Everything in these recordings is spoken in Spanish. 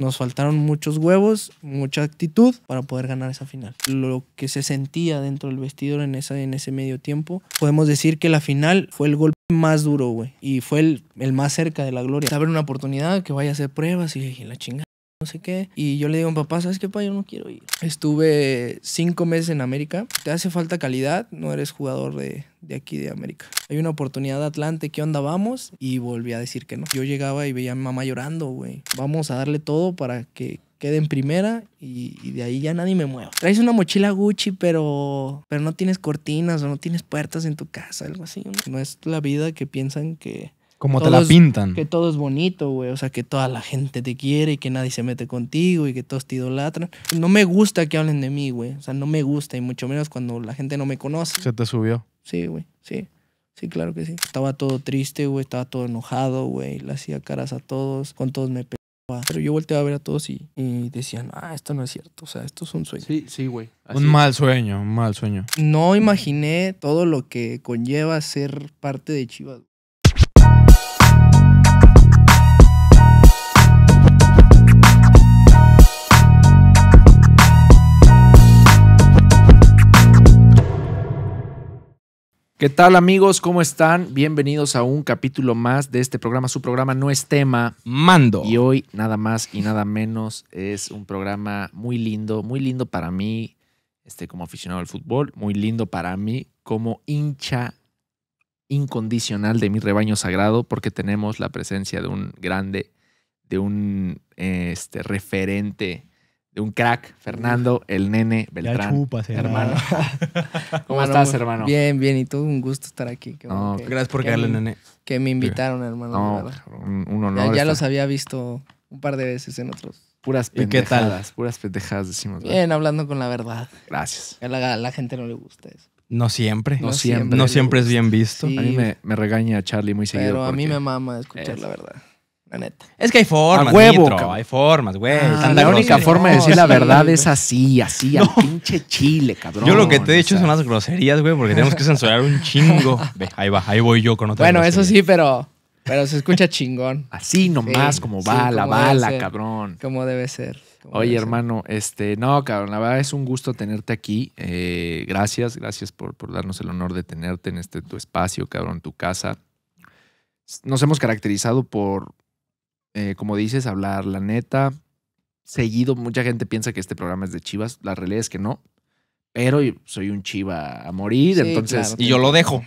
Nos faltaron muchos huevos, mucha actitud para poder ganar esa final. Lo que se sentía dentro del vestidor en, esa, en ese medio tiempo, podemos decir que la final fue el golpe más duro, güey. Y fue el, el más cerca de la gloria. Saber una oportunidad, que vaya a hacer pruebas y, y la chingada no sé qué. Y yo le digo a mi papá, ¿sabes qué, papá? Yo no quiero ir. Estuve cinco meses en América. Te hace falta calidad, no eres jugador de, aquí de América. Hay una oportunidad de Atlante, ¿qué onda? Vamos. Y volví a decir que no. Yo llegaba y veía a mi mamá llorando, güey. Vamos a darle todo para que quede en primera y, de ahí ya nadie me mueva. Traes una mochila Gucci, pero, pero no tienes cortinas o no tienes puertas en tu casa, algo así. no es la vida que piensan que, como te la pintan. Que todo es bonito, güey. O sea, que toda la gente te quiere y que nadie se mete contigo y que todos te idolatran. No me gusta que hablen de mí, güey. O sea, no me gusta y mucho menos cuando la gente no me conoce. Se te subió. Sí, güey. Sí. Sí, claro que sí. Estaba todo triste, güey. Estaba todo enojado, güey. Le hacía caras a todos. Con todos me pegaba. Pero yo volteaba a ver a todos y, y decían, ah, esto no es cierto. O sea, esto es un sueño. Sí, sí, güey. un mal sueño, un mal sueño. No imaginé todo lo que conlleva ser parte de Chivas. ¿Qué tal amigos? ¿Cómo están? Bienvenidos a un capítulo más de este programa. Su programa no es tema. Mando. Y hoy nada más y nada menos es un programa muy lindo, muy lindo para mí este, como aficionado al fútbol, muy lindo para mí como hincha incondicional de mi rebaño sagrado porque tenemos la presencia de un grande, de un este, referente de un crack, Fernando, el nene Beltrán. hermano. ¿Cómo estás, hermano? Bien, bien, y todo un gusto estar aquí. gracias por quedarle, nene. Que me invitaron, hermano. No, pues, un, honor. Ya, los había visto un par de veces en otros. Puras pendejadas, puras pendejadas decimos. Bien, hablando con la verdad. Gracias. A la, gente no le gusta eso. No siempre. No, siempre. No siempre es bien visto. A mí me, regaña Charlie muy seguido. Pero a mí me mama escuchar la verdad. La neta. Es que hay formas, A huevo, hay formas, güey. Ah, la única forma de decir la verdad es así, así, al pinche chile, cabrón. Yo lo que te he dicho son las groserías, güey, porque tenemos que censurar un chingo. ahí va, ahí voy yo con otra. Bueno, eso sí, pero, pero se escucha chingón. Así nomás, como va bala, cabrón. Como debe ser. Oye, hermano, este, no, cabrón, la verdad es un gusto tenerte aquí. Eh, gracias, gracias por, por darnos el honor de tenerte en este tu espacio, cabrón, tu casa. Nos hemos caracterizado por eh, como dices, hablar la neta. Seguido, mucha gente piensa que este programa es de Chivas. La realidad es que no. Pero soy un chiva a morir, entonces. y yo lo dejo.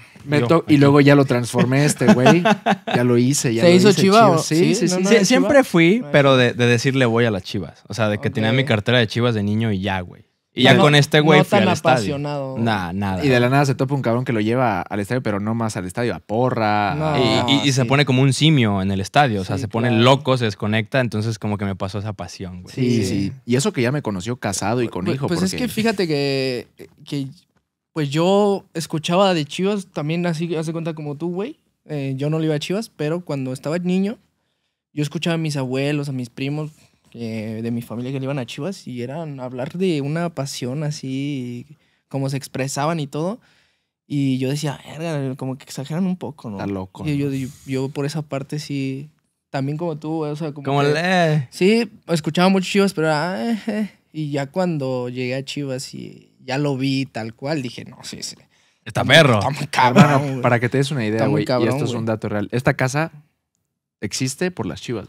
y luego ya lo transformé este güey. ya lo hice. Ya ¿Se lo hizo hice, Sí, sí, sí. siempre fui, pero de, decirle voy a las chivas. O sea, de que tenía mi cartera de chivas de niño y ya, güey. Y ya con este güey no tan apasionado. nada. Y de la nada se topa un cabrón que lo lleva al estadio, pero no más al estadio, a porra. y, se pone como un simio en el estadio. O sea, se pone loco, se desconecta. Entonces, como que me pasó esa pasión, güey. Sí, sí. Y eso que ya me conoció casado y pues, con pues, hijo. Pues es que fíjate que, pues yo escuchaba de Chivas también, así, hace cuenta como tú, güey. Eh, yo no le iba a Chivas, pero cuando estaba niño, yo escuchaba a mis abuelos, a mis primos eh, de mi familia que le iban a Chivas y eran hablar de una pasión así, como se expresaban y todo. Y yo decía, como que exageran un poco, ¿no? Está loco. Y yo, yo, por esa parte sí, también como tú, o sea, como... Sí, escuchaba mucho Chivas, pero... Eh". y ya cuando llegué a Chivas y ya lo vi tal cual, dije, no, sí, sí. Está perro. Está muy para que te des una idea, güey. Y esto es un dato real. Esta casa existe por las chivas.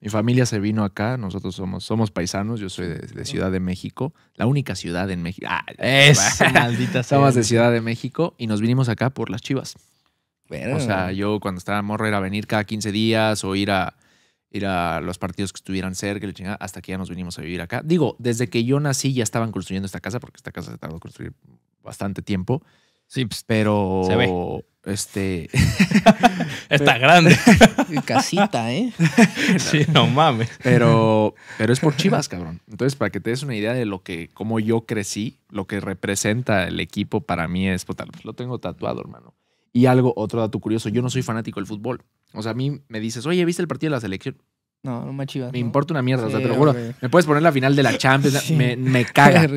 Mi familia se vino acá, nosotros somos, somos paisanos, yo soy de, Ciudad de México, la única ciudad en México. Ah, es maldita Somos de Ciudad de México y nos vinimos acá por las chivas. O sea, yo cuando estaba morro era venir cada 15 días o ir a, ir a los partidos que estuvieran cerca, hasta que ya nos vinimos a vivir acá. Digo, desde que yo nací ya estaban construyendo esta casa, porque esta casa se tardó en construir bastante tiempo. Sí, pues, pero este está grande. Casita, ¿eh? sí, no mames. Pero, pero es por Chivas, cabrón. Entonces, para que te des una idea de lo que, cómo yo crecí, lo que representa el equipo para mí es, total pues lo tengo tatuado, hermano. Y algo, otro dato curioso, yo no soy fanático del fútbol. O sea, a mí me dices, oye, ¿viste el partido de la selección? No, no me chivas. Me importa una mierda, te lo juro. Me puedes poner la final de la Champions, me, caga.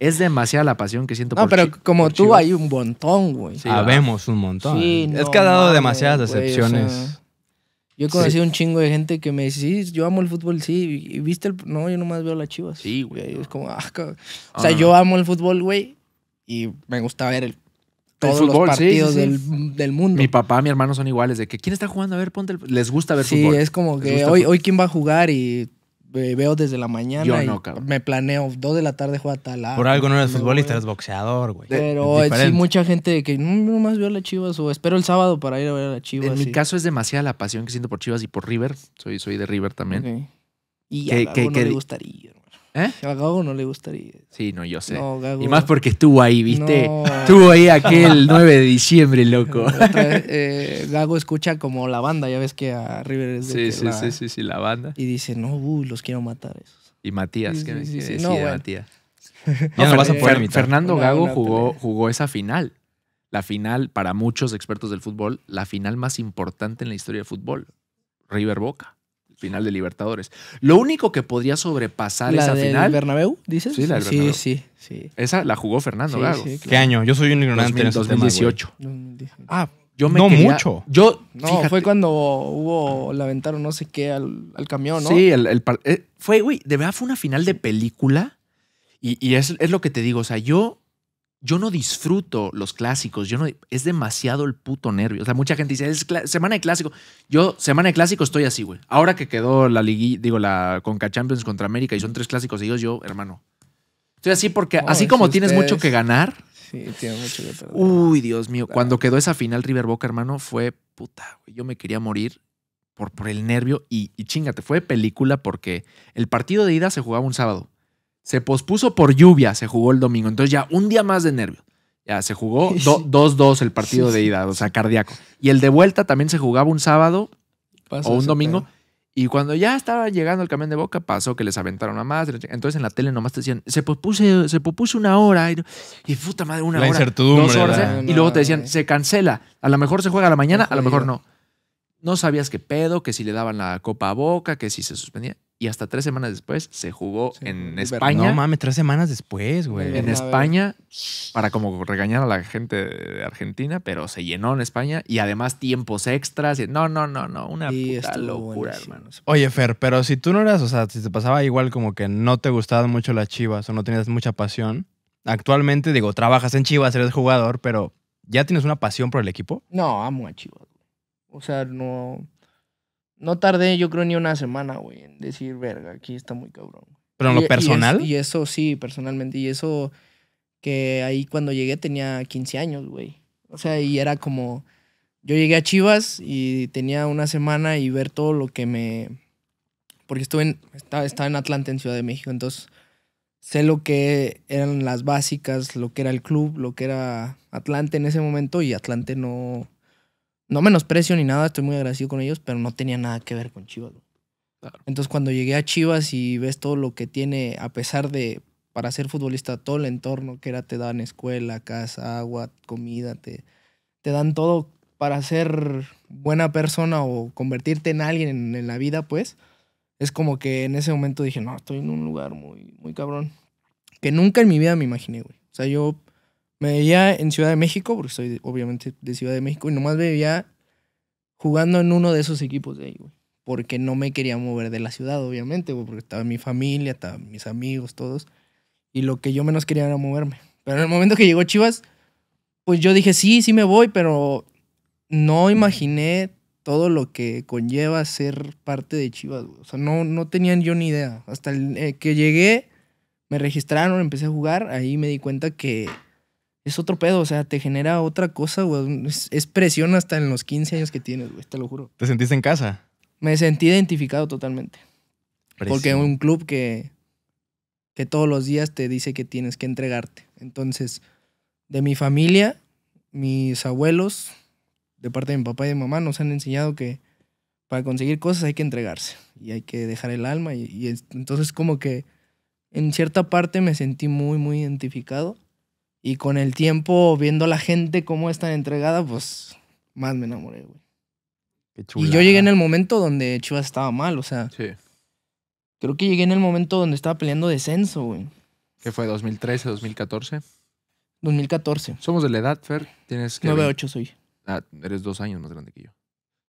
es demasiada la pasión que siento no, por No, pero como tú hay un montón, güey. Sí, Habemos ah, un montón. No, es que ha dado demasiadas decepciones. Yo he conocido un chingo de gente que me dice, sí, yo amo el fútbol, sí, y viste el... No, yo nomás veo las chivas. Sí, güey. Es como, ah, O sea, ah. yo amo el fútbol, güey, y me gusta ver el, todos el fútbol, los partidos sí, Del, del, mundo. Mi papá, mi hermano son iguales, de que ¿quién está jugando? A ver, ponte el... Les gusta ver fútbol. Sí, es como que hoy, hoy quién va a jugar y eh, veo desde la mañana. Me planeo, dos de la tarde jugar tal. Por algo no eres futbolista, eres boxeador, güey. Pero eh, sí, mucha gente que mm, no más veo a las chivas o espero el sábado para ir a ver a las chivas. En mi caso es demasiada la pasión que siento por chivas y por River. Soy, soy de River también. Y a gustaría. ¿Eh? A Gago no le gustaría. Sí, no, yo sé. Y más porque estuvo ahí, ¿viste? Estuvo ahí aquel 9 de diciembre, loco. Eh, Gago escucha como la banda, ya ves que a River es de sí, sí, la... sí, sí, sí, la banda. Y dice, no, uy, los quiero matar esos. Y Matías, ¿qué me no, no, vas a poder Fernando Gago jugó, jugó esa final. La final, para muchos expertos del fútbol, la final más importante en la historia del fútbol. River Boca final de Libertadores. Lo único que podría sobrepasar ¿La esa final. final. Bernabéu, dices? Sí, la Sí, sí, Esa la jugó Fernando ¿Qué año? Yo soy un ignorante en 2018. ah, yo me no mucho. Yo, no, fíjate, fue cuando hubo, la no sé qué al, camión, ¿no? Sí, el, eh, fue, güey, de verdad fue una final de película. Y, es, lo que te digo, o sea, yo yo no disfruto los clásicos, yo no, es demasiado el puto nervio. O sea, mucha gente dice, es semana de clásico. Yo, semana de clásico, estoy así, güey. Ahora que quedó la Ligue, digo, la Conca Champions contra América y son tres clásicos seguidos, yo, hermano. Estoy así porque, así como tienes mucho que ganar. Sí, tienes mucho que perder. Uy, Dios mío. Cuando quedó esa final River Boca, hermano, fue puta, güey. Yo me quería morir por, por el nervio y chingate, fue película porque el partido de ida se jugaba un sábado. Se pospuso por lluvia, se jugó el domingo. Entonces ya un día más de nervios. Ya se jugó 2-2 el partido de ida, o sea, cardíaco. Y el de vuelta también se jugaba un sábado o un domingo. Y cuando ya estaba llegando el camión de boca, pasó que les aventaron a más. Entonces en la tele nomás te decían, se pospuso, se pospuso una hora. Y, puta madre, una hora. horas, ¿eh? Y luego te decían, se cancela. A lo mejor se juega a la mañana, a lo mejor no no sabías qué pedo, que si le daban la copa a Boca, que si se suspendía. Y hasta tres semanas después se jugó en España. No mames, tres semanas después, güey. En España, para como regañar a la gente de Argentina, pero se llenó en España y además tiempos extras. no, no, no, no, una locura, hermanos. Oye, Fer, pero si tú no eras, o sea, si te pasaba igual como que no te gustaban mucho las chivas o no tenías mucha pasión, actualmente, digo, trabajas en chivas, eres jugador, pero ¿ya tienes una pasión por el equipo? No, amo a chivas. O sea, no. No tardé, yo creo, ni una semana, güey, en decir, verga, aquí está muy cabrón. Pero en lo personal. Y, eso sí, personalmente. Y eso que ahí cuando llegué tenía 15 años, güey. O sea, y era como. Yo llegué a Chivas y tenía una semana y ver todo lo que me. Porque estuve en, estaba, en Atlante, en Ciudad de México. Entonces, sé lo que eran las básicas, lo que era el club, lo que era Atlante en ese momento y Atlante no no menosprecio ni nada, estoy muy agradecido con ellos, pero no tenía nada que ver con Chivas. Entonces cuando llegué a Chivas y ves todo lo que tiene, a pesar de, para ser futbolista, todo el entorno que era, te dan escuela, casa, agua, comida, te, te dan todo para ser buena persona o convertirte en alguien en, la vida, pues, es como que en ese momento dije, no, estoy en un lugar muy, muy cabrón. Que nunca en mi vida me imaginé, güey. O sea, yo me veía en Ciudad de México, porque soy obviamente de Ciudad de México, y nomás veía jugando en uno de esos equipos de ahí, güey. Porque no me quería mover de la ciudad, obviamente, porque estaba mi familia, estaban mis amigos, todos. Y lo que yo menos quería era moverme. Pero en el momento que llegó Chivas, pues yo dije, sí, sí me voy, pero no imaginé todo lo que conlleva ser parte de Chivas, güey. O sea, no, no tenían yo ni idea. Hasta eh, que llegué, me registraron, empecé a jugar, ahí me di cuenta que es otro pedo, o sea, te genera otra cosa, güey. Es, presión hasta en los 15 años que tienes, güey, te lo juro. ¿Te sentiste en casa? Me sentí identificado totalmente. Porque un club que, que todos los días te dice que tienes que entregarte. Entonces, de mi familia, mis abuelos, de parte de mi papá y de mi mamá, nos han enseñado que para conseguir cosas hay que entregarse y hay que dejar el alma. y entonces como que en cierta parte me sentí muy, muy identificado y con el tiempo, viendo a la gente cómo están entregadas, entregada, pues más me enamoré, güey. Qué chula. Y yo llegué en el momento donde Chivas estaba mal, o sea. Sí. Creo que llegué en el momento donde estaba peleando descenso, güey. ¿Qué fue? ¿2013, 2014? 2014. Somos de la edad, Fer. Tienes que. soy. Ah, eres dos años más grande que yo.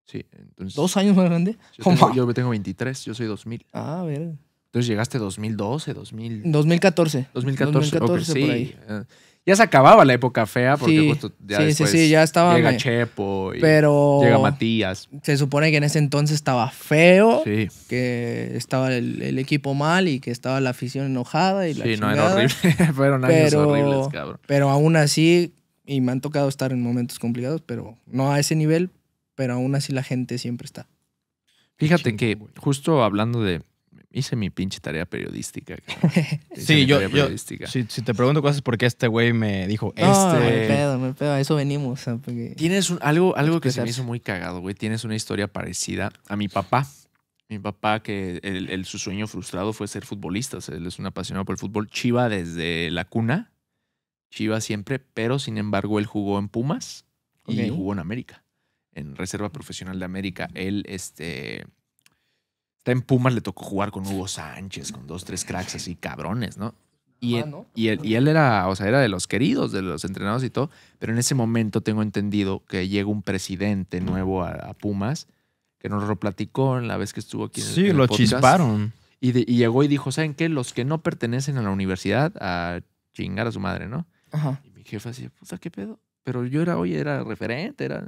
Sí, entonces. ¿Dos años más grande? Yo tengo, yo tengo 23, yo soy 2000. Ah, a ver. Entonces llegaste 2012, 2000. 2014. 2014, 2014 sí. Por ahí. Eh, ya se acababa la época fea porque justo ya sí, sí, ya estaba llega Chepo y pero llega Matías. Se supone que en ese entonces estaba feo, que estaba el, equipo mal y que estaba la afición enojada y Sí, no, era horrible. Fueron años horribles, cabrón. Pero aún así, y me han tocado estar en momentos complicados, pero no a ese nivel, pero aún así la gente siempre está. Fíjate que justo hablando de hice mi pinche tarea periodística. sí, yo, si, te pregunto cosas qué este güey me dijo, este... No, pedo, no pedo, a eso venimos. Tienes algo, algo que se me hizo muy cagado, güey. Tienes una historia parecida a mi papá. Mi papá, que el, su sueño frustrado fue ser futbolista. él es un apasionado por el fútbol. Chiva desde la cuna. Chiva siempre, pero sin embargo él jugó en Pumas y jugó en América. En Reserva Profesional de América. Él, este Está en Pumas le tocó jugar con Hugo Sánchez, con dos, tres cracks así cabrones, ¿no? Y, y, él, y él era, o sea, era de los queridos, de los entrenados y todo, pero en ese momento tengo entendido que llega un presidente nuevo a, Pumas, que nos lo platicó en la vez que estuvo aquí. sí, lo chisparon. Y, y, llegó y dijo, ¿saben qué? Los que no pertenecen a la universidad, a chingar a su madre, ¿no? Ajá. Y mi jefa decía, puta, ¿qué pedo? Pero yo era, oye, era referente, era...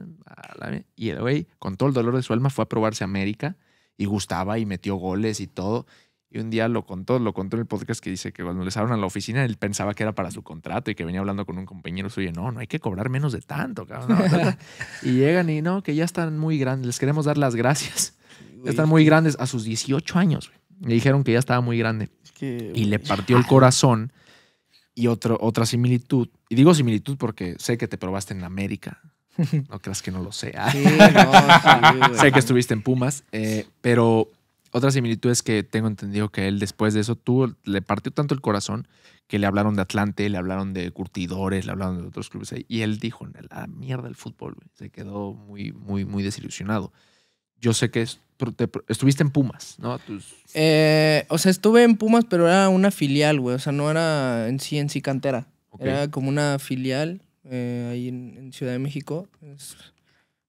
Y el güey, con todo el dolor de su alma, fue a probarse a América y gustaba y metió goles y todo. Y un día lo contó, lo contó en el podcast que dice que cuando le salieron a la oficina, él pensaba que era para su contrato y que venía hablando con un compañero suyo. No, no hay que cobrar menos de tanto, y llegan y no, que ya están muy grandes. Les queremos dar las gracias. están muy grandes a sus 18 años. Le dijeron que ya estaba muy grande. y le partió el corazón. Y otro, otra similitud. Y digo similitud porque sé que te probaste en América. No creas que no lo sea. Sí, no, sé que estuviste en Pumas, eh, pero otra similitud es que tengo entendido que él después de eso le partió tanto el corazón que le hablaron de Atlante, le hablaron de curtidores, le hablaron de otros clubes y él dijo, la mierda del fútbol, se quedó muy, muy, muy desilusionado. Yo sé que estuviste en Pumas, ¿no? Eh, o sea, estuve en Pumas, pero era una filial, güey, o sea, no era en sí, en sí cantera. Era como una filial eh, ahí en, Ciudad de México,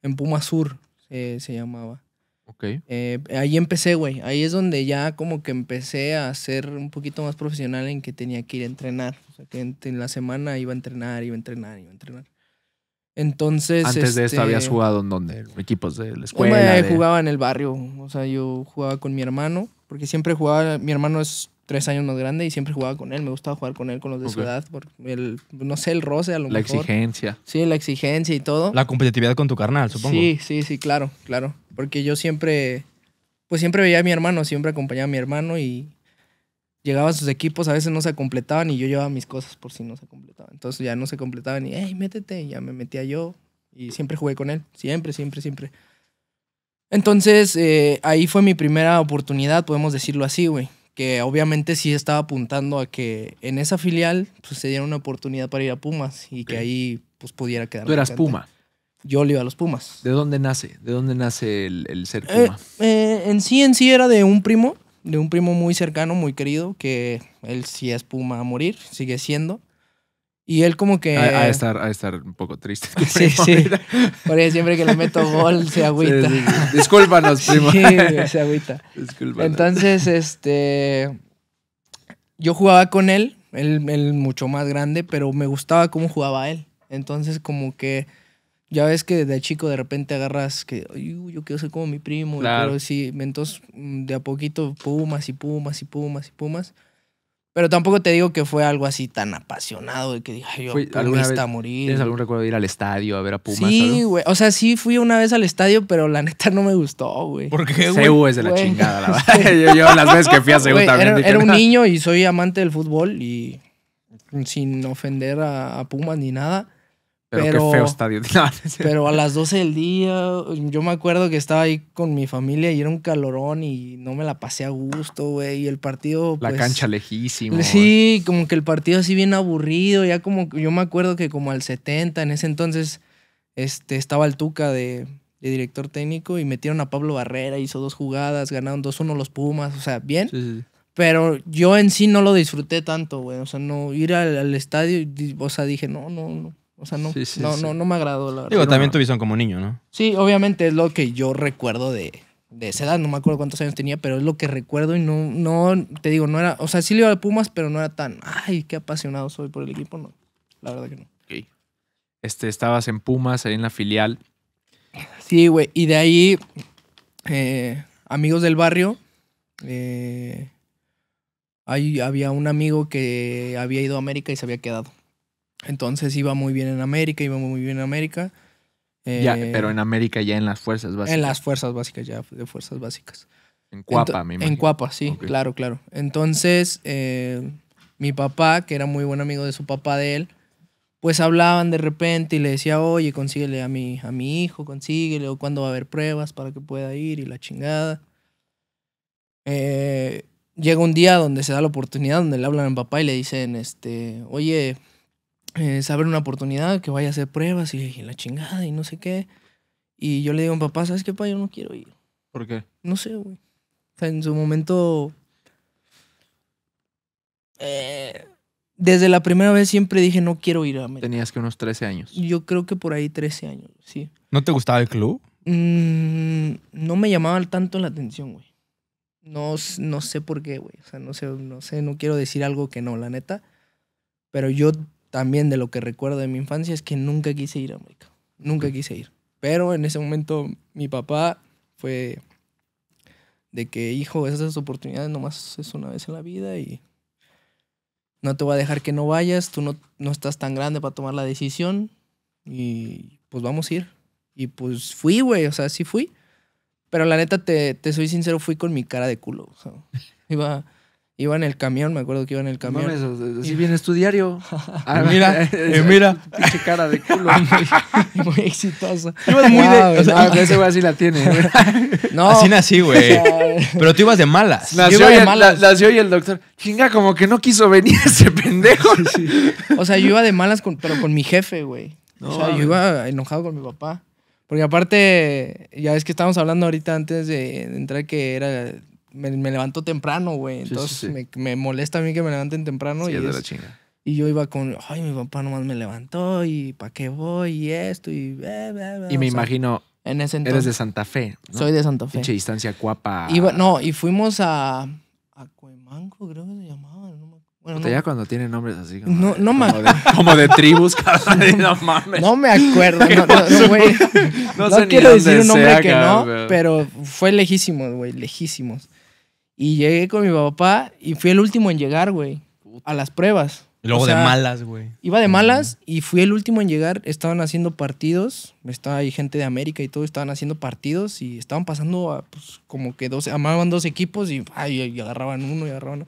en Puma Sur se llamaba. Ok. Eh, ahí empecé, güey. Ahí es donde ya como que empecé a ser un poquito más profesional en que tenía que ir a entrenar. O sea, que en, la semana iba a entrenar, iba a entrenar, iba a entrenar. Entonces. Antes de esto este, habías jugado en donde? Equipos de la escuela. Yo jugaba en el barrio. O sea, yo jugaba con mi hermano. Porque siempre jugaba. Mi hermano es tres años más grande y siempre jugaba con él. Me gustaba jugar con él, con los de su edad. el, no sé, el roce a lo mejor. La exigencia. Sí, la exigencia y todo. La competitividad con tu carnal, supongo. Sí, sí, sí, claro, claro. Porque yo siempre, pues siempre veía a mi hermano, siempre acompañaba a mi hermano y llegaba a sus equipos, a veces no se completaban y yo llevaba mis cosas por si no se completaban. Entonces ya no se completaban y, hey, métete, y ya me metía yo y siempre jugué con él, siempre, siempre, siempre. Entonces eh, ahí fue mi primera oportunidad, podemos decirlo así, güey que obviamente sí estaba apuntando a que en esa filial pues, se diera una oportunidad para ir a Pumas y que ahí pues pudiera quedar. Tú eras Puma. Yo le iba a los Pumas. ¿De dónde nace? ¿De dónde nace el, ser eh, Puma? Eh, en sí, en sí era de un primo, de un primo muy cercano, muy querido, que él sí es Puma a morir, sigue siendo. Y él como que... A, estar, a estar un poco triste. Sí, sí. Porque siempre que le meto gol se agüita. Discúlpanos, primo. Sí, se agüita. Entonces, este... Yo jugaba con él, él, mucho más grande, pero me gustaba cómo jugaba él. Entonces como que... Ya ves que de chico de repente agarras que yo quiero ser como mi primo, claro. pero sí, entonces de a poquito pumas y pumas y pumas y pumas. Pero tampoco te digo que fue algo así tan apasionado de que dije yo Pumas a morir. ¿Tienes algún recuerdo de ir al estadio a ver a Pumas? Sí, güey. O sea, sí fui una vez al estadio, pero la neta no me gustó, güey. ¿Por qué, güey? es de la chingada, la verdad. yo, las veces que fui a CU también. Era, era un niño y soy amante del fútbol y sin ofender a Pumas ni nada. Pero, qué feo estadio. pero a las 12 del día, yo me acuerdo que estaba ahí con mi familia y era un calorón y no me la pasé a gusto, güey. Y el partido. La pues cancha lejísima. Sí, como que el partido así bien aburrido. Ya como. Yo me acuerdo que como al 70, en ese entonces, este, estaba el Tuca de, director técnico y metieron a Pablo Barrera, hizo dos jugadas, ganaron 2-1 los Pumas, o sea, bien. Pero yo en sí no lo disfruté tanto, güey. O sea, no ir al, al estadio, o sea, dije, no, no, no o sea, no, no, me agradó la verdad. Digo, también tu visión como niño, ¿no? Sí, obviamente es lo que yo recuerdo de, de esa edad, no me acuerdo cuántos años tenía, pero es lo que recuerdo y no, no, te digo, no era, o sea, sí le iba a Pumas, pero no era tan, ay, qué apasionado soy por el equipo, no, la verdad que no. Este, estabas en Pumas, ahí en la filial. Sí, güey, y de ahí, eh, amigos del barrio, eh, ahí había un amigo que había ido a América y se había quedado. Entonces iba muy bien en América, iba muy bien en América. ya, eh, pero en América ya en las fuerzas básicas. En las fuerzas básicas, ya, de fuerzas básicas. En Cuapa, En Cuapa, sí, claro, claro. Entonces, eh, mi papá, que era muy buen amigo de su papá de él, pues hablaban de repente y le decía, oye, consíguele a mi, a mi hijo, consíguele, o cuándo va a haber pruebas para que pueda ir y la chingada. Eh, llega un día donde se da la oportunidad, donde le hablan al papá y le dicen, este, oye, eh, saber una oportunidad, que vaya a hacer pruebas y, la chingada y no sé qué. Y yo le digo a mi papá, ¿sabes qué, papá? Yo no quiero ir. ¿Por qué? No sé, güey. en su momento... Eh, desde la primera vez siempre dije, no quiero ir a América. Tenías que unos 13 años. Yo creo que por ahí 13 años, sí. ¿No te gustaba el club? Mm, no me llamaba tanto la atención, güey. No, no sé por qué, güey. O sea, no sé, no sé, no quiero decir algo que no, la neta. Pero yo también de lo que recuerdo de mi infancia es que nunca quise ir a América. Nunca quise ir. Pero en ese momento mi papá fue de que, hijo, esas oportunidades nomás es una vez en la vida y no te voy a dejar que no vayas, tú no, estás tan grande para tomar la decisión y pues vamos a ir. Y pues fui, güey, o sea, sí fui. Pero la neta, te, te soy sincero, fui con mi cara de culo. O sea, iba Iba en el camión, me acuerdo que iba en el camión. Mames, si vienes tu diario. Ah, ah mira, eh, mira. Pinche cara de culo. muy, muy exitosa. Ibas muy de. ese güey así la tiene. no. Así nací, güey. Pero tú ibas de malas. Nació, yo y el doctor. Chinga, como que no quiso venir ese pendejo. O sea, yo iba de malas, pero con mi jefe, güey. o sea, yo iba enojado con mi papá. Porque aparte, ya es que estábamos hablando ahorita antes de entrar que era me, me levanto temprano, güey. Entonces me, me, molesta a mí que me levanten temprano. y es de la Y yo iba con, ay, mi papá nomás me levantó y para qué voy y esto y... Y me imagino, en ese entonces, eres de Santa Fe. Soy de Santa Fe. Pinche distancia cuapa. no, y fuimos a, a Cuemanco, creo que se llamaba. No me bueno, ya cuando tiene nombres así. no, no como, de, como de tribus, No No me acuerdo. No, no, quiero decir un nombre que no, pero fue lejísimos, güey, lejísimos. Y llegué con mi papá y fui el último en llegar, güey, a las pruebas. luego de malas, güey. Iba de malas y fui el último en llegar. Estaban haciendo partidos. Estaba ahí gente de América y todo. Estaban haciendo partidos y estaban pasando pues, como que dos, amaban dos equipos y, agarraban uno y agarraban uno.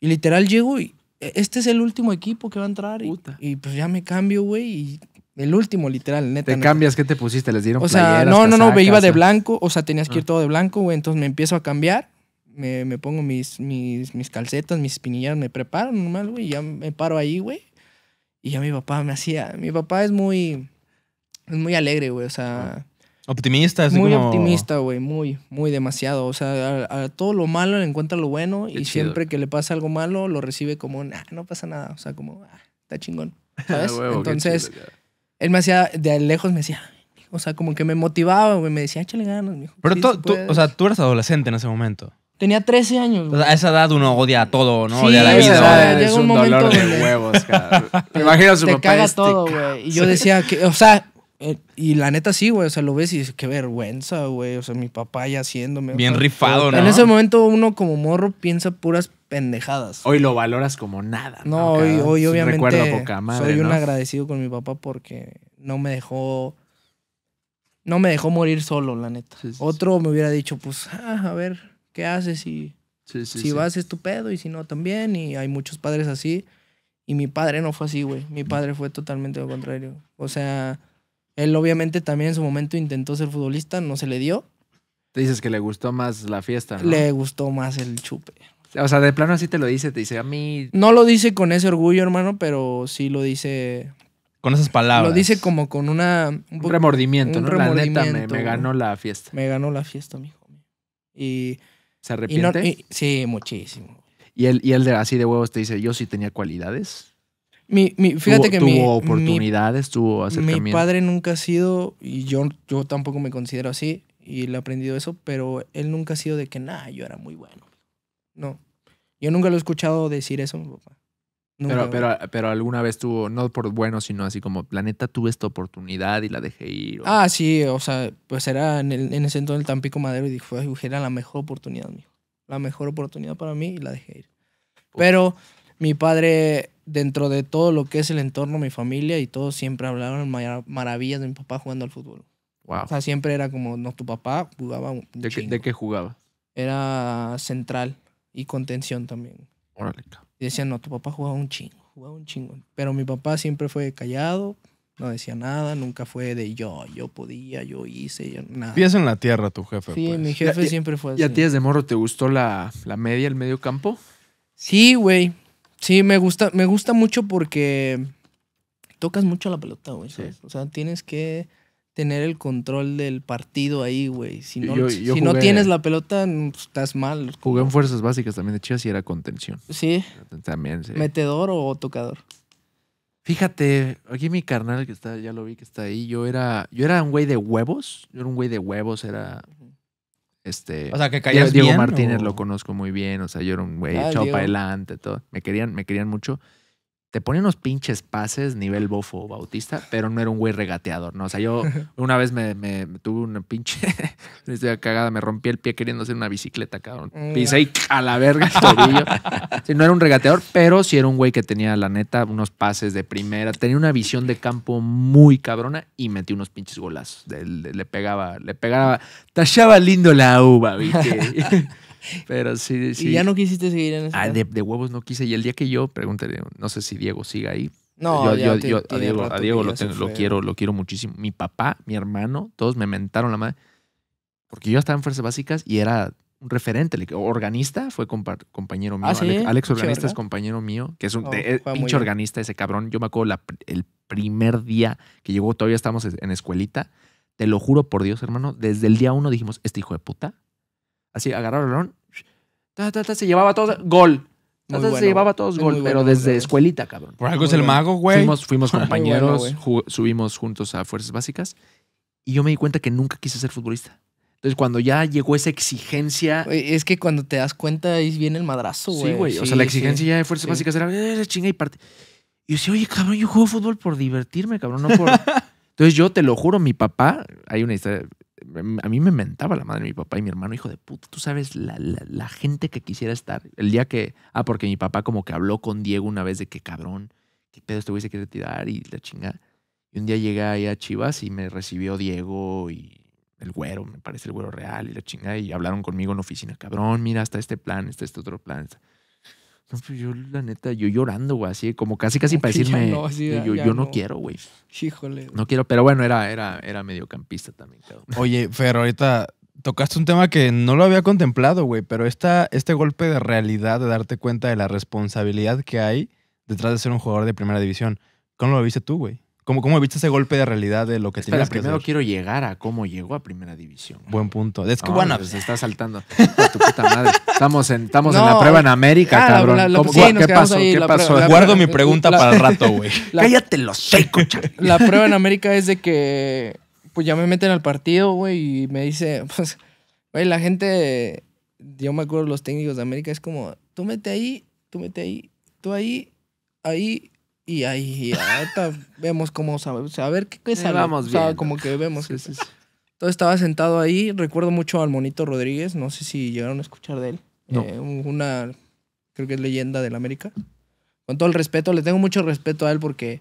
Y literal llego y e, este es el último equipo que va a entrar. Y, pues ya me cambio, güey. Y el último, literal, neta. ¿Te cambias? ¿Qué te pusiste? ¿Les dieron O sea, no, no, no, me iba de ¿eh? blanco. O sea, tenías que ir ah. todo de blanco, güey. Entonces me empiezo a cambiar me, me pongo mis, mis, mis calcetas, mis espinillas, me preparo normal, güey, ya me paro ahí, güey. Y ya mi papá me hacía, mi papá es muy, es muy alegre, güey, o sea... Optimista, es Muy optimista, güey, muy, muy demasiado. O sea, a, todo lo malo le encuentra lo bueno y siempre que le pasa algo malo lo recibe como, no pasa nada. O sea, como, ah, está chingón. ¿Sabes? Entonces, él me hacía, de lejos me decía, o sea, como que me motivaba, güey, me decía, échale ganas, mijo. Pero tú, o sea, tú eras adolescente en ese momento. Tenía 13 años. a esa edad uno odia todo, ¿no? odia la vida. Edad, es, un, dolor de huevos, cara. su te Te caga este todo, güey. Y yo decía que, o sea, eh, y la neta sí, güey. O sea, lo ves y dices, qué vergüenza, güey. O sea, mi papá ya haciéndome. Bien rifado, ¿no? En ese momento uno como morro piensa puras pendejadas. Hoy lo valoras como nada. No, no hoy, hoy obviamente poca soy un agradecido con mi papá porque no me dejó no me dejó morir solo, la neta. Otro me hubiera dicho, pues, ah, a ver, haces y si vas es tu y si no también. Y hay muchos padres así. Y mi padre no fue así, güey. Mi padre fue totalmente lo contrario. O sea, él obviamente también en su momento intentó ser futbolista, no se le dio. Te dices que le gustó más la fiesta. ¿no? Le gustó más el chupe. O sea, de plano así te lo dice, te dice a mí. No lo dice con ese orgullo, hermano, pero sí lo dice. Con esas palabras. Lo dice como con una. Un, remordimiento, ¿no? la neta me, ganó la fiesta. Me ganó la fiesta, mijo. Y ¿Se arrepiente? sí, muchísimo. ¿Y él, y él así de huevos te dice, yo sí tenía cualidades? Mi, mi, fíjate ¿Tuvo, que tuvo mi, oportunidades, tuvo acercamiento. Mi padre nunca ha sido, y yo, yo tampoco me considero así, y le he aprendido eso, pero él nunca ha sido de que, nada, yo era muy bueno. No. Yo nunca lo he escuchado decir eso, mi papá. Pero, pero, alguna vez tuvo, no por bueno, sino así como, planeta, tuve esta oportunidad y la dejé ir. Ah, sí, o sea, pues era en, el, en ese entonces Tampico Madero y dijo, era la mejor oportunidad, mijo. La mejor oportunidad para mí y la dejé ir. Pero mi padre, dentro de todo lo que es el entorno, mi familia y todos siempre hablaron maravillas de mi papá jugando al fútbol. Wow. O sea, siempre era como, no, tu papá jugaba ¿De, qué, ¿De qué jugaba? Era central y contención también. Órale, cabrón. Y decían, no, tu papá jugaba un chingo, jugaba un chingo. Pero mi papá siempre fue callado, no decía nada, nunca fue de yo, yo podía, yo hice, yo, nada. Pies en la tierra tu jefe. Sí, pues. mi jefe siempre fue así. ¿Y a ti desde morro te gustó la, la media, el medio campo? Sí, güey. Sí, me gusta, me gusta mucho porque tocas mucho la pelota, güey. O sea, tienes que tener el control del partido ahí, güey. Si no, tienes la pelota, pues, estás mal. Jugué en fuerzas básicas también de Chivas y era contención. Sí. También, sí. ¿Metedor o tocador? Fíjate, aquí mi carnal que está, ya lo vi que está ahí, yo era, yo era un güey de huevos. Yo era un güey de huevos, era. Este, o sea, que Diego Martínez lo conozco muy bien, o sea, yo era un güey ah, echado para adelante, todo. Me querían, me querían mucho te ponía unos pinches pases nivel bofo bautista, pero no era un güey regateador, ¿no? O sea, yo una vez me, tuve una pinche estoy cagada, me rompí el pie queriendo hacer una bicicleta, cabrón. Mm. Pisé a la verga el no era un regateador, pero sí era un güey que tenía, la neta, unos pases de primera. Tenía una visión de campo muy cabrona y metí unos pinches golazos. Le, pegaba, le pegaba, tachaba lindo la uva, ¿viste? Pero sí, sí. ¿Y ya no quisiste seguir en eso? Ah, de, huevos no quise. Y el día que yo pregunté, no sé si Diego siga ahí. No, yo, a Diego, lo, quiero, lo quiero muchísimo. Mi papá, mi hermano, todos me mentaron la madre. Porque yo estaba en Fuerzas Básicas y era un referente. Organista fue compañero ah, mío. Alex, Organista es compañero mío, que es un oh, pinche organista ese cabrón. Yo me acuerdo la, el primer día que llegó, todavía estábamos en escuelita. Te lo juro por Dios, hermano. Desde el día uno dijimos, este hijo de puta Así, agarraron, el balón, se llevaba todos, gol. se llevaba todos gol, pero desde escuelita, cabrón. Por algo es el mago, güey. Fuimos, compañeros, subimos juntos a Fuerzas Básicas y yo me di cuenta que nunca quise ser futbolista. Entonces, cuando ya llegó esa exigencia. es que cuando te das cuenta, ahí viene el madrazo, güey. Sí, güey. o sea, la exigencia ya de Fuerzas Básicas era eh, chinga y parte. Y yo decía, oye, cabrón, yo juego fútbol por divertirme, cabrón, no por. Entonces, yo te lo juro, mi papá, hay una historia Em, a mí me mentaba la madre de mi papá y mi hermano, hijo de puta, tú sabes la, la, gente que quisiera estar. El día que, ah, porque mi papá como que habló con Diego una vez de que cabrón, qué pedo este güey se quiere tirar y la chinga, Y un día llegué ahí a Chivas y me recibió Diego y el güero, me parece el güero real y la chinga, y hablaron conmigo en oficina, cabrón, mira, está este plan, está este otro plan. Está. Pues, yo, la neta, yo llorando, güey, así como casi, casi para decirme, yo, no, quiero, güey. Híjole. No quiero, pero bueno, era, era, era mediocampista también, cabrón. Oye, Fer, ahorita tocaste un tema que no lo había contemplado, güey, pero esta, este golpe de realidad, de darte cuenta de la responsabilidad que hay detrás de ser un jugador de primera división, ¿cómo lo viste tú, güey? ¿Cómo, ¿Cómo, viste ese golpe de realidad de lo que primero que hacer? quiero llegar a cómo llegó a Primera División. Buen punto. Es que ah, Se pues, está saltando. Estamos en, en la prueba en América, ah, cabrón. ¿Qué pasó? ¿Qué pasó? Guardo mi pregunta para el rato, güey. Cállate los seco, La prueba en América es de que pues ya me meten al partido, güey, y me dice, pues, güey, la gente, yo me acuerdo los técnicos de América, es como, tú mete ahí, tú mete ahí, tú ahí, ahí y ahí vemos cómo sabemos a ver qué, eh, sabemos como que vemos. estaba sentado ahí, recuerdo mucho al Monito Rodríguez, no sé si llegaron a escuchar de él. No. Eh, una, creo que es leyenda del América. Con todo el respeto, le tengo mucho respeto a él porque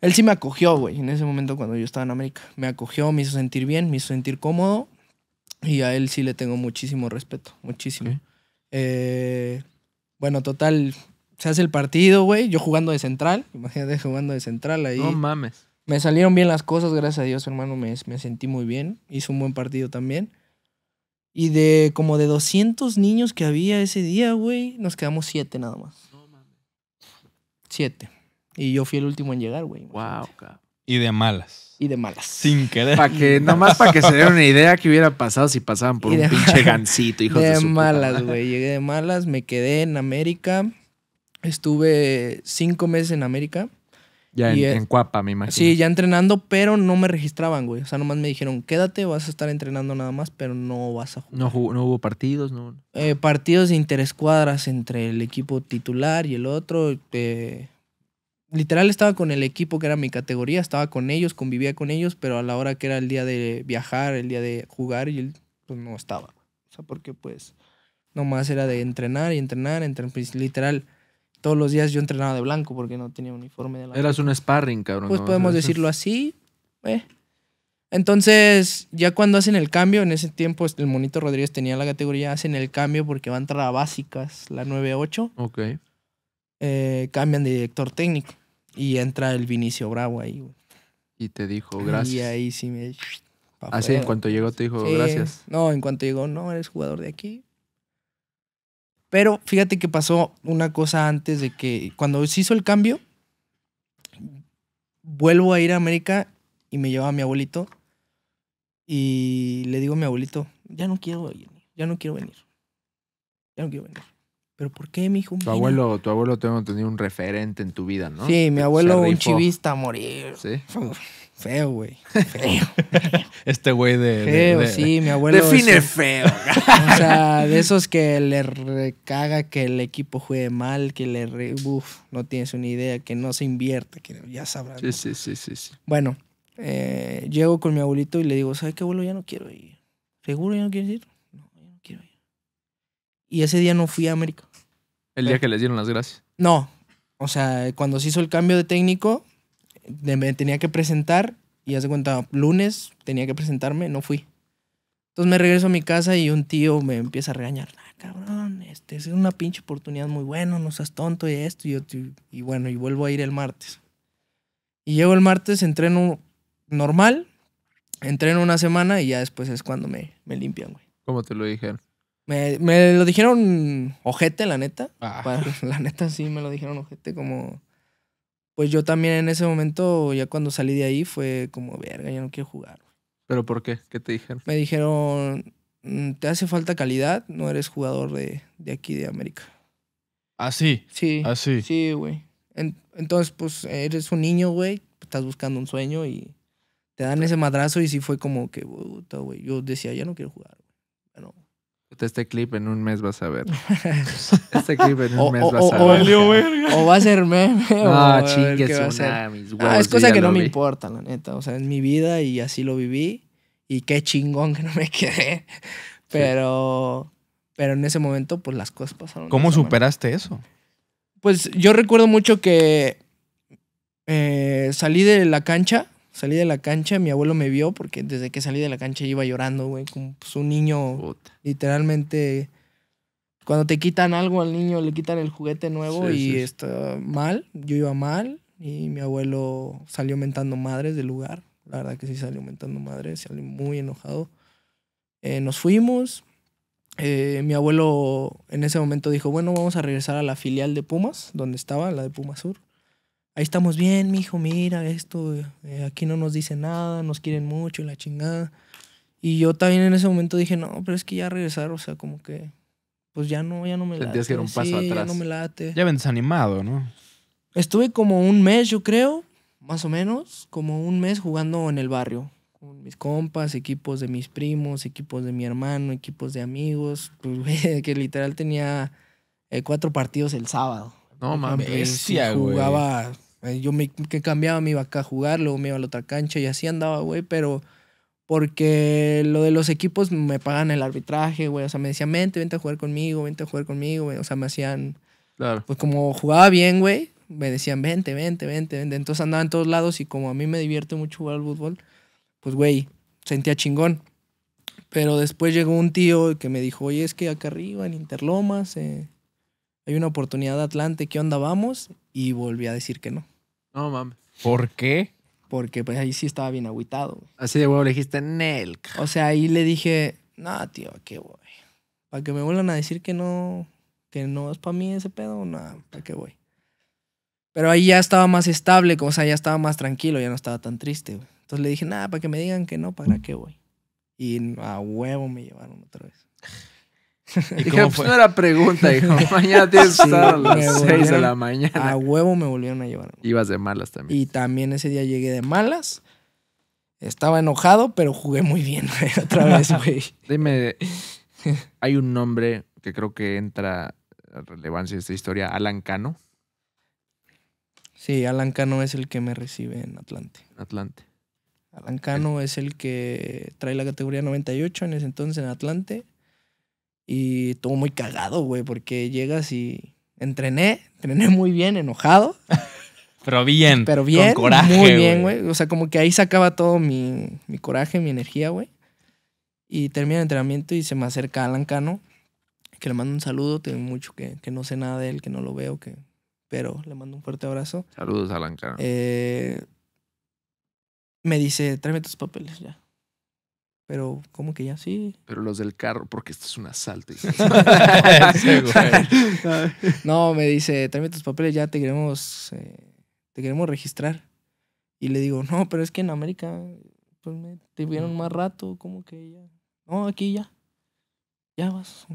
él sí me acogió, güey, en ese momento cuando yo estaba en América. Me acogió, me hizo sentir bien, me hizo sentir cómodo. Y a él sí le tengo muchísimo respeto, muchísimo. Eh, bueno, total, se hace el partido, güey. Yo jugando de central. Imagínate jugando de central ahí. No mames. Me salieron bien las cosas, gracias a Dios, hermano. Me, me sentí muy bien. Hizo un buen partido también. Y de como de 200 niños que había ese día, güey, nos quedamos siete nada más. No mames. 7. Y yo fui el último en llegar, güey. Wow, cabrón. Y de malas. Y de malas. Sin querer. para que, nada más para que se den una idea que hubiera pasado si pasaban por un pinche gancito, hijos de, de malas, güey. Llegué de malas, me quedé en América. Estuve cinco meses en América. Ya en, Cuapa, me imagino. Sí, ya entrenando, pero no me registraban, güey. O sea, nomás me dijeron, quédate, vas a estar entrenando nada más, pero no vas a jugar. No, no hubo partidos, ¿no? Eh, partidos de interescuadras entre el equipo titular y el otro. Eh, literal estaba con el equipo que era mi categoría, estaba con ellos, convivía con ellos, pero a la hora que era el día de viajar, el día de jugar, y pues no estaba. O sea, porque pues nomás era de entrenar y entrenar, entrenar, pues, literal todos los días yo entrenaba de blanco porque no tenía uniforme de la Eras un sparring, cabrón. Pues podemos decirlo así. Eh. Entonces, ya cuando hacen el cambio, en ese tiempo este, el Monito Rodríguez tenía la categoría, hacen el cambio porque va a entrar a básicas, la 9-8. Ok. Eh, cambian de director técnico y entra el Vinicio Bravo ahí, Y te dijo gracias. Y ahí sí me. Así, ah, en cuanto llegó te dijo gracias. No, en cuanto llegó, no, eres jugador de aquí. Pero fíjate que pasó una cosa antes de que cuando se hizo el cambio, vuelvo a ir a América y me lleva a mi abuelito y le digo a mi abuelito, ya no quiero venir, ya no quiero venir. Ya no quiero venir. Pero ¿por qué, mi hijo? Tu abuelo, tu abuelo tengo tenido un referente en tu vida, ¿no? Sí, mi abuelo un chivista a morir. Sí. Feo, güey. Feo. Este güey de. Feo, sí, mi abuelo. Define feo. o sea, de esos que le recaga que el equipo juegue mal, que le. Re, no tienes una idea, que no se invierta, que ya sabrás. Sí, sí, sí, sí, sí, Bueno, eh, llego con mi abuelito y le digo, ¿sabes qué, abuelo? Ya no quiero ir. ¿Seguro ya no quieres ir? No, ya no quiero ir. Y ese día no fui a América. ¿El día eh. que les dieron las gracias? No. O sea, cuando se hizo el cambio de técnico, me tenía que presentar y hace cuenta, lunes tenía que presentarme, no fui. Entonces me regreso a mi casa y un tío me empieza a regañar. Ah, cabrón, este es una pinche oportunidad muy buena, no seas tonto y esto. Y, yo, y bueno, y vuelvo a ir el martes. Y llego el martes, entreno normal, entreno una semana y ya después es cuando me, me limpian, güey. ¿Cómo te lo dijeron? Me, me lo dijeron ojete, la neta. Ah. la neta sí me lo dijeron ojete, como pues yo también en ese momento, ya cuando salí de ahí, fue como, verga, ya no quiero jugar. ¿Pero por qué? ¿Qué te dijeron? Me dijeron, mm, te hace falta calidad, no eres jugador de, aquí, de América. ¿Ah, sí? Sí. ¿Ah, sí? güey. entonces, pues, eres un niño, güey, estás buscando un sueño y te dan ese madrazo y sí fue como que, güey, yo decía, ya no quiero jugar. Este, este clip en un mes vas a ver. Este clip en un mes vas a ver. O va a ser meme. Ah, chingues. Es cosa que no me importa, la neta. O sea, es mi vida y así lo viví. Y qué chingón que no me quedé. Pero, pero en ese momento, pues las cosas pasaron. ¿Cómo superaste eso? Pues yo recuerdo mucho que eh, salí de la cancha Salí de la cancha, mi abuelo me vio porque desde que salí de la cancha iba llorando, güey, como pues, un niño literalmente cuando te quitan algo al niño, le quitan el juguete nuevo y está mal. Yo iba mal y mi abuelo salió mentando madres del lugar. La verdad que sí salió mentando madres, salió muy enojado. Eh, nos fuimos. Eh, mi abuelo en ese momento dijo, bueno, vamos a regresar a la filial de Pumas, donde estaba, la de Pumas Sur ahí estamos bien, hijo mira esto, eh, aquí no nos dice nada, nos quieren mucho y la chingada. Y yo también en ese momento dije, no, pero es que ya regresar, o sea, como que, pues ya no, ya no me late. Sentías que era un paso atrás. Ya no me late. Ya ven desanimado, ¿no? Estuve como un mes, yo creo, más o menos, como un mes jugando en el barrio. Con mis compas, equipos de mis primos, equipos de mi hermano, equipos de amigos. Pues, que literal tenía eh, cuatro partidos el sábado. No mames, Jugaba eh, yo que cambiaba, me iba acá a jugar, luego me iba a la otra cancha y así andaba, güey, pero porque lo de los equipos me pagan el arbitraje, güey, o sea, me decían, vente, vente a jugar conmigo, vente a jugar conmigo, güey, o sea, me hacían, claro. pues como jugaba bien, güey, me decían, vente, vente, vente, entonces andaba en todos lados y como a mí me divierte mucho jugar al fútbol, pues, güey, sentía chingón. Pero después llegó un tío que me dijo, oye, es que acá arriba, en Interlomas, eh, hay una oportunidad de Atlante, ¿qué onda vamos? Y volví a decir que no. No mames. ¿Por qué? Porque pues ahí sí estaba bien agüitado. Así de huevo le dijiste Nelk. O sea, ahí le dije, no, tío, qué voy. Para que me vuelvan a decir que no, que no es para mí ese pedo, nada, para qué voy. Pero ahí ya estaba más estable, o sea, ya estaba más tranquilo, ya no estaba tan triste, Entonces le dije, nada, para que me digan que no, ¿para qué voy? Y a huevo me llevaron otra vez. ¿Y pues, no era pregunta, hijo. Mañana tienes a las 6 de la mañana. A huevo me volvieron a llevar. Ibas de malas también. Y también ese día llegué de malas. Estaba enojado, pero jugué muy bien otra vez, güey. Dime, hay un nombre que creo que entra a relevancia de esta historia, Alan Cano. Sí, Alan Cano es el que me recibe en Atlante. Atlante. Alan Cano es el que trae la categoría 98 en ese entonces en Atlante y estuvo muy cagado, güey, porque llegas y entrené, entrené muy bien, enojado. pero bien. Con coraje. Muy bien, güey. O sea, como que ahí sacaba todo mi, coraje, mi energía, güey. Y termina el entrenamiento y se me acerca Alan Cano, que le mando un saludo. Tengo mucho que, no sé nada de él, que no lo veo, que, pero le mando un fuerte abrazo. Saludos, Alan Cano. Eh, me dice, tráeme tus papeles ya. Pero, como que ya sí? Pero los del carro, porque esto es un asalto. no, me dice, tráeme tus papeles, ya te queremos, eh, te queremos registrar. Y le digo, no, pero es que en América pues, me vieron más rato, como que ya. No, aquí ya. Ya vas.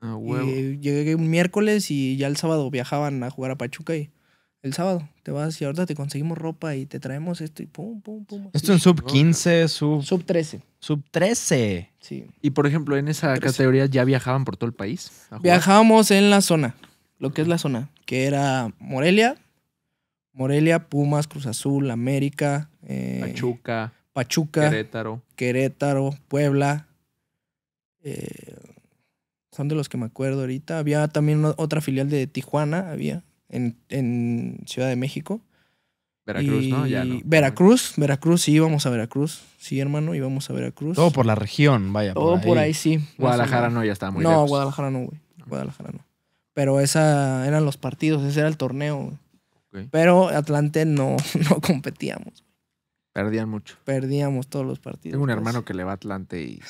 Ah, llegué un miércoles y ya el sábado viajaban a jugar a Pachuca y el sábado te vas y ahorita te conseguimos ropa y te traemos esto y pum, pum, pum. Esto en sub 15, sub... Sub 13. Sub 13. Sí. Y por ejemplo, en esa categoría ya viajaban por todo el país. Viajábamos en la zona, lo que es la zona, que era Morelia, Morelia, Pumas, Cruz Azul, América, eh, Pachuca, Pachuca, Querétaro, Querétaro, Puebla. Eh, son de los que me acuerdo ahorita. Había también otra filial de Tijuana, había en, Ciudad de México. Veracruz, ¿no? Veracruz, Veracruz, sí, íbamos a Veracruz. Sí, hermano, íbamos a Veracruz. Todo por la región, vaya. Todo por ahí, sí. Guadalajara no, ya está muy No, Guadalajara no, güey. Guadalajara no. Pero esa eran los partidos, ese era el torneo. Pero Atlante no, no competíamos. Perdían mucho. Perdíamos todos los partidos. Tengo un pues. hermano que le va a Atlante y,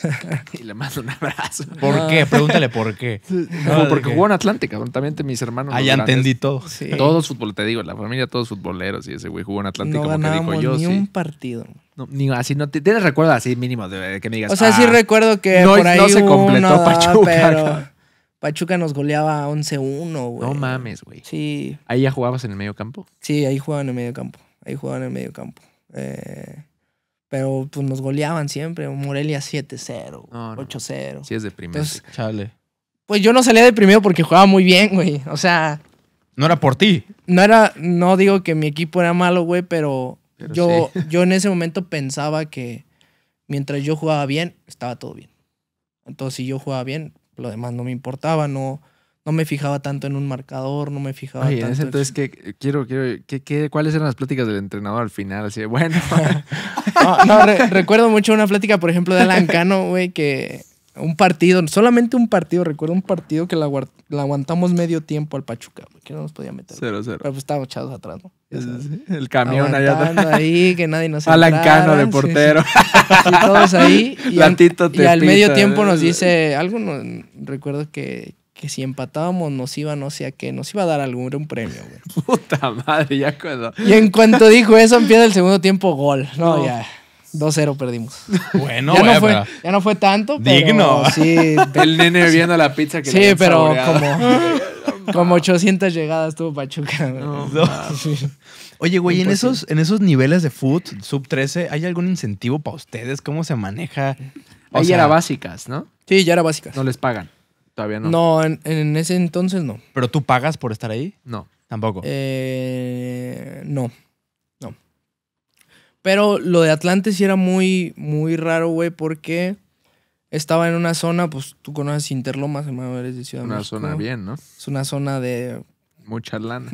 le mando un abrazo. ¿Por qué? Pregúntale por qué. porque jugó en Atlántica, cabrón. También mis hermanos. Ah, entendí todo. Todos fútbol, te digo, la familia todos futboleros y ese güey jugó en Atlántica. no Ni un partido. No, ni así, no tienes recuerdo así mínimo de, que me digas. O sea, sí ah, recuerdo que por ahí no se completó Pachuca. Pero Pachuca nos goleaba 11-1, güey. No mames, güey. Sí. ¿Ahí ya jugabas en el medio campo? Sí, ahí jugaba en el medio campo. Ahí jugaban en el medio campo. Eh, pero pues nos goleaban siempre. Morelia 7-0, 8-0. Sí, es de primero, Pues yo no salía primero porque jugaba muy bien, güey. O sea. No era por ti. No era. No digo que mi equipo era malo, güey, pero, yo, yo en ese momento pensaba que mientras yo jugaba bien, estaba todo bien. Entonces, si yo jugaba bien, lo demás no me importaba, no no me fijaba tanto en un marcador, no me fijaba tanto. entonces, que quiero, quiero, ¿cuáles eran las pláticas del entrenador al final? Así bueno. no, recuerdo mucho una plática, por ejemplo, de Alan güey, que un partido, solamente un partido, recuerdo un partido que la, aguantamos medio tiempo al Pachuca, que no nos podía meter. Cero, cero. Pero pues estábamos echados atrás, ¿no? El, camión allá atrás. ahí, que nadie Alan Cano de portero. todos ahí. Y, al medio tiempo nos eh. dice, algo, no, recuerdo que que si empatábamos nos iba, no sé a qué, nos iba a dar algún un premio, güey. Puta madre, ya cuando. Y en cuanto dijo eso, empieza el segundo tiempo, gol. No, ya. 2-0 perdimos. Bueno, ya, no fue, ya no fue tanto. Pero Digno. Sí, el nene viendo la pizza que Sí, pero como, como 800 llegadas tuvo Pachuca. No, Oye, güey, en esos, en esos niveles de foot, sub 13, ¿hay algún incentivo para ustedes? ¿Cómo se maneja? O Ahí sea, era básicas, ¿no? Sí, ya era básicas. No les pagan. Todavía no. No, en, ese entonces no. ¿Pero tú pagas por estar ahí? No. Tampoco. Eh, no. No. Pero lo de Atlante sí era muy, muy raro, güey, porque estaba en una zona, pues tú conoces Interlomas, hermano, eres de Ciudad una zona bien, ¿no? Es una zona de. Mucha lana.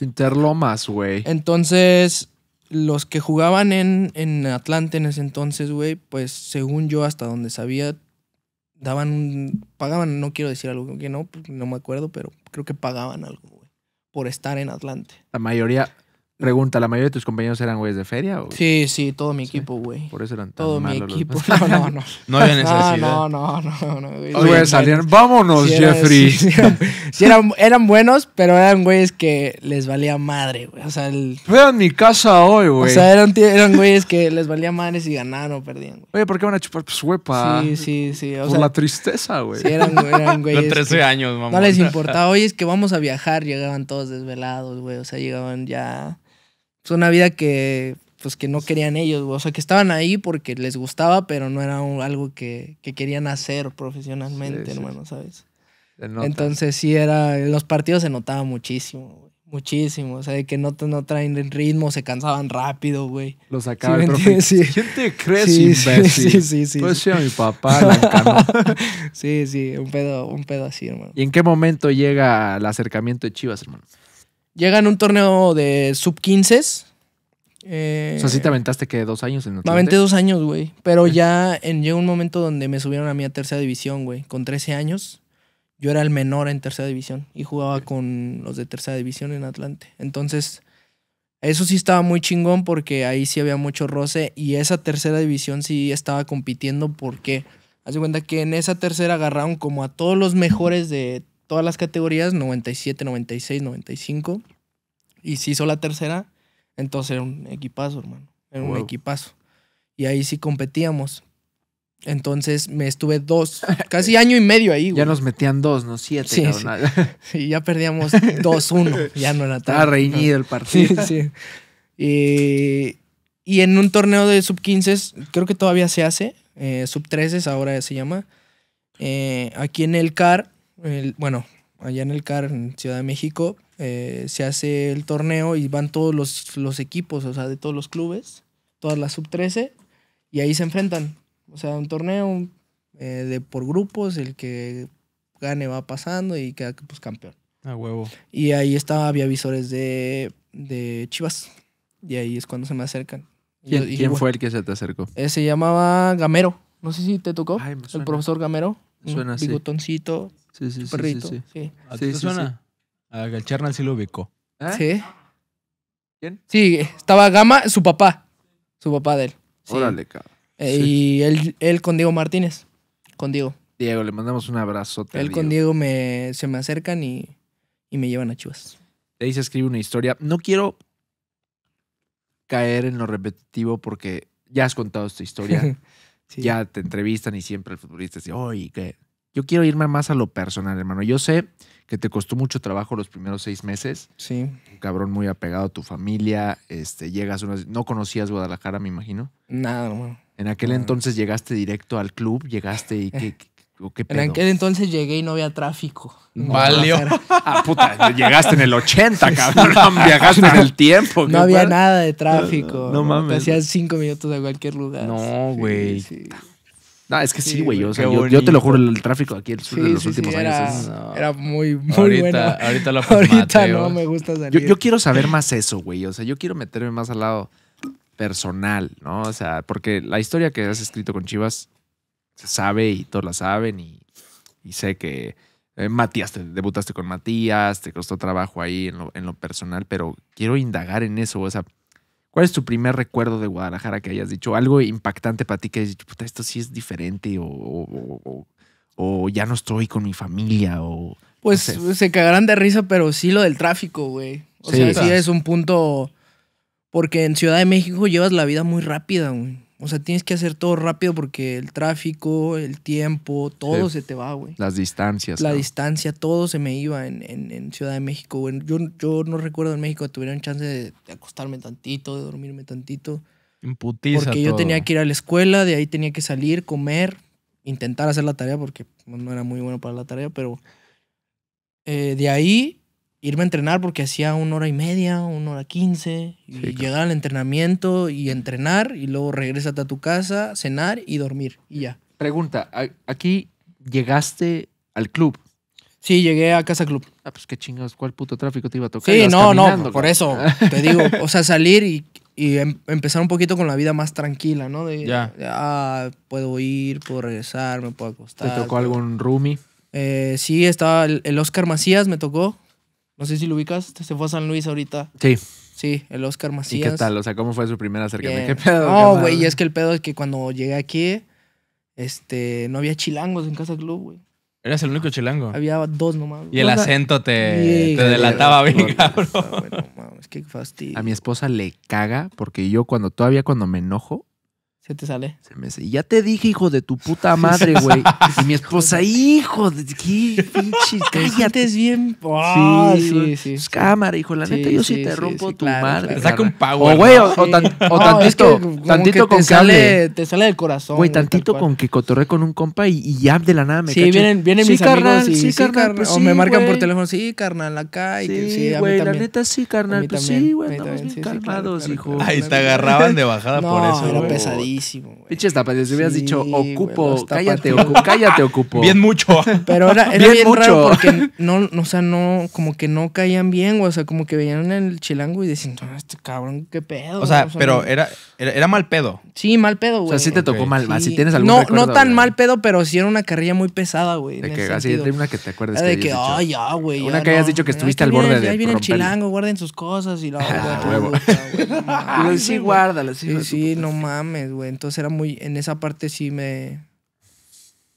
Interlomas, güey. Entonces, los que jugaban en, en Atlante en ese entonces, güey, pues según yo, hasta donde sabía, daban un, pagaban, no quiero decir algo que no, pues, no me acuerdo, pero creo que pagaban algo, güey, por estar en Atlante. La mayoría, Pregunta, ¿la mayoría de tus compañeros eran güeyes de feria? O? Sí, sí, todo mi equipo, güey. Por eso eran tan Todo mi equipo. No, no, no. no había necesidad. No, no, no. no, güeyes salían, vámonos, Jeffrey. Sí, eran, eran, buenos, pero eran güeyes que les valía madre, güey. O sea, el... Vean mi casa hoy, güey. O sea, eran, eran güeyes que les valía madre si ganaban o perdían, Oye, ¿por qué van a chupar? Pues, huepa. Sí, sí, sí. por la tristeza, güey. Sí, eran, eran güeyes. Los 13 años, mamá. No les importaba. Oye, es que vamos a viajar. Llegaban todos desvelados, güey. O sea, llegaban ya es una vida que pues que no querían ellos, o sea, que estaban ahí porque les gustaba, pero no era algo que, querían hacer profesionalmente, hermano, ¿sabes? Entonces sí era, en los partidos se notaba muchísimo, güey. Muchísimo, o sea, que no, no traen el ritmo, se cansaban rápido, güey. Lo sacaba ¿Sí ¿Quién te crees, sí, Sí, sí, sí. Pues sí, a mi papá, la Sí, sí, un pedo, un pedo así, hermano. ¿Y en qué momento llega el acercamiento de Chivas, hermano? Llega en un torneo de sub-15. Eh, o sea, eh, sí te aventaste que dos años en el Me aventé dos años, güey. Pero ya en, llegó un momento donde me subieron a mí a tercera división, güey. Con 13 años, yo era el menor en tercera división y jugaba con los de tercera división en Atlante. Entonces, eso sí estaba muy chingón porque ahí sí había mucho roce y esa tercera división sí estaba compitiendo porque, haz de cuenta que en esa tercera agarraron como a todos los mejores de todas las categorías, 97, 96, 95. Y si hizo la tercera, entonces era un equipazo, hermano. Era un equipazo. Y ahí sí competíamos. Entonces me estuve dos, casi año y medio ahí, Ya nos metían dos, ¿no? Siete, sí, sí. ya perdíamos dos, uno. Ya no era tan. Estaba reñido el partido. Sí, sí. Y, en un torneo de sub-15, creo que todavía se hace, eh, sub-13 ahora se llama. Eh, aquí en el CAR bueno, allá en el CAR, en Ciudad de México, eh, se hace el torneo y van todos los, equipos, o sea, de todos los clubes, todas las sub-13, y ahí se enfrentan. O sea, un torneo eh, de por grupos, el que gane va pasando y queda pues, campeón. A huevo. Y ahí estaba, había visores de, Chivas, y ahí es cuando se me acercan. ¿Quién, fue el que se te acercó? Eh, se llamaba Gamero. No sé si te tocó. el profesor Gamero. Suena un Bigotoncito. Sí, sí, sí. Sí, ¿A ti suena? A Galcharnal sí lo ubicó. ¿Eh? Sí. ¿Quién? Sí, estaba Gama, su papá. Su papá de él. Órale, cabrón. Eh, y él, él con Diego Martínez. Con Diego. Diego, le mandamos un abrazote. Él con Diego. se me acercan y, me llevan a Chivas. ahí se escribe una historia. No quiero caer en lo repetitivo porque ya has contado esta historia. Ya te entrevistan y siempre el futbolista dice, oye, ¿qué? Yo quiero irme más a lo personal, hermano. Yo sé que te costó mucho trabajo los primeros seis meses. Sí. Un cabrón muy apegado a tu familia. Este, llegas unas. No conocías Guadalajara, me imagino. Nada, hermano. En aquel entonces llegaste directo al club, llegaste y qué, pedo? En aquel entonces llegué y no había tráfico. Valió. Ah, puta, llegaste en el 80, cabrón. viajaste en el tiempo. No había nada de tráfico. No, mames. Te hacías cinco minutos de cualquier lugar. No, güey. No, es que sí, güey. o sea, yo, te lo juro, el tráfico aquí en los últimos años Era muy, muy bueno. Ahorita no me gusta Yo, quiero saber más eso, güey. O sea, yo quiero meterme más al lado personal, ¿no? O sea, porque la historia que has escrito con Chivas se sabe y todos la saben y, sé que eh, Matías, te debutaste con Matías, te costó trabajo ahí en lo, en lo personal, pero quiero indagar en eso, o sea, ¿Cuál es tu primer recuerdo de Guadalajara que hayas dicho? Algo impactante para ti que hayas puta, esto sí es diferente o, o, ya no estoy con mi familia o... Pues se cagarán de risa, pero sí lo del tráfico, güey. O sea, sí es un punto... Porque en Ciudad de México llevas la vida muy rápida, güey. O sea, tienes que hacer todo rápido porque el tráfico, el tiempo, todo se te va, güey. Las distancias. La distancia, todo se me iba en, Ciudad de México, bueno Yo, no recuerdo en México tuvieran chance de, acostarme tantito, de dormirme tantito. Imputiza porque yo tenía que ir a la escuela, de ahí tenía que salir, comer, intentar hacer la tarea porque pues, no era muy bueno para la tarea, pero eh, de ahí irme a entrenar porque hacía una hora y media, una hora quince, llegar al entrenamiento y entrenar, y luego regresarte a tu casa, cenar y dormir, y ya. Pregunta, ¿aquí llegaste al club? Sí, llegué a Casa Club. Ah, pues qué chingados, ¿cuál puto tráfico te iba a tocar? Sí, no, no, por eso te digo, o sea, salir y, em, empezar un poquito con la vida más tranquila, ¿no? ya. Ah, puedo ir, puedo regresar, me puedo acostar. ¿Te tocó algún roomie? Eh, sí, estaba el Oscar Macías, me tocó. No sé si lo ubicas, se fue a San Luis ahorita. Sí. Sí, el Oscar Macías. ¿Y qué tal? O sea, ¿cómo fue su primera acercamiento? Eh, ¿Qué pedo? No, güey, es que el pedo es que cuando llegué aquí, este, no había chilangos en Casa Club, güey. Eras el único chilango. Había dos nomás. Y el acento te, te delataba bien, cabrón. Ah, mames, qué fastidio. A mi esposa le caga porque yo cuando todavía cuando me enojo, se te sale. Se me Y ya te dije, hijo de tu puta madre, güey. y mi esposa, hijo de qué pinche. Ya te es bien. sí, sí, pues, sí, cámara, hijo. La neta, yo sí, te rompo tu madre. Claro. Saca un power. O, güey, o, o, tan, o tantito. tantito que con te Sale, te sale del corazón. Güey, tantito con que cotorré con un compa y, y, ya de la nada me Sí, cacho. vienen, vienen mis carnal, amigos. Sí, carnal, pues, O me marcan por teléfono, sí, carnal, acá. Y sí, güey, la neta, sí, carnal. Pues sí, güey, estamos bien calmados, hijo. Ahí te agarraban de bajada por eso. Era pesadilla. Durísimo, güey. Pinches Si hubieras dicho, ocupo, cállate, ocupo, cállate, ocupo. Bien mucho. Pero era, bien, mucho. raro porque no, o sea, no, como que no caían bien, güey. O sea, como que veían el chilango y decían, no, ah, este cabrón, qué pedo. O sea, pero era, era, mal pedo. Sí, mal pedo, güey. O sea, sí te tocó mal, así si tienes algún No, recuerdo, no tan mal pedo, pero sí era una carrilla muy pesada, güey. así, de una que te acuerdes. Ah, de que, ay, ya, güey. Una que hayas dicho que estuviste al borde de. Ahí viene el chilango, guarden sus cosas y la. Ah, sí, guárdalo. Sí, sí, no mames, güey. Entonces era muy, en esa parte sí me...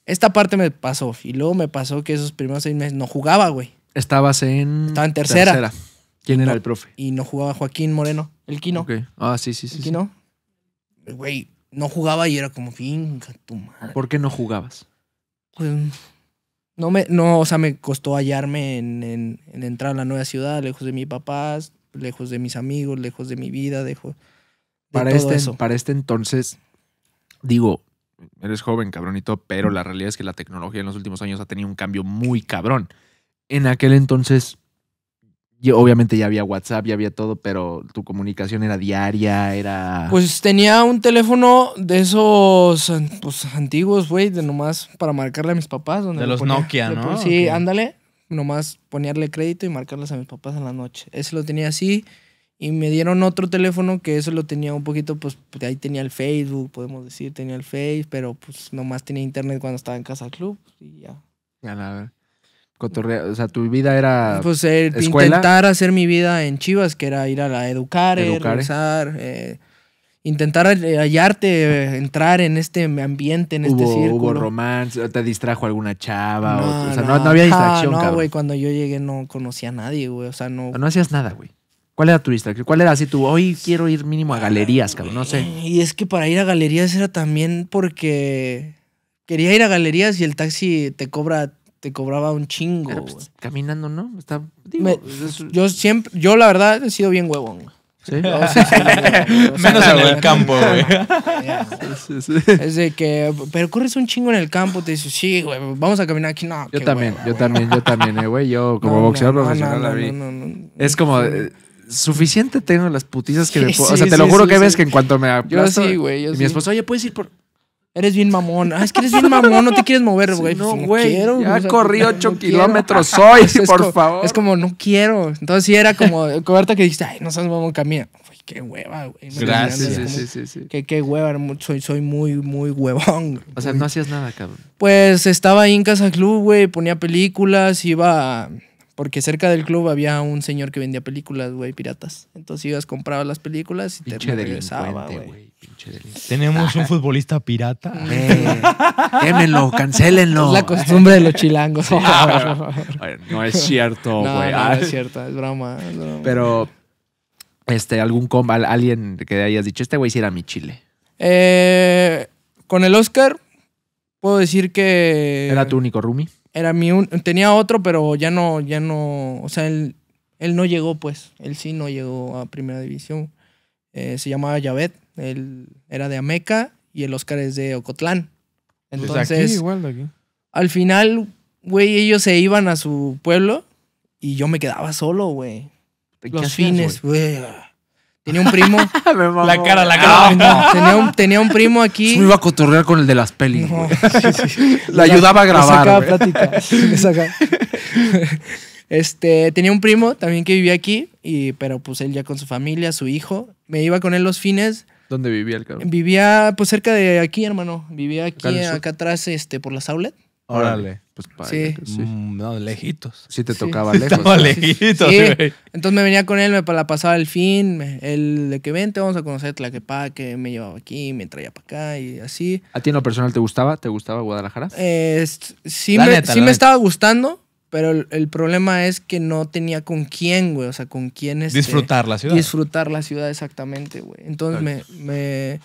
Esta parte me pasó. Y luego me pasó que esos primeros seis meses no jugaba, güey. Estabas en... Estaba en tercera. ¿Quién era el profe? Y no jugaba Joaquín Moreno, el Kino. Ah, sí, sí, sí. El Kino. Güey, no jugaba y era como, finca tu madre. ¿Por qué no jugabas? Pues no me, no, o sea, me costó hallarme en, entrar a la nueva ciudad, lejos de mis papás, lejos de mis amigos, lejos de mi vida, lejos para, este, para este entonces, digo, eres joven, cabronito pero la realidad es que la tecnología en los últimos años ha tenido un cambio muy cabrón. En aquel entonces, obviamente ya había WhatsApp, ya había todo, pero tu comunicación era diaria, era... Pues tenía un teléfono de esos pues, antiguos, güey, de nomás para marcarle a mis papás. de los Nokia, ¿no? sí, ándale, nomás ponerle crédito y marcarles a mis papás en la noche. Ese lo tenía así y me dieron otro teléfono que eso lo tenía un poquito, pues ahí tenía el Facebook, podemos decir, tenía el Face, pero pues nomás tenía internet cuando estaba en Casa Club y ya. Ya la Cotorrea, o sea, tu vida era. Pues eh, intentar hacer mi vida en Chivas, que era ir a la educar, eh, eh. regresar, intentar hallarte, entrar en este ambiente, en este círculo. ¿Hubo romance? ¿Te distrajo alguna chava? No, o, sea, no, había distracción. no, güey, cuando yo llegué no conocía a nadie, güey. O sea, no. No hacías nada, güey. ¿Cuál era tu vista? ¿Cuál era Si tú, hoy quiero ir mínimo a galerías, cabrón? No sé. Y es que para ir a galerías era también porque quería ir a galerías y el taxi te cobra te cobraba un chingo. Pues, caminando, ¿no? Yo siempre, yo la verdad he sido bien huevón. ¿Sí? Menos en el campo, güey. Es de que, pero corres un chingo en el campo, te dices, sí, güey, vamos a caminar aquí. No, yo también, yo también, yo eh, también, güey. Yo como boxeador profesional la vi. Es como, suficiente tengo las putizas que me puedo. O sea, te lo juro que ves que en cuanto me aplasto. Yo sí, güey. mi esposo, oye, puedes ir por. Eres bien mamón. Ah, es que eres bien mamón, no te quieres mover, güey. No, pues güey. ya corrí 8 kilómetros hoy, por favor. Es como, no quiero. Entonces sí era como, coberta que dijiste, ay, no seas mamón, camina. Güey, qué hueva, güey. Gracias, sí, sí, sí, Qué, qué hueva, soy, soy muy, muy huevón. O sea, no hacías nada, cabrón. Pues estaba ahí en Casa Club, güey, ponía películas, iba... Porque cerca del club había un señor que vendía películas, güey, piratas. Entonces ibas, compraba las películas y te regresaba, güey. Tenemos un ah. futbolista pirata. Eh, quémenlo, cancelenlo. Es la costumbre de los chilangos. Ah, no es cierto, güey. No, es ah. cierto, es broma, Pero, este, algún comba, alguien que hayas dicho, este güey sí era mi chile. Eh, con el Oscar, puedo decir que. Era tu único roomie. Era mi tenía otro, pero ya no, ya no, o sea, él, él no llegó, pues, él sí no llegó a primera división. Eh, se llamaba Yavet, él era de Ameca y el Oscar es de Ocotlán. Entonces, al final, güey, ellos se iban a su pueblo y yo me quedaba solo, güey. Los fines, güey. Tenía un primo. la cara, la cara. Ah, tenía, un, tenía un primo aquí. Yo iba a cotorrear con el de las pelis. La, ayudaba a grabar. este, tenía un primo también que vivía aquí, y, pero pues él ya con su familia, su hijo. Me iba con él los fines. ¿Dónde vivía el cabrón? Vivía pues cerca de aquí, hermano. Vivía aquí, acá, atrás, este, por las outlet. Órale. Pues para sí. Mm, no, lejitos. Sí te tocaba lejos. lejitos, Entonces me venía con él, me la pasaba el fin, el de que vente, vamos a conocer Tlaquepaque, me llevaba aquí, me traía para acá y así. ¿A ti en lo personal te gustaba? ¿Te gustaba Guadalajara? sí me, sí me estaba gustando, pero el, problema es que no tenía con quién, güey. O sea, con quién este, Disfrutar la ciudad. Disfrutar la ciudad, exactamente, güey. Entonces me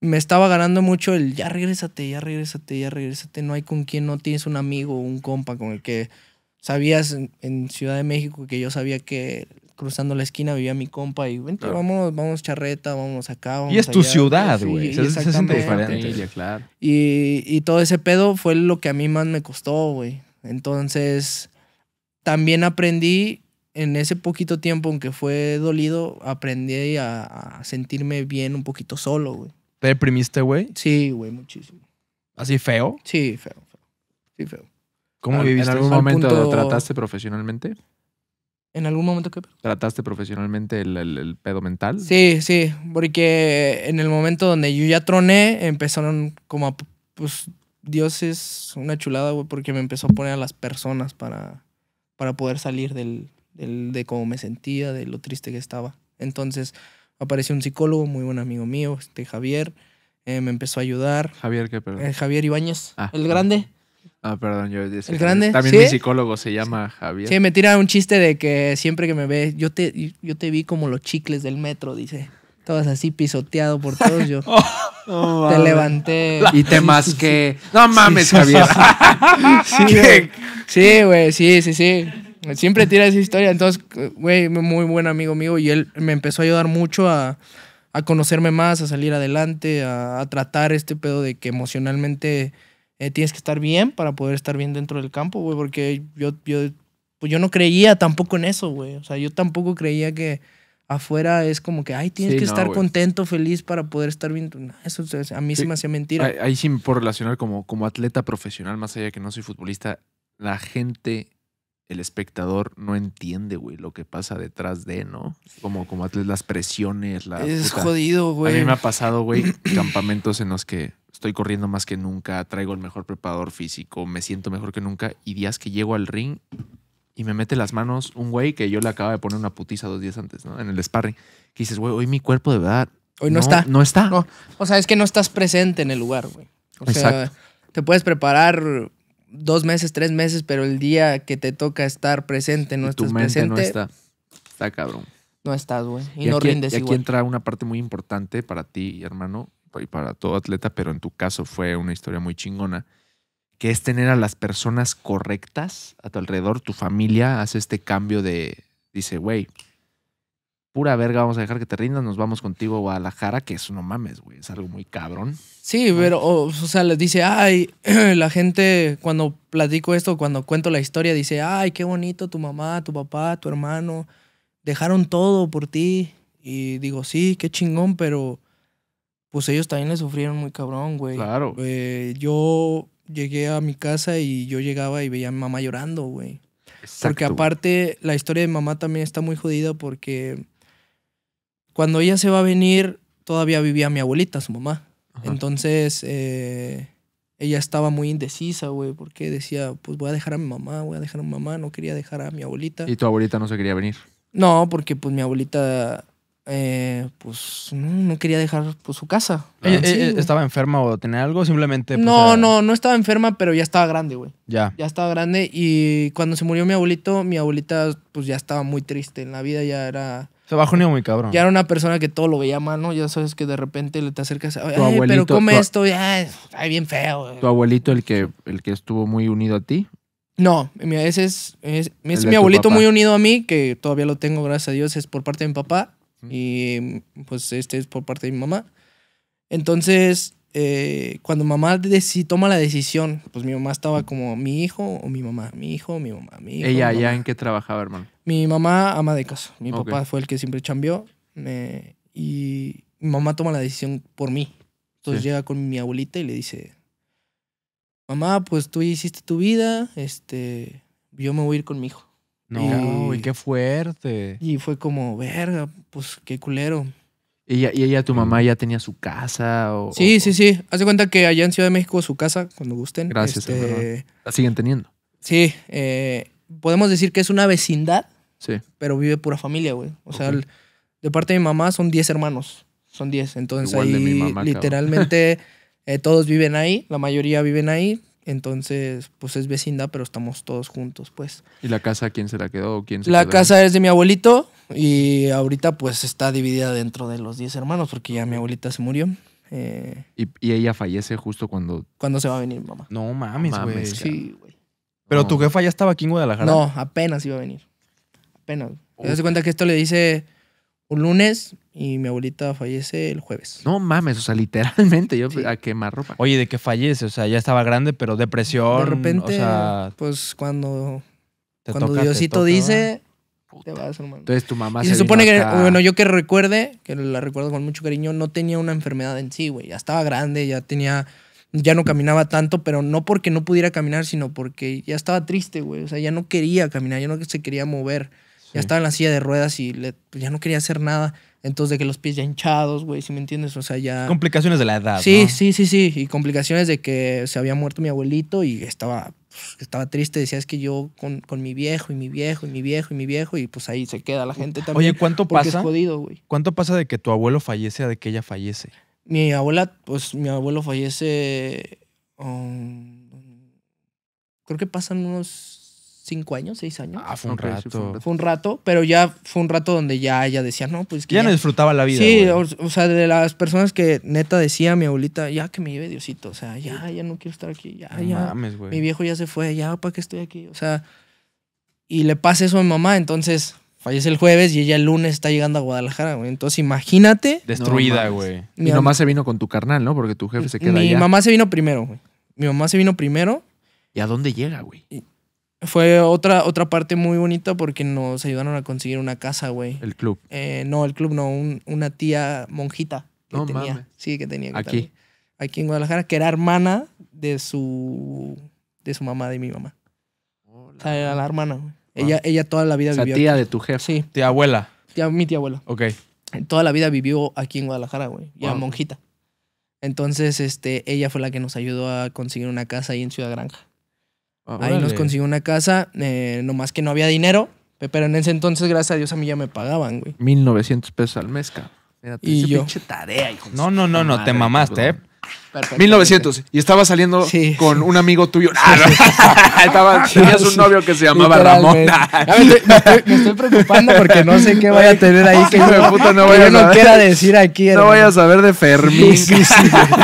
me estaba ganando mucho el ya regrésate, ya regrésate, ya regrésate. No hay con quien, no tienes un amigo o un compa con el que sabías en, Ciudad de México que yo sabía que cruzando la esquina vivía mi compa y bueno, vamos charreta, vamos acá. Vamos y es tu ciudad, güey. se, siente diferente. Y, todo ese pedo fue lo que a mí más me costó, güey. Entonces, también aprendí en ese poquito tiempo, aunque fue dolido, aprendí a sentirme bien un poquito solo, güey. ¿Te deprimiste, güey? Sí, güey, muchísimo. ¿Así feo? Sí, feo, feo. Sí, feo. ¿Cómo viviste? ¿En algún momento lo trataste profesionalmente? ¿En algún momento qué? ¿Trataste profesionalmente el, pedo mental? Sí, sí, porque en el momento donde yo ya troné, empezaron como a, pues Dios es una chulada, güey, porque me empezó a poner a las personas para, para poder salir del- de cómo me sentía, de lo triste que estaba. Entonces, apareció un psicólogo, muy buen amigo mío, este Javier, eh, me empezó a ayudar. Javier, ¿qué perdón? Eh, Javier Ibáñez, ah, el grande. Ah, perdón, yo El grande. También es mi psicólogo se llama Javier. Sí, me tira un chiste de que siempre que me ve, yo te, yo te vi como los chicles del metro, dice. Estabas así pisoteado por todos yo. Oh, te levanté. Y te masqué. No mames, sí, Javier. sí, güey, sí, sí, sí. Siempre tira esa historia. Entonces, güey, muy buen amigo mío y él me empezó a ayudar mucho a, conocerme más, a salir adelante, a, tratar este pedo de que emocionalmente eh, tienes que estar bien para poder estar bien dentro del campo, güey, porque yo, pues yo no creía tampoco en eso, güey. O sea, yo tampoco creía que afuera es como que, ay, tienes que estar contento, feliz para poder estar bien. eso a mí se me hacía mentira. Ahí, sí me relacionar como, como atleta profesional, más allá de que no soy futbolista, la gente el espectador no entiende, güey, lo que pasa detrás de, ¿no? Como, como las presiones, la. Es jodido, güey. A mí me ha pasado, güey, campamentos en los que estoy corriendo más que nunca, traigo el mejor preparador físico, me siento mejor que nunca, y días que llego al ring y me mete las manos un güey que yo le acaba de poner una putiza dos días antes, ¿no? En el sparring. Que dices, güey, hoy mi cuerpo de verdad. Hoy no, está. No está. O sea, es que no estás presente en el lugar, güey. O sea, te puedes preparar dos meses, tres meses, pero el día que te toca estar presente, no y estás tu No está. Está cabrón. No estás, güey. Y, no aquí, rindes aquí entra una parte muy importante para ti, hermano, y para todo atleta, pero en tu caso fue una historia muy chingona, que es tener a las personas correctas a tu alrededor. Tu familia hace este cambio de, dice, güey, pura verga, vamos a dejar que te rindas, nos vamos contigo a Guadalajara, que eso no mames, güey, es algo muy cabrón. Sí, pero, o, sea, les dice, ay, la gente cuando platico esto, cuando cuento la historia, dice, ay, qué bonito tu mamá, tu papá, tu hermano, dejaron todo por ti. Y digo, sí, qué chingón, pero pues ellos también le sufrieron muy cabrón, güey. Claro. Eh, yo llegué a mi casa y yo llegaba y veía a mi mamá llorando, güey. Exacto. Porque aparte, la historia de mamá también está muy jodida porque cuando ella se va a venir, todavía vivía mi abuelita, su mamá. Entonces, eh, ella estaba muy indecisa, güey, porque decía, pues voy a dejar a mi mamá, voy a dejar a mi mamá, no quería dejar a mi abuelita. ¿Y tu abuelita no se quería venir? No, porque pues mi abuelita, eh, pues no, quería dejar pues, su casa. Ah. Eh, ¿Estaba enferma o tenía algo? Simplemente... Pues, no, no, no estaba enferma, pero ya estaba grande, güey. Ya. Ya estaba grande y cuando se murió mi abuelito, mi abuelita pues ya estaba muy triste en la vida, ya era se bajoneó muy cabrón. Ya era una persona que todo lo veía mal, ¿no? ya sabes que de repente le te acercas, ay, tu pero come esto, ya, ay, bien feo. ¿Tu abuelito el que, el que estuvo muy unido a ti? No, ese es, es mi abuelito muy unido a mí, que todavía lo tengo, gracias a Dios, es por parte de mi papá y pues este es por parte de mi mamá. Entonces, eh, cuando mamá toma la decisión, pues mi mamá estaba como mi hijo o mi mamá, mi hijo mi mamá, mi hijo. ¿Ella ya en qué trabajaba, hermano? Mi mamá ama de casa. Mi papá fue el que siempre chambeó. y mi mamá toma la decisión por mí. Entonces llega con mi abuelita y le dice, mamá, pues tú hiciste tu vida, este, yo me voy a ir con mi hijo. No, y, qué fuerte. Y fue como, verga, pues qué culero. ¿Y ella, y tu mamá, mm. ya tenía su casa? O, sí, sí, sí. Hace cuenta que allá en Ciudad de México, su casa, cuando gusten. Gracias, este, La siguen teniendo. Sí. Eh, podemos decir que es una vecindad. Sí. Pero vive pura familia, güey. O sea, de parte de mi mamá son 10 hermanos. Son 10. Entonces mi literalmente, eh, todos viven ahí. La mayoría viven ahí. Entonces, pues es vecinda, pero estamos todos juntos, pues. ¿Y la casa quién se la quedó? ¿Quién la casa es de mi abuelito y ahorita pues está dividida dentro de los 10 hermanos porque ya mi abuelita se murió. Eh, ¿Y, ella fallece justo cuando... Cuando se va a venir mamá. No mames, güey. Sí, güey. Pero tu jefa ya estaba aquí en Guadalajara. No, apenas iba a venir. Apenas. Te das cuenta que esto le dice un lunes y mi abuelita fallece el jueves. No mames, o sea, literalmente yo a quemar ropa. Oye, de que fallece, o sea, ya estaba grande, pero depresión. De repente, pues cuando, cuando Diosito dice, te vas, hermano. Entonces tu mamá y se, supone que, bueno, yo que recuerde, que la recuerdo con mucho cariño, no tenía una enfermedad en sí, güey. Ya estaba grande, ya tenía, ya no caminaba tanto, pero no porque no pudiera caminar, sino porque ya estaba triste, güey. O sea, ya no quería caminar, ya no se quería mover. Ya estaba en la silla de ruedas y pues, ya no quería hacer nada. Entonces, de que los pies ya hinchados, güey, si me entiendes, o sea, ya... Complicaciones de la edad, Sí, sí, sí, sí, y complicaciones de que se había muerto mi abuelito y estaba, pues, estaba triste, decía, es que yo con, mi viejo y mi viejo y mi viejo y mi viejo y pues ahí se queda la gente también. Oye, ¿cuánto pasa? ¿Cuánto pasa de que tu abuelo fallece a de que ella fallece? Mi abuela, pues mi abuelo fallece... Um, creo que pasan unos cinco años, seis años. Ah, fue un, rato. fue un rato. pero ya fue un rato donde ya ella decía, no, pues que. Ya, no disfrutaba la vida. Sí, o, sea, de las personas que neta decía mi abuelita, ya que me lleve Diosito, o sea, ya, ya no quiero estar aquí, ya, no mames, güey. mi viejo ya se fue, ya, ¿para qué estoy aquí? O sea, y le pasa eso a mi mamá, entonces fallece el jueves y ella el lunes está llegando a Guadalajara, güey. Entonces imagínate. Destruida, güey. No, y nomás se vino con tu carnal, ¿no? Porque tu jefe se queda Mi mamá se vino primero, güey. Mi mamá se vino primero. ¿Y a dónde llega, güey? fue otra, otra parte muy bonita porque nos ayudaron a conseguir una casa, güey. ¿El club? Eh, no, el club no, una tía monjita que no, tenía. Sí, que tenía. ¿Aquí? aquí en Guadalajara, que era hermana de su, de su mamá, de mi mamá. era la hermana, güey. Ah. Ella, ella toda la vida vivió tía de tu jefe. Sí. Tía abuela. Tía, mi tía abuela. Ok. Toda la vida vivió aquí en Guadalajara, güey. Ya monjita. Entonces, este, ella fue la que nos ayudó a conseguir una casa ahí en Ciudad Granja. Ahí nos consiguió una casa, eh, nomás que no había dinero, pero en ese entonces, gracias a Dios, a mí ya me pagaban, güey. 1900 pesos al mes, cabrón. Era y yo. Pinche tarea, hijo. No, no, no, no, te mamaste, ¿eh? 1900. Y estaba saliendo con un amigo tuyo. estaba, tenías un novio que se llamaba Ramón. me, estoy, preocupando porque no sé qué vaya a tener ahí. Que yo, no, vaya quiera decir aquí. No vayas a saber de Fermín.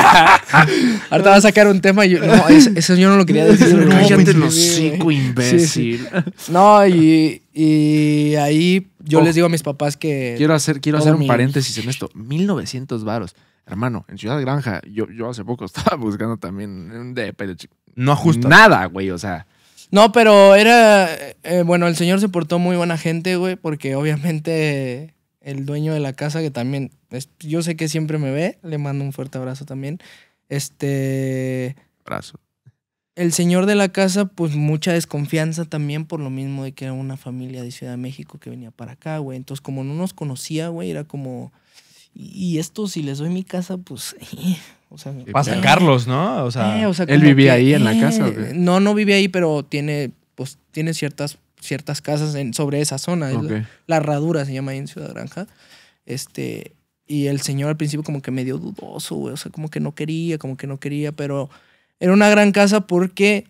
Ahorita va a sacar un tema. Y yo, no, eso, yo no lo quería decir. Cállate no, los cinco, imbécil. No, y, y ahí yo les digo a mis papás que. Quiero hacer, quiero hacer un paréntesis en esto. 1900 varos. Hermano, en Ciudad Granja, yo, yo hace poco estaba buscando también un DP de No ajusta. Nada, güey, o sea. No, pero era. Eh, bueno, el señor se portó muy buena gente, güey, porque obviamente el dueño de la casa, que también. yo sé que siempre me ve, le mando un fuerte abrazo también. Este. Abrazo el señor de la casa, pues mucha desconfianza también por lo mismo de que era una familia de Ciudad de México que venía para acá, güey. Entonces, como no nos conocía, güey, era como, y esto, si les doy mi casa, pues, eh". o sea... pasa Carlos, ¿no? O sea, eh, él vivía ahí en la eh, casa. No, no vivía ahí, pero tiene, pues, tiene ciertas, ciertas casas en, sobre esa zona. La, Radura se llama ahí en Ciudad Granja. Este, y el señor al principio como que medio dudoso, güey. O sea, como que no quería, como que no quería, pero era una gran casa porque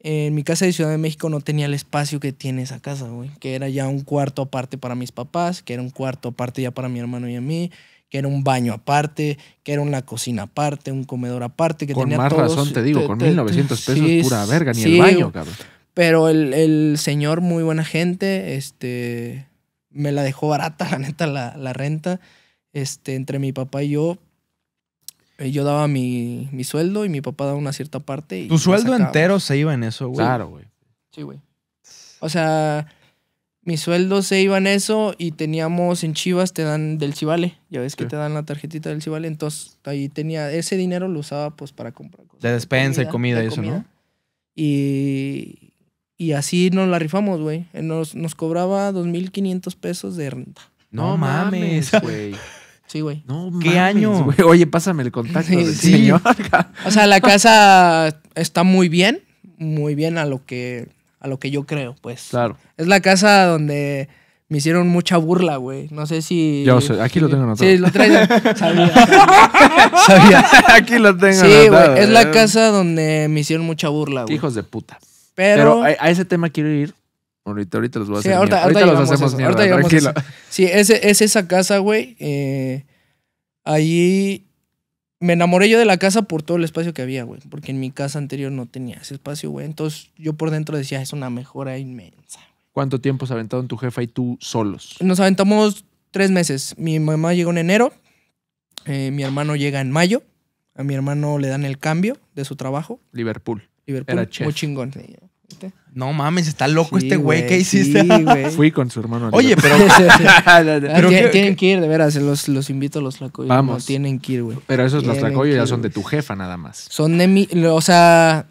eh, en mi casa de Ciudad de México no tenía el espacio que tiene esa casa, güey. Que era ya un cuarto aparte para mis papás, que era un cuarto aparte ya para mi hermano y a mí, que era un baño aparte, que era una cocina aparte, un comedor aparte. Que con tenía más razón te digo, con 1900 pesos pura verga, ni el baño, cabrón. Pero el, señor, muy buena gente, este, me la dejó barata, la neta, la, la renta. Este, entre mi papá y yo, eh, yo daba mi, sueldo y mi papá daba una cierta parte. Y tu sueldo entero se iba en eso, güey. Claro, güey. Sí, güey. O sea, mi sueldo se iba en eso y teníamos en Chivas, te dan del Chivale. Ya ves que te dan la tarjetita del Chivale. Entonces, ahí tenía, ese dinero lo usaba pues para comprar cosas. De despensa y comida, y eso, ¿no? Y, y así nos la rifamos, güey. Nos, nos cobraba 2.500 pesos de renta. no mames, güey. Sí, güey. No, ¿Qué año? Oye, pásame el contacto. del Señor. o sea, la casa está muy bien, muy bien a lo que a lo que yo creo, pues. Claro. Es la casa donde me hicieron mucha burla, güey. No sé si. Yo sé, aquí lo tengo anotado. Sí, lo traigo. sabía. sabía. aquí lo tengo sí, anotado. Sí, güey. Es la eh. casa donde me hicieron mucha burla, güey. Hijos de puta. Pero, Pero a, ese tema quiero ir Ahorita, ahorita los voy a hacer. ahorita, los hacemos mierda, ahorita Sí, es, esa casa, güey. Eh, ahí me enamoré yo de la casa por todo el espacio que había, güey. Porque en mi casa anterior no tenía ese espacio, güey. Entonces yo por dentro decía, es una mejora inmensa. ¿Cuánto tiempo se aventaron tu jefa y tú solos? Nos aventamos tres meses. Mi mamá llegó en enero, eh, mi hermano llega en mayo. A mi hermano le dan el cambio de su trabajo. Liverpool. Liverpool. Era Muy chingón. No mames, está loco este güey. ¿Qué hiciste? Fui con su hermano. Oye, pero. tienen, que ir, de veras. Los, invito a los Lacoyos. Vamos. tienen que ir, güey. Pero esos los Lacoyos ya son de tu jefa, nada más. Son de mi. O sea.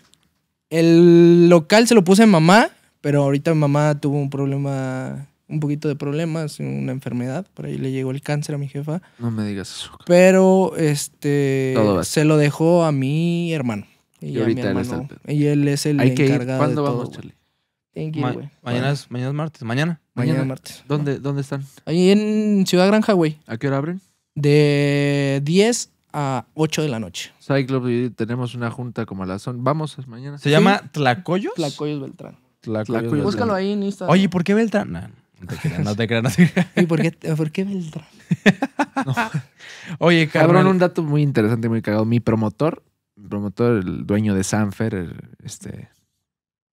El local se lo puse a mamá, pero ahorita mi mamá tuvo un problema. Un poquito de problemas, una enfermedad. Por ahí le llegó el cáncer a mi jefa. No me digas eso. Pero, este. se lo dejó a mi hermano. Y, ahorita él está Y él es el Hay encargado ir. ¿Cuándo vamos, Charlie? Mañana, es, martes. ¿Mañana? Mañana, martes. ¿Dónde, ¿Dónde están? Ahí en Ciudad Granja, güey. ¿A qué hora abren? De 10 a 8 de la noche. Cyclops y tenemos una junta como a las son. Vamos mañana. ¿Se llama Tlacoyos? Tlacoyos Beltrán. Tlacoyos, Búscalo ahí en Instagram. Oye, ¿por qué Beltrán? no te creas, no te ¿Y por qué, por qué Beltrán? no. Oye, cabrón. Cabrón, un dato muy interesante, muy cagado. Mi promotor promotor, el dueño de Sanfer, este,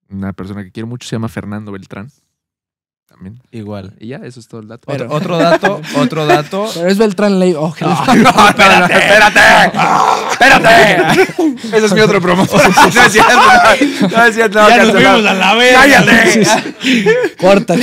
una persona que quiero mucho, se llama Fernando Beltrán. También. Igual. Y ya, eso es todo el dato. otro dato, otro dato. Pero es Beltrán Ley. Oh, ah, espérate, espérate. Ese es mi otro promotor. no es cierto. ya nos vimos a la vez. Cállate. Corta.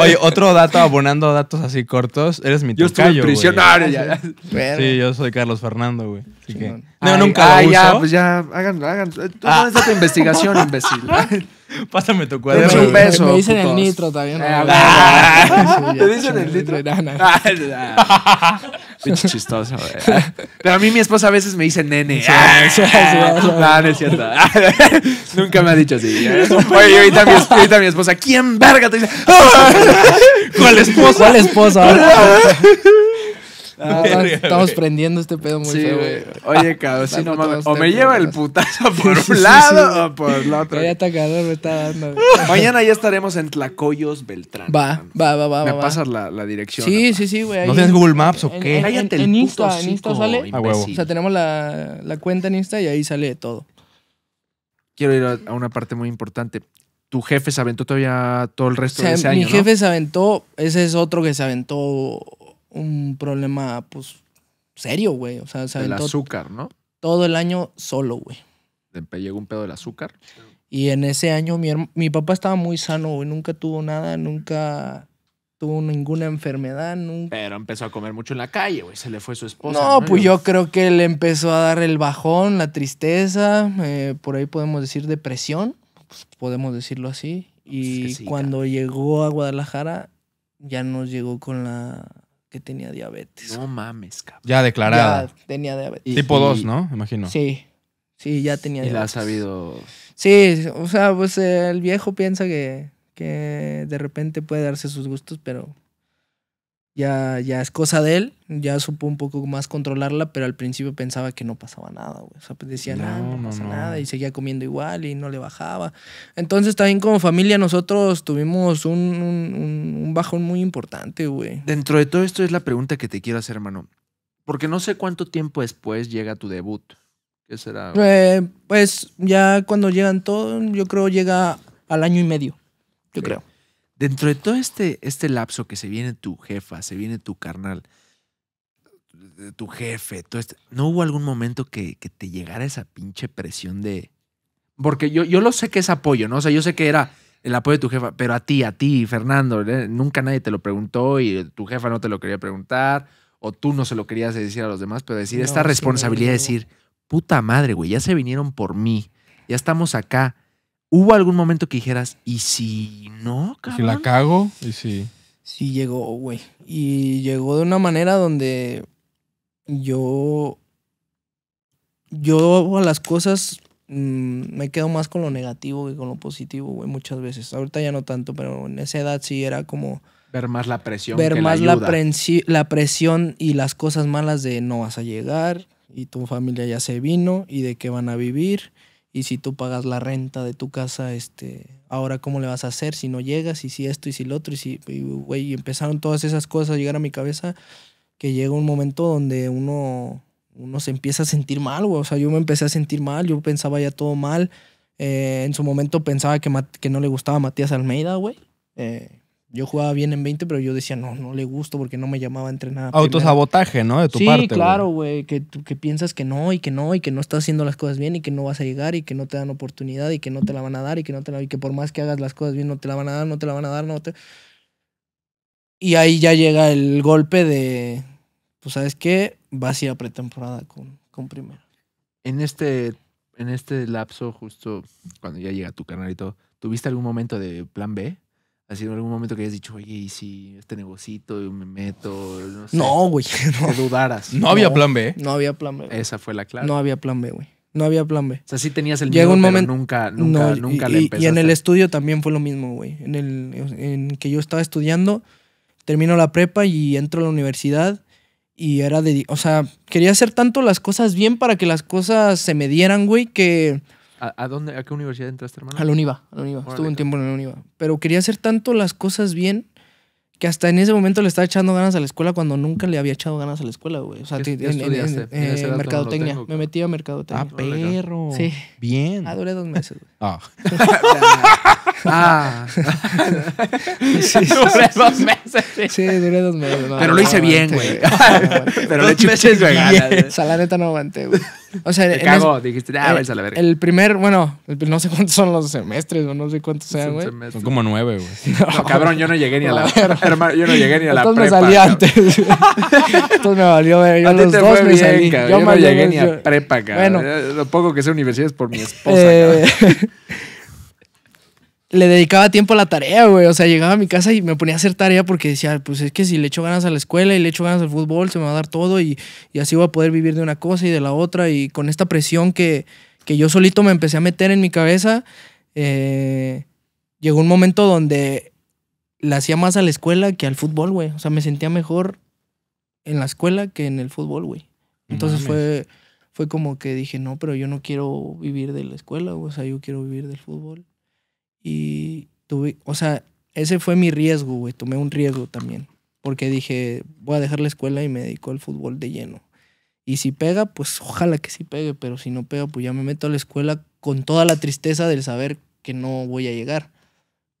Oye, otro dato, abonando datos así cortos. Eres mi tocayo, Yo estoy en Sí, yo soy Carlos Fernando, güey. Así que... No, nunca Ah, ya, pues ya, hagan, hagan. Ah. Tú ah. tu investigación, imbécil. Pásame tu cuaderno. Me, un beso, me dicen el nitro también. Ah, ah, ¿Te dicen el nitro? Pinche chistoso, Pero a mí mi esposa a veces me dice nene. no, no es cierto. Nunca me ha dicho así. Oye, ahorita ahorita mi esposa, ¿quién verga te dice? ¿Cuál esposa? ¿Cuál esposa? Ah, estamos, prendiendo este pedo muy feo, güey. Oye, cabrón, no O me lleva el putazo por un lado o por el otro. Ya atacador me está dando. Mañana ya estaremos en Tlacoyos, Beltrán. Va, va, va, va. Me pasas La, dirección. Sí, sí, sí, güey. ¿No tienes Google Maps o qué? En, en, en Insta, en Insta sale. Ah, o sea, tenemos la, la cuenta en Insta y ahí sale todo. Quiero ir a, una parte muy importante tu jefe se aventó todavía todo el resto de ese mi año. Mi jefe se aventó, ese es otro que se aventó un problema, pues, serio, güey. O sea, El azúcar, ¿no? Todo el año solo, güey. llegó un pedo del azúcar. Y en ese año mi, papá estaba muy sano, güey. Nunca tuvo nada, nunca tuvo ninguna enfermedad, nunca. Pero empezó a comer mucho en la calle, güey. Se le fue su esposa. No, pues yo creo que le empezó a dar el bajón, la tristeza, eh, por ahí podemos decir depresión, pues podemos decirlo así. Pues y cuando llegó a Guadalajara, ya nos llegó con la que tenía diabetes. No mames, cabrón. Ya declarada. Ya tenía diabetes. tipo 2, ¿no? Imagino. Sí. Sí, ya tenía diabetes. Y ha sabido. Sí, o sea, pues el viejo piensa que, que de repente puede darse sus gustos, pero ya, ya es cosa de él, ya supo un poco más controlarla, pero al principio pensaba que no pasaba nada, güey. O sea, pues decía, nada, no, pasa nada, y seguía comiendo igual y no le bajaba. Entonces también como familia nosotros tuvimos un, un, bajón muy importante, güey. Dentro de todo esto es la pregunta que te quiero hacer, hermano. Porque no sé cuánto tiempo después llega tu debut. ¿Qué será? Eh, pues ya cuando llegan todos, yo creo llega al año y medio, yo creo dentro de todo este, este lapso que se viene tu jefa, se viene tu carnal, tu jefe, este, ¿no hubo algún momento que, te llegara esa pinche presión de... Porque yo, yo lo sé que es apoyo, ¿no? O sea, yo sé que era el apoyo de tu jefa, pero a ti, a ti, Fernando, ¿eh? nunca nadie te lo preguntó y tu jefa no te lo quería preguntar o tú no se lo querías decir a los demás, pero decir esta responsabilidad de decir, puta madre, güey, ya se vinieron por mí, ya estamos acá, ¿Hubo algún momento que dijeras, y si no, Si la cago, y si. Sí, llegó, güey. Y llegó de una manera donde yo. Yo a las cosas mm, me quedo más con lo negativo que con lo positivo, güey, muchas veces. Ahorita ya no tanto, pero en esa edad sí era como. Ver más la presión. Ver más la, la presión y las cosas malas de no vas a llegar y tu familia ya se vino y de qué van a vivir y si tú pagas la renta de tu casa, este, ahora cómo le vas a hacer si no llegas, y si esto, y si lo otro, y si, güey, empezaron todas esas cosas a llegar a mi cabeza, que llega un momento donde uno, uno se empieza a sentir mal, güey, o sea, yo me empecé a sentir mal, yo pensaba ya todo mal, eh, en su momento pensaba que, que no le gustaba Matías Almeida, güey, eh, yo jugaba bien en 20, pero yo decía, no, no le gusto porque no me llamaba a entrenar. Autosabotaje, ¿no? De tu parte. Sí, claro, güey. Que, que piensas que no y que no y que no estás haciendo las cosas bien y que no vas a llegar y que no te dan oportunidad y que no te la van a dar y que no te la, y que por más que hagas las cosas bien no te la van a dar, no te la van a dar, no te. Y ahí ya llega el golpe de, pues, ¿sabes qué? Vas a ir a pretemporada con, con primero. En este, en este lapso, justo cuando ya llega tu canal y todo, ¿tuviste algún momento de plan B? sido en algún momento que hayas dicho, oye, ¿y si este negocito me meto? No, no güey. No. dudaras. No, había plan B. No había plan B. Esa fue la clave. No había plan B, güey. No había plan B. O sea, sí tenías el miedo, un pero nunca, nunca, nunca le empezaste. Y en el estudio también fue lo mismo, güey. En el en que yo estaba estudiando, termino la prepa y entro a la universidad y era de... O sea, quería hacer tanto las cosas bien para que las cosas se me dieran, güey, que... ¿A, dónde, ¿A qué universidad entraste, hermano? A la UNIVA, Estuve un tiempo en la UNIVA. Pero quería hacer tanto las cosas bien que hasta en ese momento le estaba echando ganas a la escuela cuando nunca le había echado ganas a la escuela, güey. O sea, en, en, mercadotecnia. me metí a mercadotecnia. Ah, perro. Sí. Bien. Ah, duré dos meses, güey. Ah. Ah. sí, duré dos meses. Sí, duré dos meses. Pero lo hice bien, güey. Pero le meses de ganas. O sea, la neta no aguanté, güey. O sea, Te cago, dijiste, ah, eh, a la El primer, bueno, no sé cuántos son los semestres, no sé cuántos sean, güey. Son como nueve, güey. cabrón, yo no llegué ni a la. Hermano, yo no llegué ni a la Entonces me salí antes. Entonces me valió, ver. Yo dos me salí. Yo, no llegué ni a prepa, cabrón. Bueno. Lo poco que sé universidad es por mi esposa, eh le dedicaba tiempo a la tarea, güey. O sea, llegaba a mi casa y me ponía a hacer tarea porque decía, pues es que si le echo ganas a la escuela y le echo ganas al fútbol, se me va a dar todo y, así voy a poder vivir de una cosa y de la otra. Y con esta presión que, yo solito me empecé a meter en mi cabeza, eh, llegó un momento donde la hacía más a la escuela que al fútbol, güey. O sea, me sentía mejor en la escuela que en el fútbol, güey. Entonces fue, fue como que dije, no, pero yo no quiero vivir de la escuela, güey. o sea, yo quiero vivir del fútbol. Y tuve, o sea, ese fue mi riesgo, güey. Tomé un riesgo también. Porque dije, voy a dejar la escuela y me dedico al fútbol de lleno. Y si pega, pues ojalá que sí pegue, pero si no pega, pues ya me meto a la escuela con toda la tristeza del saber que no voy a llegar.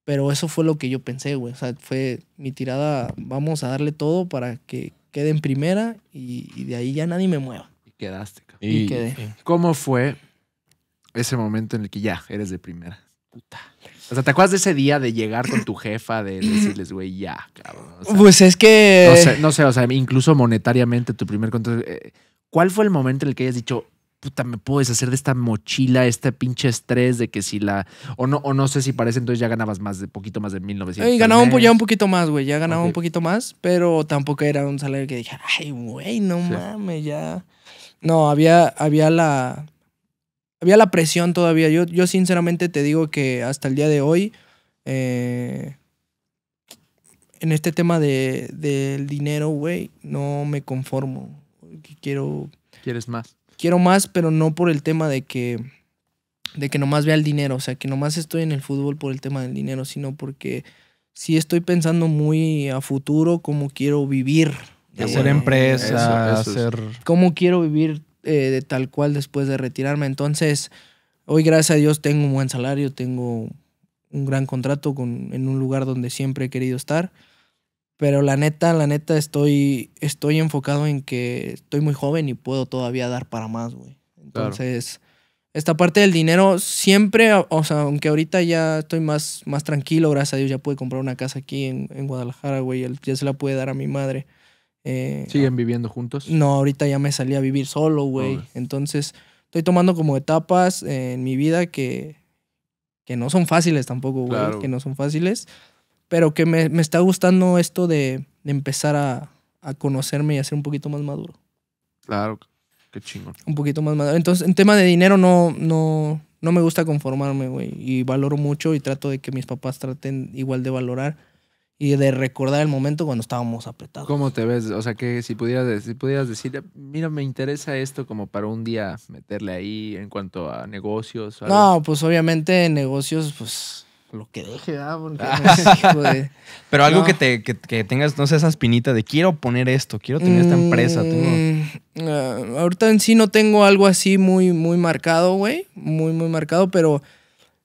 Pero eso fue lo que yo pensé, güey. O sea, fue mi tirada, vamos a darle todo para que quede en primera y, de ahí ya nadie me mueva. Y quedaste. Y, y quedé. ¿Cómo fue ese momento en el que ya eres de primera? Puta. O sea, ¿te acuerdas de ese día de llegar con tu jefa, de decirles, güey, ya, cabrón? pues es que. No sé, o sea, incluso monetariamente, tu primer contrato. Eh, ¿Cuál fue el momento en el que hayas dicho, puta, me puedo deshacer de esta mochila, este pinche estrés de que si la. O no, no sé si parece, entonces ya ganabas más de poquito más de 1900. Y ganaba ya un poquito más, güey, ya ganaba un poquito más, pero tampoco era un salario que dije, ay, güey, no mames, ya. No, había, había la había la presión todavía. Yo, yo sinceramente te digo que hasta el día de hoy, eh, en este tema de, del dinero, güey, no me conformo. Quiero... ¿Quieres más? Quiero más, pero no por el tema de que, de que nomás vea el dinero. O sea, que nomás estoy en el fútbol por el tema del dinero, sino porque sí estoy pensando muy a futuro cómo quiero vivir. Hacer eh, empresa, hacer... Cómo quiero vivir eh, de tal cual después de retirarme. Entonces, hoy gracias a Dios tengo un buen salario, tengo un gran contrato con, en un lugar donde siempre he querido estar. Pero la neta, la neta estoy, estoy enfocado en que estoy muy joven y puedo todavía dar para más, güey. Entonces, esta parte del dinero siempre, o sea, aunque ahorita ya estoy más, más tranquilo, gracias a Dios, ya pude comprar una casa aquí en, en Guadalajara, güey. Ya se la puede dar a mi madre. Eh, ¿Siguen viviendo juntos? No, ahorita ya me salí a vivir solo, güey. Entonces, estoy tomando como etapas en mi vida que, que no son fáciles tampoco, güey. Que no son fáciles. Pero que me, está gustando esto de, empezar a, conocerme y a ser un poquito más maduro. Claro, qué chingón. Un poquito más maduro. Entonces, en tema de dinero no, no, no me gusta conformarme, güey. Y valoro mucho y trato de que mis papás traten igual de valorar y de recordar el momento cuando estábamos apretados. ¿Cómo te ves? O sea, que si pudieras, si pudieras decir, mira, me interesa esto como para un día meterle ahí en cuanto a negocios. No, pues obviamente negocios, pues lo que deje, ¿verdad? Ah. Pero algo que, te, que, tengas, no sé, esa espinita de quiero poner esto, quiero tener esta mm, empresa. Ah, ahorita en sí no tengo algo así muy, muy marcado, güey, muy, muy marcado, pero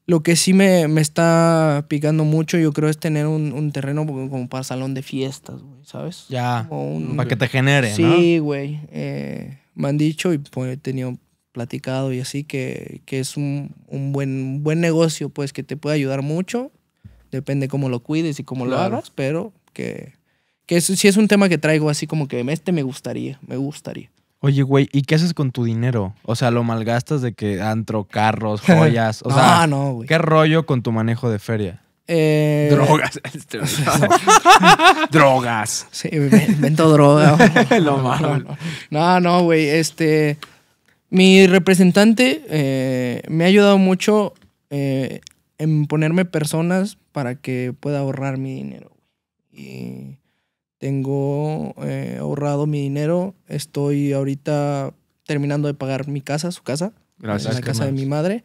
lo que sí me, me, está picando mucho, yo creo, es tener un, terreno como para salón de fiestas, güey, ¿sabes? Ya. para que te genere, sí, ¿no? Sí, güey. Eh, me han dicho y pues, he tenido platicado y así que, que es un, un buen, buen negocio, pues, que te puede ayudar mucho. Depende cómo lo cuides y cómo lo hagas, pero que, que es un tema que traigo así como que este me gustaría, me gustaría. Oye, güey, ¿y qué haces con tu dinero? O sea, ¿lo malgastas de que antro, carros, joyas? O no, sea, güey. ¿Qué rollo con tu manejo de feria? Eh, drogas. Este, drogas. Sí, invento droga. Lo malo. No, no, güey. Este. Mi representante eh, me ha ayudado mucho eh, en ponerme personas para que pueda ahorrar mi dinero. Y tengo eh, ahorrado mi dinero, estoy ahorita terminando de pagar mi casa, su casa, Gracias, la casa de mi madre,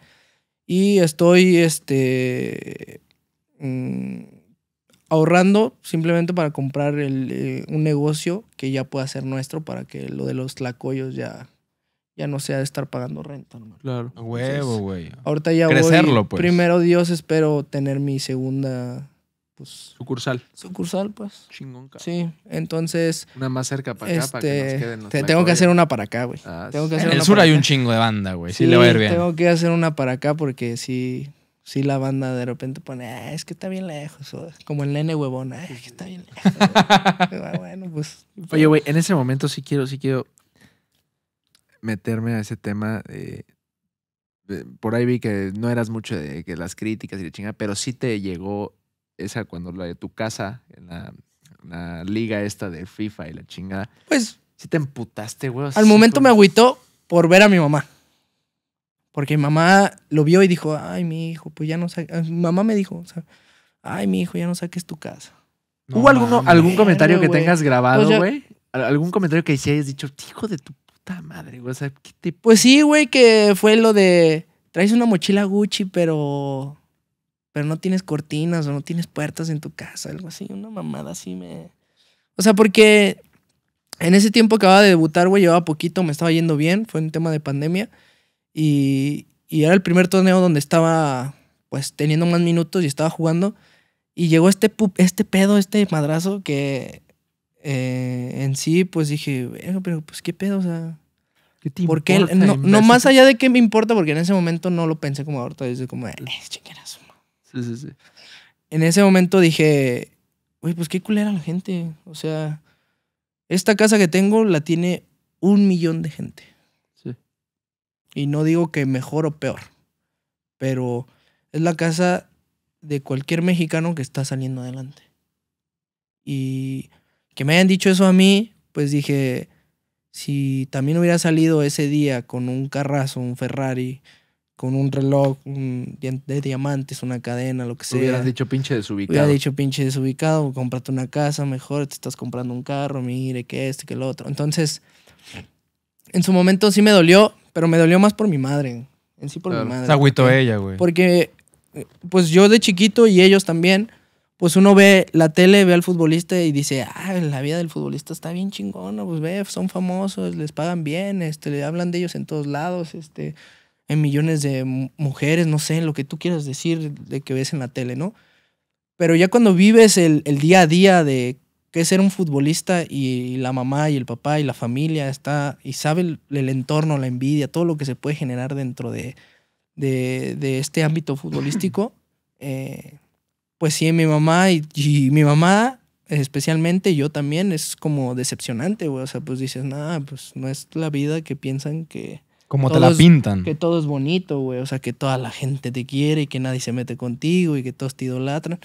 y estoy este, mm, ahorrando simplemente para comprar eh, un negocio que ya pueda ser nuestro, para que lo de los tlacoyos ya ya no sea de estar pagando renta. Claro. huevo, güey. Ahorita ya Crecerlo, Pues. Primero Dios, espero tener mi segunda pues, sucursal. Sucursal, pues. Chingón, cabrón. Sí, entonces... Una más cerca para acá, para que este, nos queden los te, Tengo que hacer una para acá, güey. Ah, en el sur hay un chingo de banda, güey. Sí, le va a ir bien. tengo que hacer una para acá porque sí... Sí, la banda de repente pone, ah, es que está bien lejos. como el nene huevón, ah, es que está bien lejos. bueno, pues... Oye, güey, en ese momento sí quiero, sí quiero meterme a ese tema de por ahí vi que no eras mucho de que las críticas y de chingada, pero sí te llegó esa cuando la de tu casa, en la, liga esta de FIFA y la chingada. Pues. Sí te emputaste, güey. Al momento me agüitó por ver a mi mamá. Porque mi mamá lo vio y dijo, ay, mi hijo, pues ya no saques. Ah, mi mamá me dijo, ay, mi hijo, ya no saques tu casa. ¿Hubo algún, comentario que tengas grabado, pues güey? ¿Algún comentario que hicieras dicho, hijo de tu puta madre, Pues sí, güey, que fue lo de, traes una mochila Gucci, pero pero no tienes cortinas o no tienes puertas en tu casa, algo así, una mamada así me... O sea, porque en ese tiempo acababa de debutar, güey, llevaba poquito, me estaba yendo bien, fue un tema de pandemia y, era el primer torneo donde estaba pues teniendo más minutos y estaba jugando y llegó este, este pedo, este madrazo que eh, en sí pues dije, pero pues qué pedo, o sea... ¿Qué te porque importa, no, más allá de que me importa, porque en ese momento no lo pensé como ahorita, es como, eh, Sí, sí, En ese momento dije, pues qué culera la gente. O sea, esta casa que tengo la tiene un millón de gente. Sí. Y no digo que mejor o peor, pero es la casa de cualquier mexicano que está saliendo adelante. Y que me hayan dicho eso a mí, pues dije, si también hubiera salido ese día con un carrazo, un Ferrari, con un reloj un de diamantes, una cadena, lo que sea. Hubieras dicho pinche desubicado. Hubiera dicho pinche desubicado, cómprate una casa mejor, te estás comprando un carro, mire que este, que el otro. Entonces, en su momento sí me dolió, pero me dolió más por mi madre. En sí por mi madre. Se agüitó ella, güey. Porque, eh, pues yo de chiquito y ellos también, pues uno ve la tele, ve al futbolista y dice, ah, la vida del futbolista está bien chingona, pues ve, son famosos, les pagan bien, este, le hablan de ellos en todos lados, este, en millones de mujeres, no sé, lo que tú quieras decir de que ves en la tele, ¿no? Pero ya cuando vives el, día a día de qué es ser un futbolista y la mamá y el papá y la familia está y sabe el, entorno, la envidia, todo lo que se puede generar dentro de, de, este ámbito futbolístico, eh, pues sí, mi mamá y, mi mamá especialmente, yo también, es como decepcionante, O sea, pues dices, nada, pues no es la vida que piensan que, como te la pintan. Que todo es bonito, güey. O sea, que toda la gente te quiere y que nadie se mete contigo y que todos te idolatran.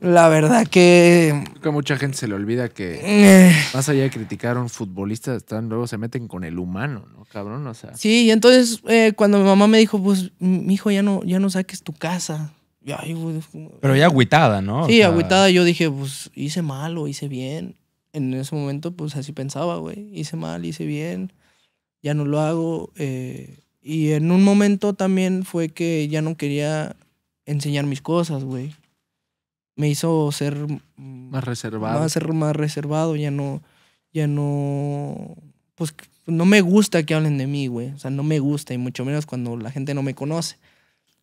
La verdad que. mucha gente se le olvida que eh. más allá de criticar a un futbolista, están, luego se meten con el humano, ¿no? Cabrón, o sea. Sí, y entonces eh, cuando mi mamá me dijo, pues, mi hijo, ya no, ya no saques tu casa. Pero ya eh, agüitada, ¿no? Sí, agüitada, yo dije, pues, hice mal o hice bien. En ese momento, pues así pensaba, güey. Hice mal, hice bien ya no lo hago. Eh, y en un momento también fue que ya no quería enseñar mis cosas, güey. Me hizo ser más reservado. ser más reservado, ya no, ya no, pues no me gusta que hablen de mí, güey. O sea, no me gusta y mucho menos cuando la gente no me conoce.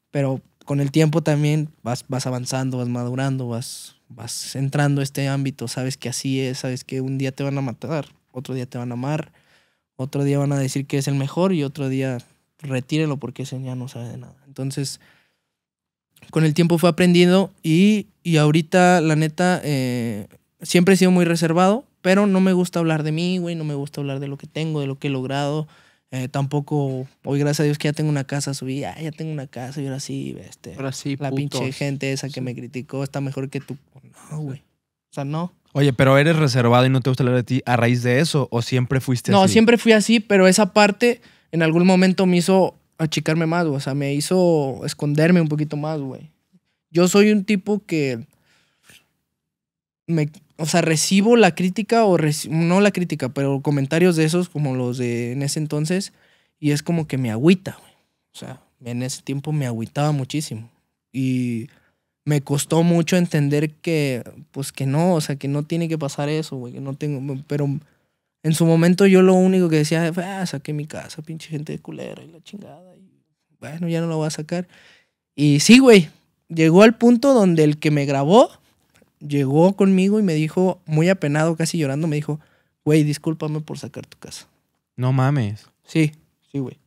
Pero con el tiempo también vas, vas avanzando, vas madurando, vas, vas entrando a este ámbito, sabes que así es, sabes que un día te van a matar, otro día te van a amar otro día van a decir que es el mejor y otro día retírenlo porque ese ya no sabe de nada. Entonces, con el tiempo fue aprendiendo y, y ahorita, la neta, eh, siempre he sido muy reservado, pero no me gusta hablar de mí, güey, no me gusta hablar de lo que tengo, de lo que he logrado. Eh, tampoco, hoy gracias a Dios que ya tengo una casa, subí, ah, ya tengo una casa y ahora sí, este, sí, la pinche gente esa que me criticó está mejor que tú. No, güey. O sea, no. Oye, pero eres reservado y no te gusta hablar de ti a raíz de eso, o siempre fuiste así. No, siempre fui así, pero esa parte en algún momento me hizo achicarme más, o sea, me hizo esconderme un poquito más, güey. Yo soy un tipo que me, o sea, recibo la crítica o no la crítica, pero comentarios de esos como los de en ese entonces y es como que me agüita, güey. O sea, en ese tiempo me agüitaba muchísimo. Y me costó mucho entender que, pues que no, o sea, que no tiene que pasar eso, güey, que no tengo, pero en su momento yo lo único que decía fue, ah, saqué mi casa, pinche gente de culera y la chingada, y bueno, ya no lo voy a sacar. Y sí, güey, llegó al punto donde el que me grabó llegó conmigo y me dijo, muy apenado, casi llorando, me dijo, güey, discúlpame por sacar tu casa. No mames. Sí, sí, güey.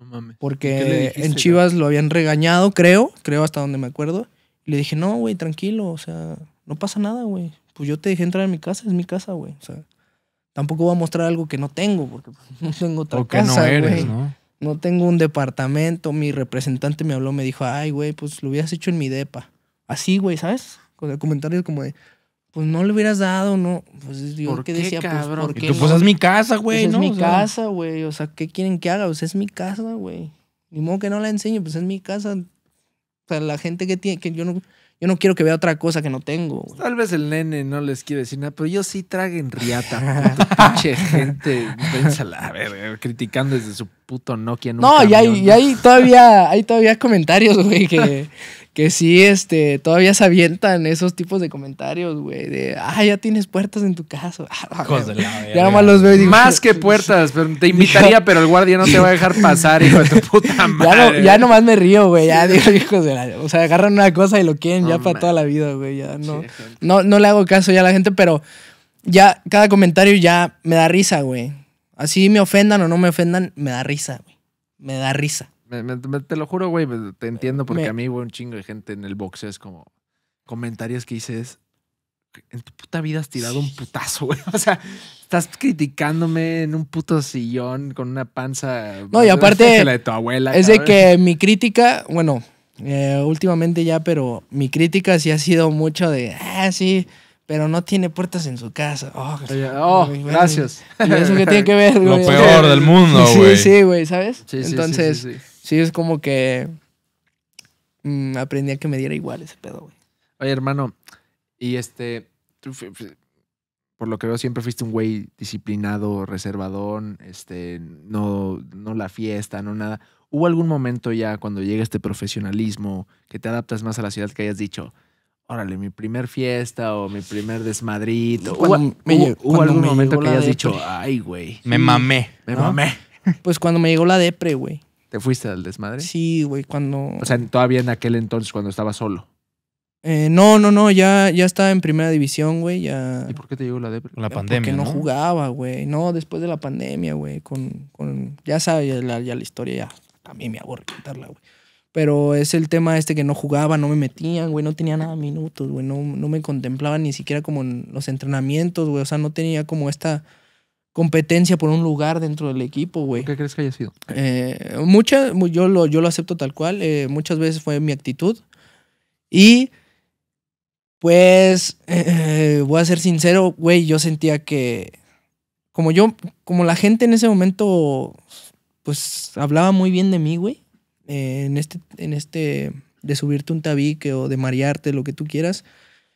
No mames. Porque en Chivas lo habían regañado, creo, creo hasta donde me acuerdo le dije, no, güey, tranquilo, o sea, no pasa nada, güey. Pues yo te dejé entrar en mi casa, es mi casa, güey. O sea, tampoco voy a mostrar algo que no tengo, porque pues, no tengo otra casa, que no eres, ¿no? No tengo un departamento. Mi representante me habló, me dijo, ay, güey, pues lo hubieras hecho en mi depa. Así, güey, ¿sabes? Con comentarios como de, pues no le hubieras dado, no. Pues yo que decía, pues, ¿por pues es mi casa, güey, pues, ¿no? Es mi casa, güey. O sea, ¿qué quieren que haga? Pues es mi casa, güey. Ni modo que no la enseñe, pues es mi casa. O sea, la gente que tiene, que yo no, yo no quiero que vea otra cosa que no tengo. Tal vez el nene no les quiere decir nada, pero yo sí traguen riata. pinche gente, pénsala, a ver, criticando desde su puto Nokia. no, camión, y, ¿no? y ahí todavía, hay todavía comentarios, güey, que, que sí, este, todavía se avientan esos tipos de comentarios, güey, de, ah, ya tienes puertas en tu casa. Ah, ya, nomás los veo y Más que puertas, pero te invitaría, pero el guardia no te va a dejar pasar, hijo de tu puta madre. Ya, no, ya nomás me río, güey, ya digo, hijos de la... O sea, agarran una cosa y lo quieren ya para toda la vida, güey, no, no, no le hago caso ya a la gente, pero ya cada comentario ya me da risa, güey. Así me ofendan o no me ofendan, me da risa, güey. Me da risa. Me, te lo juro, güey, te entiendo porque a mí, güey, un chingo de gente en el boxeo es como comentarios que dices... en tu puta vida has tirado un putazo, güey. O sea, estás criticándome en un puto sillón con una panza. No, y aparte. de tu abuela. Es de que mi crítica, bueno, eh, últimamente ya, pero mi crítica sí ha sido mucho de, ah, sí, pero no tiene puertas en su casa. Oh, oh gracias. eso tiene que ver, güey? Lo peor del mundo, güey. Sí, sí, güey, ¿sabes? Sí, sí, Entonces sí es como que mm, aprendí a que me diera igual ese pedo, güey. Oye, hermano, y este, por lo que veo, siempre fuiste un güey disciplinado, reservadón, este, no, no la fiesta, no nada. ¿Hubo algún momento ya cuando llega este profesionalismo que te adaptas más a la ciudad que hayas dicho, órale, mi primer fiesta o mi primer desmadrito? ¿Hubo, algún momento que hayas dicho, ay, güey? Me mamé. Me mamé. Pues cuando me llegó la depre, güey fuiste al desmadre? Sí, güey, cuando... O sea, todavía en aquel entonces cuando estaba solo. Eh, no, no, no, ya, ya estaba en primera división, güey, ya... ¿Y por qué te llegó la de La eh, pandemia, Porque no, jugaba, güey. No, después de la pandemia, güey, con, con... Ya sabes, ya la, historia ya... También me aburre contarla, güey. Pero es el tema este que no jugaba, no me metían, güey, no tenía nada minutos, güey, no, no me contemplaban ni siquiera como en los entrenamientos, güey, o sea, no tenía como esta competencia por un lugar dentro del equipo, güey. ¿Qué crees que haya sido? Eh, muchas, yo lo, yo lo acepto tal cual, eh, muchas veces fue mi actitud. Y pues, eh, voy a ser sincero, güey, yo sentía que, como yo, como la gente en ese momento, pues hablaba muy bien de mí, güey, en, este, en este, de subirte un tabique o de marearte, lo que tú quieras,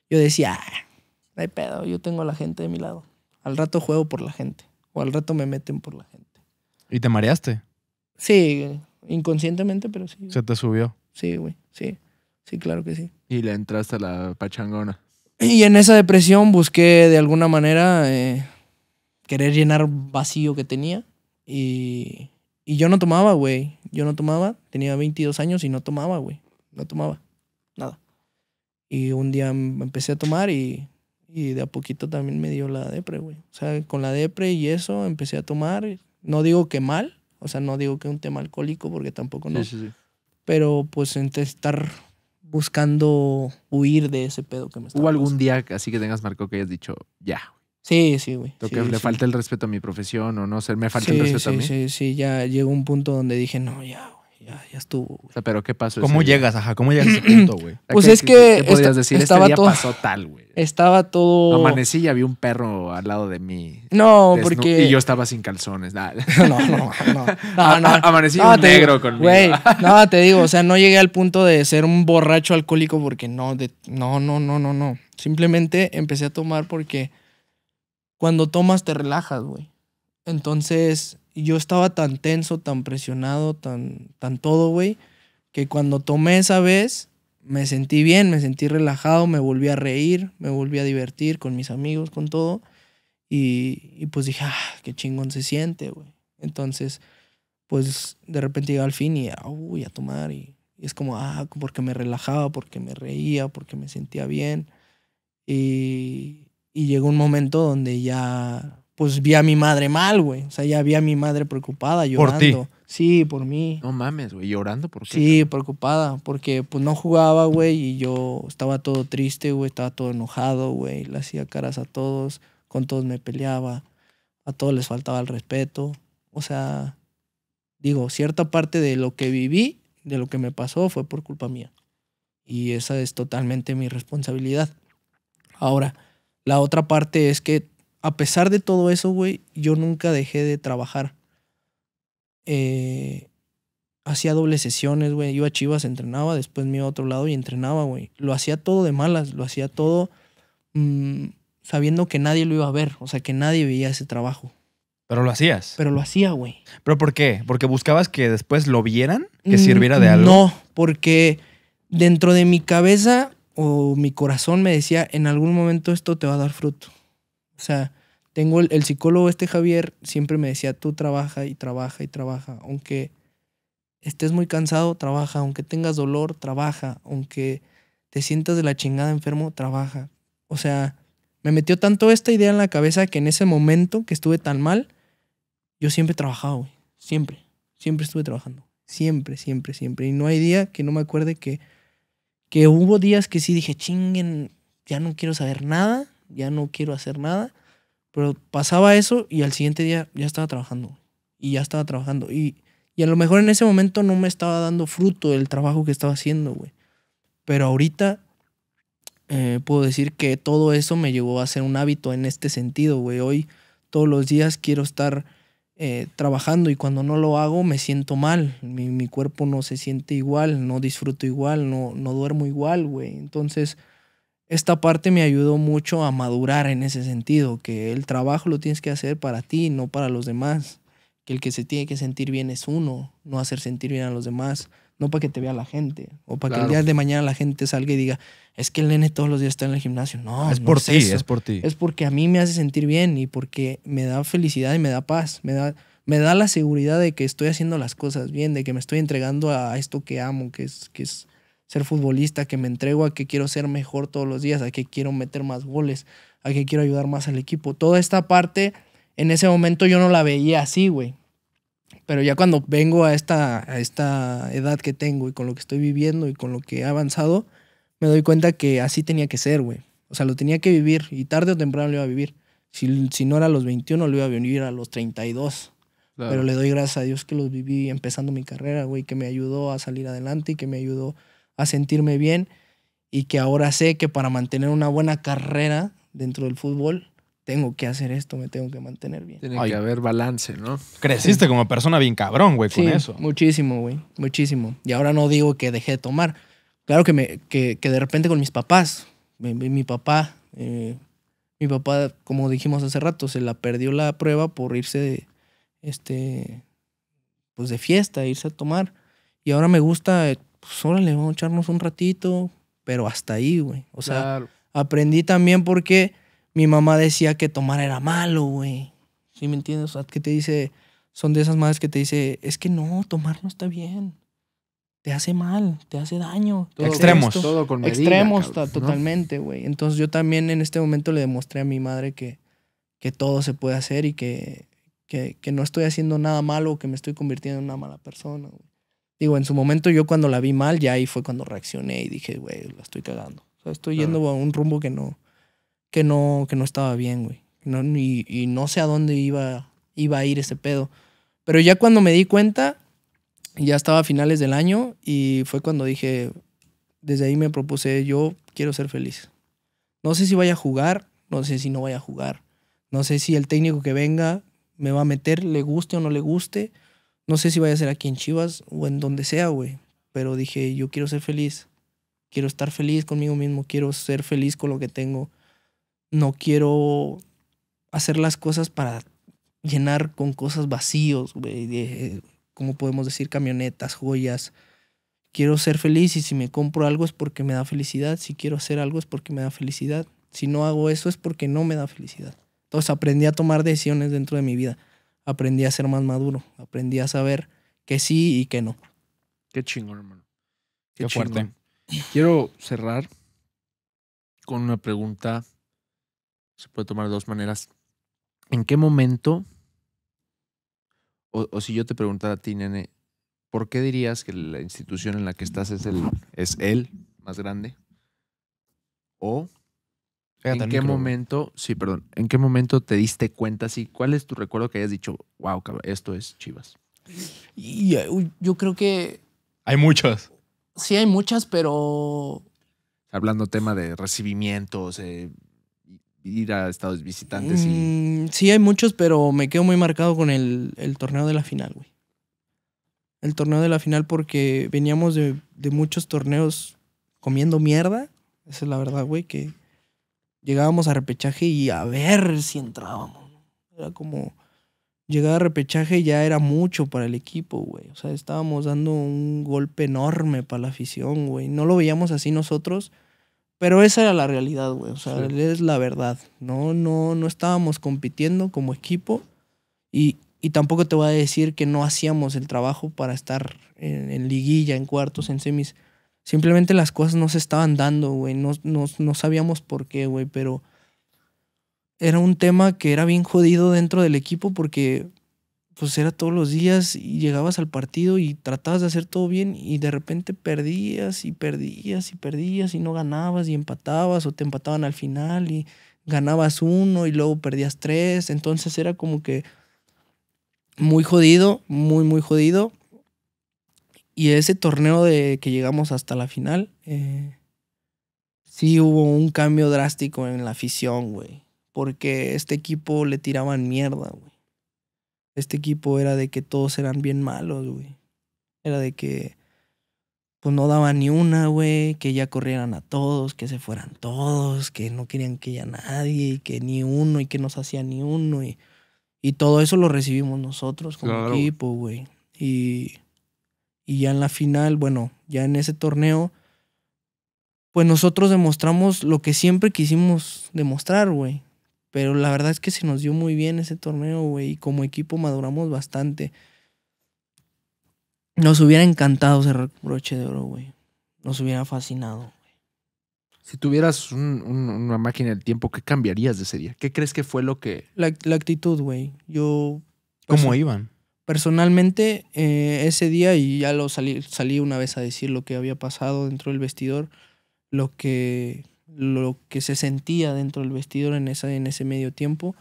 yo decía, ah, pedo, yo tengo a la gente de mi lado. Al rato juego por la gente o al rato me meten por la gente. ¿Y te mareaste? Sí, inconscientemente, pero sí. ¿Se te subió? Sí, güey, sí. Sí, claro que sí. Y le entraste a la pachangona. Y en esa depresión busqué de alguna manera eh, querer llenar vacío que tenía. Y, y yo no tomaba, güey. Yo no tomaba. Tenía 22 años y no tomaba, güey. No tomaba. Nada. Y un día empecé a tomar y y de a poquito también me dio la depre, güey. O sea, con la depre y eso empecé a tomar. No digo que mal, o sea, no digo que un tema alcohólico, porque tampoco no. Sí, sí, sí. Pero pues entre estar buscando huir de ese pedo que me estaba ¿Hubo algún día así que tengas marcado que hayas dicho, ya? Sí, sí, güey. le falta el respeto a mi profesión o no sea, me falta el respeto a mí. Sí, sí, sí, ya llegó un punto donde dije, no, ya, ya, estuvo, pero ¿qué pasó? ¿Cómo llegas, ajá? ¿Cómo llegas a ese punto, güey? Pues es que ¿qué podrías decir? Estaba todo, pasó tal, güey. Estaba todo. Amanecí y había un perro al lado de mí. No, porque. Y yo estaba sin calzones. no, no, no. Amanecí un negro conmigo. Güey, no, te digo, o sea, no llegué al punto de ser un borracho alcohólico porque no, de, no, no, no, no, no. Simplemente empecé a tomar porque cuando tomas te relajas, güey. Entonces, yo estaba tan tenso, tan presionado, tan, tan todo, güey, que cuando tomé esa vez me sentí bien, me sentí relajado, me volví a reír, me volví a divertir con mis amigos, con todo. Y, pues dije, ah, qué chingón se siente, güey. Entonces, pues de repente iba al fin y, ah, uy, a tomar. Y, es como, ah, porque me relajaba, porque me reía, porque me sentía bien. Y, y llegó un momento donde ya pues vi a mi madre mal, güey. O sea, ya vi a mi madre preocupada, llorando. ¿Por Sí, por mí. No mames, güey, llorando por qué? Sí, preocupada, porque pues no jugaba, güey, y yo estaba todo triste, güey, estaba todo enojado, güey, le hacía caras a todos, con todos me peleaba, a todos les faltaba el respeto. O sea, digo, cierta parte de lo que viví, de lo que me pasó, fue por culpa mía. Y esa es totalmente mi responsabilidad. Ahora, la otra parte es que a pesar de todo eso, güey, yo nunca dejé de trabajar. Eh, hacía dobles sesiones, güey. Yo a Chivas, entrenaba, después me iba a otro lado y entrenaba, güey. Lo hacía todo de malas, lo hacía todo mm, sabiendo que nadie lo iba a ver, o sea, que nadie veía ese trabajo. Pero lo hacías. Pero lo hacía, güey. ¿Pero por qué? ¿Porque buscabas que después lo vieran? ¿Que mm, sirviera de algo? No, porque dentro de mi cabeza o mi corazón me decía, en algún momento esto te va a dar fruto. O sea, tengo el, psicólogo este Javier, siempre me decía, tú trabaja y trabaja y trabaja, aunque estés muy cansado, trabaja, aunque tengas dolor, trabaja, aunque te sientas de la chingada enfermo, trabaja. O sea, me metió tanto esta idea en la cabeza que en ese momento que estuve tan mal, yo siempre trabajaba, güey, siempre, siempre estuve trabajando, siempre, siempre, siempre. Y no hay día que no me acuerde que, que hubo días que sí dije, chinguen, ya no quiero saber nada ya no quiero hacer nada. Pero pasaba eso y al siguiente día ya estaba trabajando. Y ya estaba trabajando. Y, y a lo mejor en ese momento no me estaba dando fruto el trabajo que estaba haciendo, güey. Pero ahorita eh, puedo decir que todo eso me llevó a ser un hábito en este sentido, güey. Hoy todos los días quiero estar eh, trabajando y cuando no lo hago me siento mal. Mi, mi, cuerpo no se siente igual, no disfruto igual, no, no duermo igual, güey. Entonces esta parte me ayudó mucho a madurar en ese sentido, que el trabajo lo tienes que hacer para ti, no para los demás, que el que se tiene que sentir bien es uno, no hacer sentir bien a los demás, no para que te vea la gente, o para que el día de mañana la gente salga y diga, es que el nene todos los días está en el gimnasio. No, es por ti, es por ti. Es porque a mí me hace sentir bien y porque me da felicidad y me da paz, me da, me da la seguridad de que estoy haciendo las cosas bien, de que me estoy entregando a esto que amo, que es, que es ser futbolista, que me entrego a que quiero ser mejor todos los días, a que quiero meter más goles, a que quiero ayudar más al equipo. Toda esta parte, en ese momento yo no la veía así, güey. Pero ya cuando vengo a esta, a esta edad que tengo y con lo que estoy viviendo y con lo que he avanzado, me doy cuenta que así tenía que ser, güey. O sea, lo tenía que vivir y tarde o temprano lo iba a vivir. Si, no era a los 21, lo iba a vivir a los 32. Pero le doy gracias a Dios que los viví empezando mi carrera, güey, que me ayudó a salir adelante y que me ayudó a sentirme bien y que ahora sé que para mantener una buena carrera dentro del fútbol tengo que hacer esto, me tengo que mantener bien. Tiene que haber balance, ¿no? Creciste como persona bien cabrón, güey, con eso. Muchísimo, güey, muchísimo. Y ahora no digo que dejé de tomar. Claro que, me, que, de repente con mis papás, mi, papá, eh, mi papá, como dijimos hace rato, se la perdió la prueba por irse de, este, pues de fiesta, irse a tomar. Y ahora me gusta pues órale, vamos a echarnos un ratito, pero hasta ahí, güey. O sea, aprendí también porque mi mamá decía que tomar era malo, güey. ¿Sí me entiendes? O sea, que te dice, son de esas madres que te dice, es que no, tomar no está bien. Te hace mal, te hace daño. extremos. Todo Extremos totalmente, güey. Entonces yo también en este momento le demostré a mi madre que, que todo se puede hacer y que, que no estoy haciendo nada malo, que me estoy convirtiendo en una mala persona, güey. Digo, en su momento yo cuando la vi mal, ya ahí fue cuando reaccioné y dije, güey, la estoy cagando. O sea, estoy yendo a un rumbo que no, que no, que no estaba bien, güey. y, no sé a dónde iba, iba a ir ese pedo. Pero ya cuando me di cuenta, ya estaba a finales del año y fue cuando dije, desde ahí me propuse, yo quiero ser feliz. No sé si vaya a jugar, no sé si no vaya a jugar. No sé si el técnico que venga me va a meter, le guste o no le guste no sé si vaya a ser aquí en Chivas o en donde sea, güey. Pero dije, yo quiero ser feliz. Quiero estar feliz conmigo mismo. Quiero ser feliz con lo que tengo. No quiero hacer las cosas para llenar con cosas vacíos, güey. Como podemos decir, camionetas, joyas. Quiero ser feliz y si me compro algo es porque me da felicidad. Si quiero hacer algo es porque me da felicidad. Si no hago eso es porque no me da felicidad. Entonces aprendí a tomar decisiones dentro de mi vida aprendí a ser más maduro, aprendí a saber que sí y que no. Qué chingón, hermano. Qué, fuerte. Quiero cerrar con una pregunta. Se puede tomar de dos maneras. ¿En qué momento, o, si yo te preguntara a ti, nene, ¿por qué dirías que la institución en la que estás es el, es el más grande? ¿O ¿En qué momento, sí, perdón, en qué momento te diste cuenta, cuál es tu recuerdo que hayas dicho, wow, esto es Chivas? Y, eh, yo creo que... Hay muchas. Sí, hay muchas, pero... Hablando tema de recibimientos, eh, ir a estados visitantes y... Mm, sí, hay muchos, pero me quedo muy marcado con el, torneo de la final, güey. El torneo de la final porque veníamos de, de muchos torneos comiendo mierda. Esa es la verdad, güey, que llegábamos a repechaje y a ver si entrábamos. Era como llegar a repechaje ya era mucho para el equipo, güey. O sea, estábamos dando un golpe enorme para la afición, güey. No lo veíamos así nosotros, pero esa era la realidad, güey. O sea, es la verdad. No, no, no estábamos compitiendo como equipo y, tampoco te voy a decir que no hacíamos el trabajo para estar en liguilla, en cuartos, en semis. Simplemente las cosas no se estaban dando, güey. No, no, no sabíamos por qué, güey, pero era un tema que era bien jodido dentro del equipo porque pues era todos los días y llegabas al partido y tratabas de hacer todo bien y de repente perdías y perdías y perdías y no ganabas y empatabas o te empataban al final y ganabas uno y luego perdías tres. Entonces era como que muy jodido, muy, muy jodido. Y ese torneo de que llegamos hasta la final, eh, sí hubo un cambio drástico en la afición, güey. Porque este equipo le tiraban mierda, güey. Este equipo era de que todos eran bien malos, güey. Era de que pues no daban ni una, güey, que ya corrieran a todos, que se fueran todos, que no querían que ya nadie, y que ni uno, y que nos hacía ni uno, y, y todo eso lo recibimos nosotros como equipo, güey. Y y ya en la final, bueno, ya en ese torneo, pues nosotros demostramos lo que siempre quisimos demostrar, güey. Pero la verdad es que se nos dio muy bien ese torneo, güey. Y como equipo maduramos bastante. Nos hubiera encantado ese broche de oro, güey. Nos hubiera fascinado. Si tuvieras una máquina del tiempo, ¿qué cambiarías de ese día? ¿Qué crees que fue lo que...? La, la actitud, güey. Yo... ¿Cómo iban? personalmente eh, ese día, y ya lo salí, salí una vez a decir lo que había pasado dentro del vestidor, lo que, lo que se sentía dentro del vestidor en, esa, en ese medio tiempo.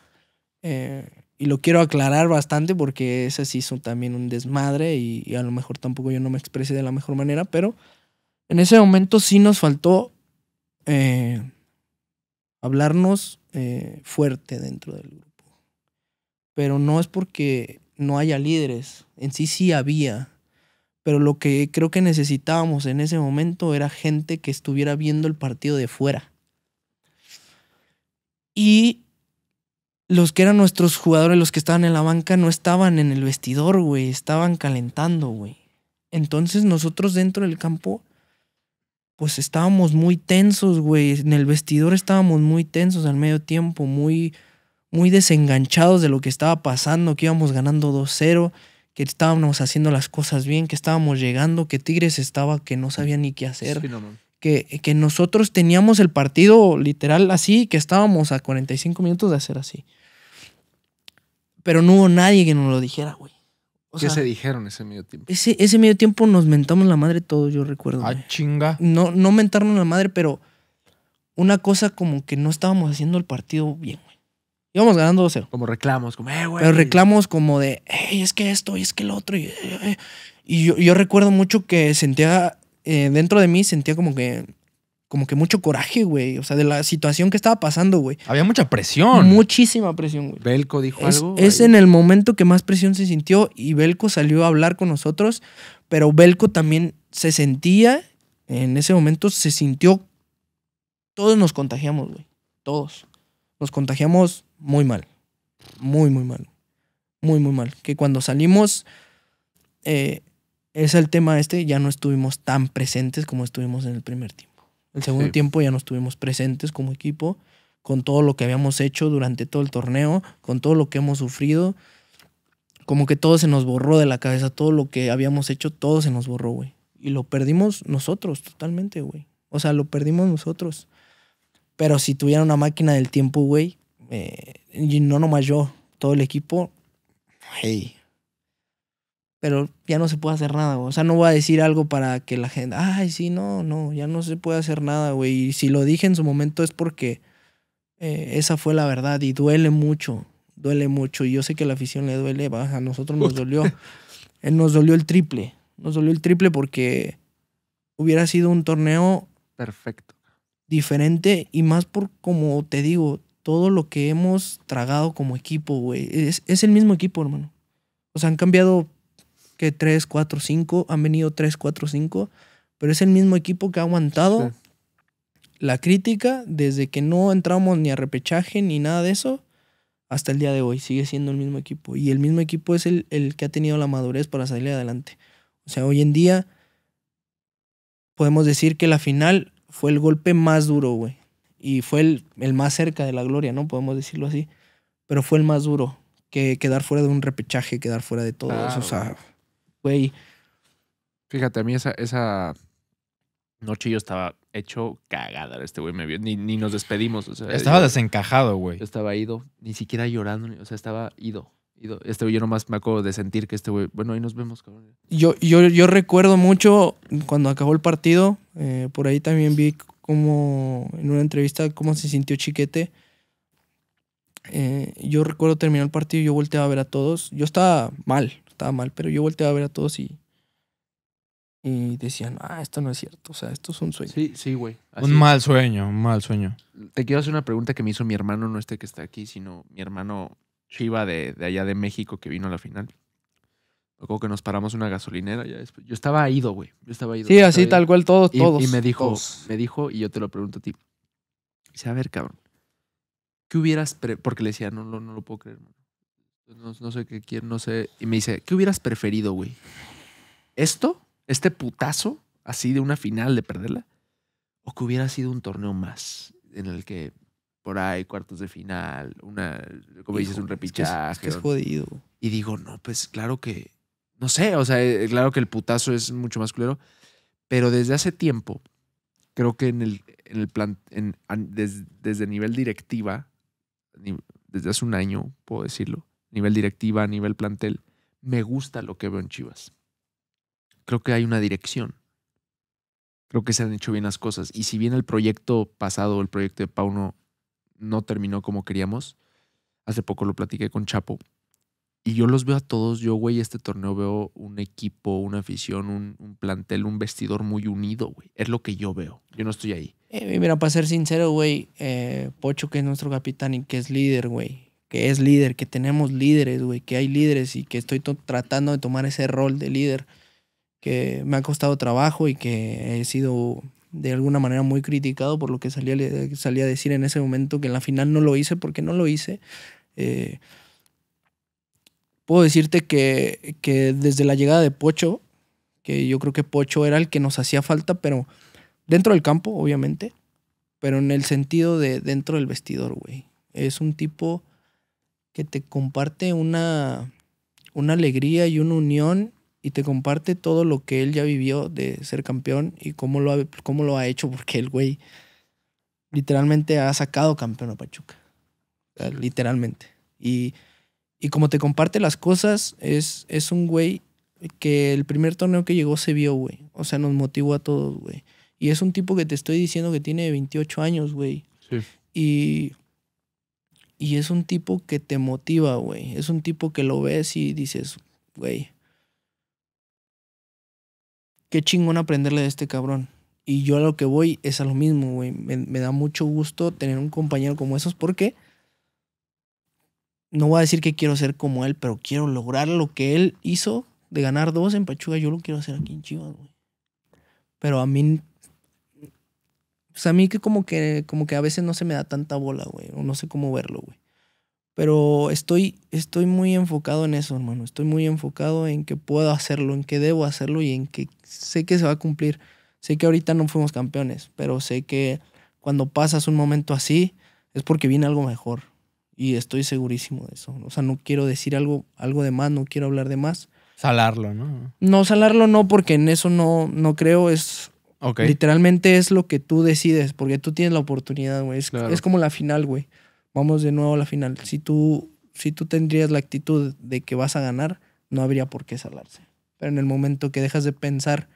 Eh, y lo quiero aclarar bastante porque ese sí hizo también un desmadre y, a lo mejor tampoco yo no me expresé de la mejor manera, pero en ese momento sí nos faltó eh, hablarnos fuerte dentro del grupo. Pero no es porque no haya líderes. En sí sí había. Pero lo que creo que necesitábamos en ese momento era gente que estuviera viendo el partido de fuera. Y los que eran nuestros jugadores, los que estaban en la banca, no estaban en el vestidor, güey. Estaban calentando, güey. Entonces nosotros dentro del campo, pues estábamos muy tensos, güey. En el vestidor estábamos muy tensos al medio tiempo, muy muy desenganchados de lo que estaba pasando, que íbamos ganando 2-0, que estábamos haciendo las cosas bien, que estábamos llegando, que Tigres estaba que no sabía ni qué hacer. que, que, nosotros teníamos el partido literal así, que estábamos a 45 minutos de hacer así. Pero no hubo nadie que nos lo dijera, güey. ¿Qué se dijeron ese medio tiempo? Ese, medio tiempo nos mentamos la madre todo, yo recuerdo. Ah, chinga. No, no mentarnos la madre, pero una cosa como que no estábamos haciendo el partido bien. Íbamos ganando 2-0. Como reclamos, como, eh, güey. Pero reclamos como de, hey, es que esto, y es que el otro. Y, eh, eh". yo, recuerdo mucho que sentía, eh, dentro de mí sentía como que, como que mucho coraje, güey. O sea, de la situación que estaba pasando, güey. Había mucha presión. Muchísima presión, güey. Belco dijo algo. Es en el momento que más presión se sintió y Belco salió a hablar con nosotros, pero Belco también se sentía, en ese momento se sintió, todos nos contagiamos, güey. Todos. Nos contagiamos muy mal. Muy, muy mal. Muy, muy mal. Que cuando salimos, eh, es el tema este, ya no estuvimos tan presentes como estuvimos en el primer tiempo. El segundo tiempo ya no estuvimos presentes como equipo, con todo lo que habíamos hecho durante todo el torneo, con todo lo que hemos sufrido. Como que todo se nos borró de la cabeza, todo lo que habíamos hecho, todo se nos borró, güey. Y lo perdimos nosotros totalmente, güey. O sea, lo perdimos nosotros. Pero si tuviera una máquina del tiempo, güey, eh, y no nomás yo, todo el equipo, Pero ya no se puede hacer nada, O sea, no voy a decir algo para que la gente, ay, sí, no, no, ya no se puede hacer nada, güey. Y si lo dije en su momento es porque eh, esa fue la verdad y duele mucho, duele mucho. Y yo sé que a la afición le duele, a nosotros nos dolió. Eh, nos dolió el triple, nos dolió el triple porque hubiera sido un torneo perfecto diferente y más por como te digo todo lo que hemos tragado como equipo, güey. Es, el mismo equipo, hermano. O sea, han cambiado que 3, 4, 5, han venido 3, 4, 5, pero es el mismo equipo que ha aguantado la crítica desde que no entramos ni a repechaje ni nada de eso hasta el día de hoy. Sigue siendo el mismo equipo. Y el mismo equipo es el, el que ha tenido la madurez para salir adelante. O sea, hoy en día podemos decir que la final fue el golpe más duro, güey y fue el, el, más cerca de la gloria, ¿no? Podemos decirlo así. Pero fue el más duro, que quedar fuera de un repechaje, quedar fuera de todo eso. O sea, güey. Fíjate, a mí esa, noche yo estaba hecho cagada. Este güey me vio. Ni, nos despedimos. estaba desencajado, güey. estaba ido, ni siquiera llorando. O sea, estaba ido. ido. Este güey, yo nomás me acuerdo de sentir que este güey. Bueno, ahí nos vemos, cabrón. Yo, yo, recuerdo mucho cuando acabó el partido. Eh, por ahí también vi como en una entrevista, cómo se sintió Chiquete. Eh, yo recuerdo terminar el partido, y yo volteaba a ver a todos. Yo estaba mal, estaba mal, pero yo volteaba a ver a todos y, y decían, ah, esto no es cierto, o sea, esto es un sueño. Sí, sí, güey. Un mal sueño, un mal sueño. Te quiero hacer una pregunta que me hizo mi hermano, no este que está aquí, sino mi hermano Chiva de, de allá de México que vino a la final. Luego que nos paramos una gasolinera. Yo estaba ido, güey. Yo estaba ido. Sí, así tal cual, todos, y, todos. Y me dijo, me dijo, y yo te lo pregunto a ti. Dice, a ver, cabrón. ¿Qué hubieras Porque le decía, no, no, no lo puedo creer, No, sé qué quién no sé. Y me dice, ¿qué hubieras preferido, güey? ¿Esto? ¿Este putazo? Así de una final de perderla. O que hubiera sido un torneo más en el que por ahí cuartos de final, una, como dices, un repichaje. que es jodido. Y digo, no, pues claro que no sé, o sea, eh, claro que el putazo es mucho más culero, pero desde hace tiempo, creo que en el, el plan, desde, desde nivel directiva, desde hace un año, puedo decirlo, nivel directiva, nivel plantel, me gusta lo que veo en Chivas. Creo que hay una dirección. Creo que se han hecho bien las cosas. Y si bien el proyecto pasado, el proyecto de Pauno, no terminó como queríamos, hace poco lo platiqué con Chapo, y yo los veo a todos, yo, güey, este torneo veo un equipo, una afición, un, plantel, un vestidor muy unido, güey. Es lo que yo veo. Yo no estoy ahí. Eh, mira, para ser sincero, güey, eh, Pocho, que es nuestro capitán y que es líder, güey, que es líder, que tenemos líderes, güey, que hay líderes y que estoy tratando de tomar ese rol de líder que me ha costado trabajo y que he sido de alguna manera muy criticado por lo que salía, salía a decir en ese momento, que en la final no lo hice porque no lo hice. Eh, puedo decirte que, desde la llegada de Pocho, que yo creo que Pocho era el que nos hacía falta, pero dentro del campo, obviamente, pero en el sentido de dentro del vestidor, güey. Es un tipo que te comparte una, una alegría y una unión y te comparte todo lo que él ya vivió de ser campeón y cómo lo ha, lo ha hecho, porque el güey literalmente ha sacado campeón a Pachuca. literalmente. Y y como te comparte las cosas, es, es un güey que el primer torneo que llegó se vio, güey. O sea, nos motivó a todos, güey. Y es un tipo que te estoy diciendo que tiene 28 años, güey. Sí. Y, y es un tipo que te motiva, güey. Es un tipo que lo ves y dices, güey, qué chingón aprenderle de este cabrón. Y yo a lo que voy es a lo mismo, güey. Me, me, da mucho gusto tener un compañero como esos porque no voy a decir que quiero ser como él, pero quiero lograr lo que él hizo de ganar dos en Pachuca. Yo lo quiero hacer aquí en Chivas, güey. Pero a mí. Pues a mí que como que, como que a veces no se me da tanta bola, güey. O no sé cómo verlo, güey. Pero estoy, estoy muy enfocado en eso, hermano. Estoy muy enfocado en que puedo hacerlo, en que debo hacerlo y en que sé que se va a cumplir. Sé que ahorita no fuimos campeones, pero sé que cuando pasas un momento así es porque viene algo mejor. Y estoy segurísimo de eso. O sea, no quiero decir algo, algo de más, no quiero hablar de más. Salarlo, ¿no? No, salarlo no, porque en eso no, no creo. Es. Literalmente es lo que tú decides, porque tú tienes la oportunidad, güey. Es, como la final, güey. Vamos de nuevo a la final. Si tú, si tú tendrías la actitud de que vas a ganar, no habría por qué salarse. Pero en el momento que dejas de pensar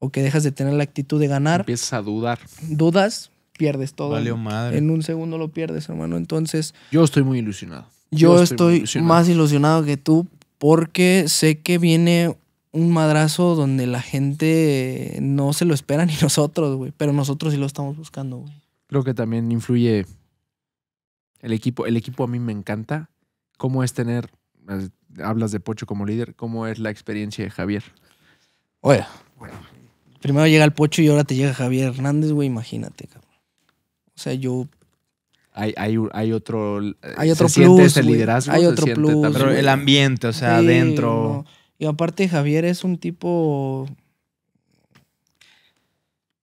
o que dejas de tener la actitud de ganar. Empiezas a dudar. Dudas, pierdes todo. madre. En un segundo lo pierdes, hermano. Entonces. Yo estoy muy ilusionado. Yo, estoy, más ilusionado que tú porque sé que viene un madrazo donde la gente no se lo espera ni nosotros, güey. Pero nosotros sí lo estamos buscando, güey. Creo que también influye el equipo. El equipo a mí me encanta. ¿Cómo es tener, hablas de Pocho como líder, cómo es la experiencia de Javier? Oye, primero llega el Pocho y ahora te llega Javier Hernández, güey, imagínate, cabrón. O sea, yo hay, hay, hay, otro. Hay eh, otro se Ese liderazgo, hay otro plus. el ambiente, o sea, adentro. Y aparte, Javier es un tipo.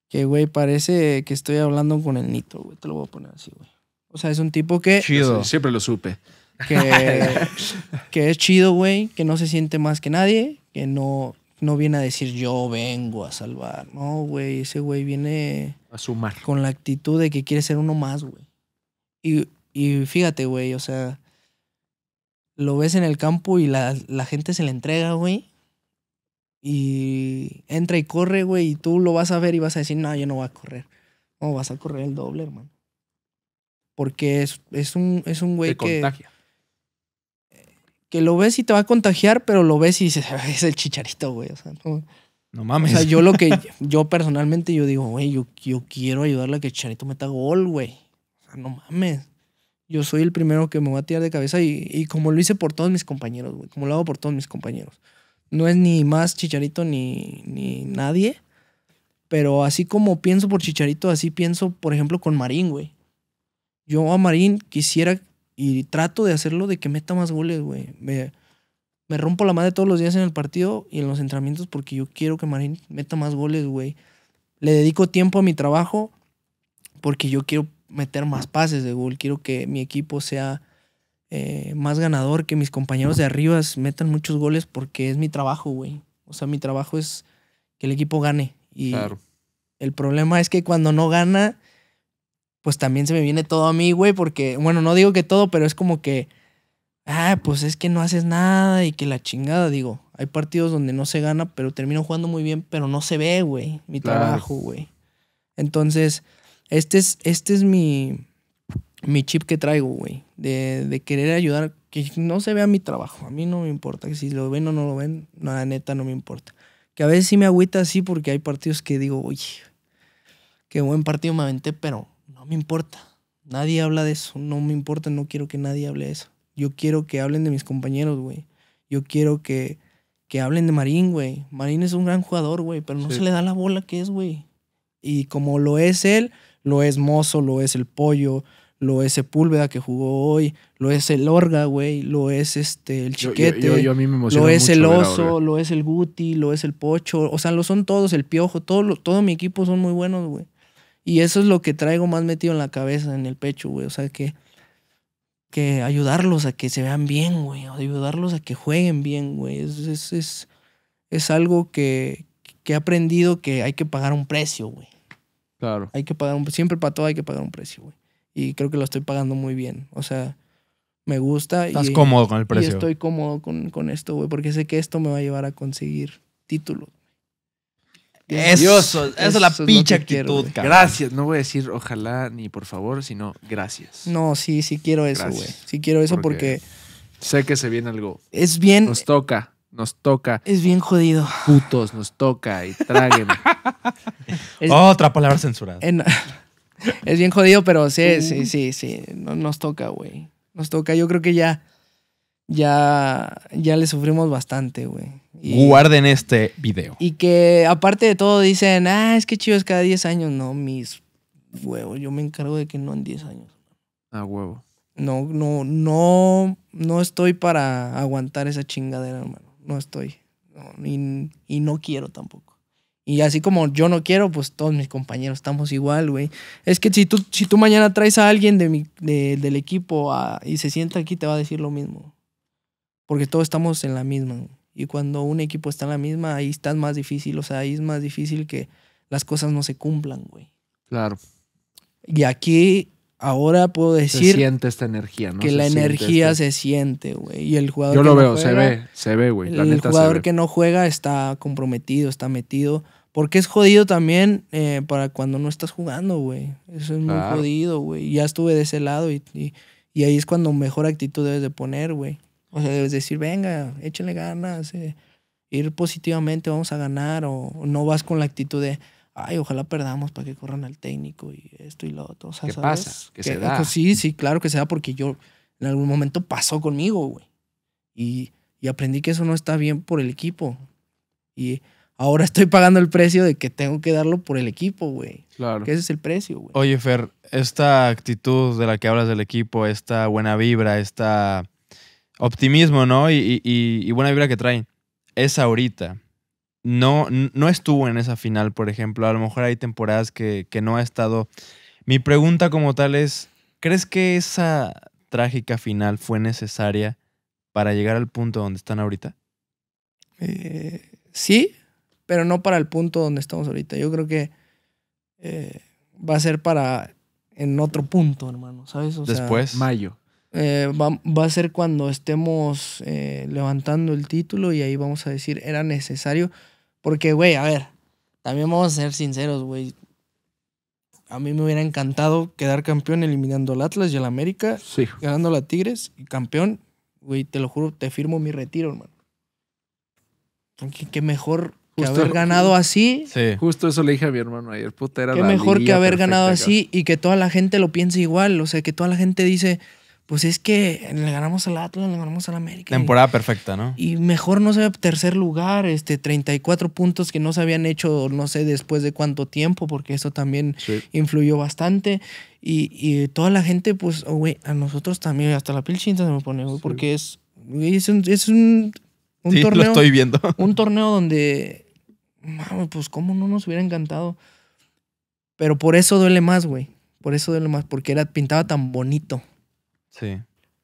Que, güey, parece que estoy hablando con el Nito, güey. Te lo voy a poner así, güey. O sea, es un tipo que. Chido. Siempre lo supe. Que, que es chido, güey. Que no se siente más que nadie. Que no no viene a decir yo vengo a salvar. No, güey, ese güey viene... A sumar. Con la actitud de que quiere ser uno más, güey. Y, y fíjate, güey, o sea, lo ves en el campo y la, la gente se le entrega, güey. Y entra y corre, güey, y tú lo vas a ver y vas a decir, no, yo no voy a correr. No, vas a correr el doble, hermano. Porque es, es un, es un güey que que lo ves y te va a contagiar, pero lo ves y dices, ah, es el chicharito, güey. no, mames. yo lo que, yo personalmente, yo digo, güey, yo, quiero ayudarle a que Chicharito meta gol, güey. O sea, no mames. Yo soy el primero que me va a tirar de cabeza y, como lo hice por todos mis compañeros, güey. Como lo hago por todos mis compañeros. No es ni más Chicharito ni, ni nadie. Pero así como pienso por Chicharito, así pienso, por ejemplo, con Marín, güey. Yo a Marín quisiera y trato de hacerlo de que meta más goles, güey. Me, rompo la madre todos los días en el partido y en los entrenamientos porque yo quiero que Marín meta más goles, güey. Le dedico tiempo a mi trabajo porque yo quiero meter más pases de gol. Quiero que mi equipo sea eh, más ganador, que mis compañeros de arriba metan muchos goles porque es mi trabajo, güey. O sea, mi trabajo es que el equipo gane. Y claro. el problema es que cuando no gana, pues también se me viene todo a mí, güey, porque, bueno, no digo que todo, pero es como que, ah, pues es que no haces nada y que la chingada, digo, hay partidos donde no se gana, pero termino jugando muy bien, pero no se ve, güey, mi trabajo, güey. Entonces, este es, este es mi, mi chip que traigo, güey, de, querer ayudar, que no se vea mi trabajo, a mí no me importa, que si lo ven o no lo ven, nada, la neta no me importa. Que a veces sí me agüita así porque hay partidos que digo, oye, qué buen partido me aventé, pero me importa. Nadie habla de eso. No me importa, no quiero que nadie hable de eso. Yo quiero que hablen de mis compañeros, güey. Yo quiero que, que hablen de Marín, güey. Marín es un gran jugador, güey, pero no se le da la bola que es, güey. Y como lo es él, lo es Mozo, lo es el Pollo, lo es Sepúlveda que jugó hoy, lo es el Orga, güey, lo es este el Chiquete, a lo es el Oso, lo es el Guti, lo es el Pocho, o sea, lo son todos, el Piojo, todo, todo mi equipo son muy buenos, güey. Y eso es lo que traigo más metido en la cabeza, en el pecho, güey. O sea, que, que ayudarlos a que se vean bien, güey. Ayudarlos a que jueguen bien, güey. Es, es, es, algo que, he aprendido que hay que pagar un precio, güey. Claro. Hay que pagar Siempre para todo hay que pagar un precio, güey. Y creo que lo estoy pagando muy bien. O sea, me gusta. Estás cómodo con el precio. Y estoy cómodo con, con esto, güey, porque sé que esto me va a llevar a conseguir títulos. Eso, eso, es la pinche actitud, Gracias. No voy a decir ojalá ni por favor, sino gracias. No, sí, sí quiero eso, güey. Sí quiero eso porque, Sé que se viene algo. Es bien. Nos toca, nos toca. Es bien jodido. Putos, nos toca y trágueme Otra palabra censurada. es bien jodido, pero sí, uh. sí, sí, sí. Nos toca, güey. Nos toca. Yo creo que ya ya, ya le sufrimos bastante, güey. Guarden este video. Y que aparte de todo dicen, ah, es que chido es cada 10 años. No, mis huevos, yo me encargo de que no en 10 años. Ah, huevo. No, no, no, no estoy para aguantar esa chingadera, hermano. No estoy. y, no quiero tampoco. Y así como yo no quiero, pues todos mis compañeros estamos igual, güey. Es que si tú, si tú mañana traes a alguien de mi, del equipo ah, y se sienta aquí, te va a decir lo mismo. Porque todos estamos en la misma. Y cuando un equipo está en la misma, ahí está más difícil. O sea, ahí es más difícil que las cosas no se cumplan, güey. Claro. Y aquí, ahora puedo decir. Se siente esta energía, ¿no? Que la energía este se siente, güey. Y el jugador. Yo lo veo, se ve, se ve, güey. El, jugador que no juega está comprometido, está metido. Porque es jodido también eh, para cuando no estás jugando, güey. Eso es muy jodido, güey. Ya estuve de ese lado y, y ahí es cuando mejor actitud debes de poner, güey. O sea, debes decir, venga, échale ganas, eh, ir positivamente, vamos a ganar, o no vas con la actitud de, ay, ojalá perdamos para que corran al técnico y esto y lo otro. O sea, ¿Qué pasa? Que se da. Pues sí, sí, claro que se da porque yo en algún momento pasó conmigo, güey. Y, y aprendí que eso no está bien por el equipo. Y ahora estoy pagando el precio de que tengo que darlo por el equipo, güey. Claro. Que ese es el precio, güey. Oye, Fer, esta actitud de la que hablas del equipo, esta buena vibra, esta optimismo, ¿no? Y, buena vibra que traen. Es ahorita. No, no estuvo en esa final, por ejemplo. A lo mejor hay temporadas que, no ha estado. Mi pregunta como tal es, ¿crees que esa trágica final fue necesaria para llegar al punto donde están ahorita? Eh, sí, pero no para el punto donde estamos ahorita. Yo creo que eh, va a ser para en otro punto, hermano, ¿sabes? O Después. Sea, mayo. Eh, va, a ser cuando estemos eh, levantando el título y ahí vamos a decir, era necesario. Porque, güey, a ver, también vamos a ser sinceros, güey. A mí me hubiera encantado quedar campeón eliminando al Atlas y al América, ganando a la Tigres y campeón. Güey, te lo juro, te firmo mi retiro, hermano. qué mejor que haber ganado así. Sí. Justo eso le dije a mi hermano ayer, puta, era Qué mejor que haber ganado así y que toda la gente lo piense igual. O sea, que toda la gente dice, pues es que le ganamos al Atlas, le ganamos al América. Temporada perfecta, ¿no? Y mejor no sé, tercer lugar, este 34 puntos que no se habían hecho no sé después de cuánto tiempo, porque eso también influyó bastante. Y, toda la gente, pues, güey, a nosotros también, hasta la pilchinta se me pone, güey, porque es, es un, torneo. estoy viendo. Un torneo donde, mami, pues, cómo no nos hubiera encantado. Pero por eso duele más, güey. Por eso duele más, porque era, pintaba tan bonito.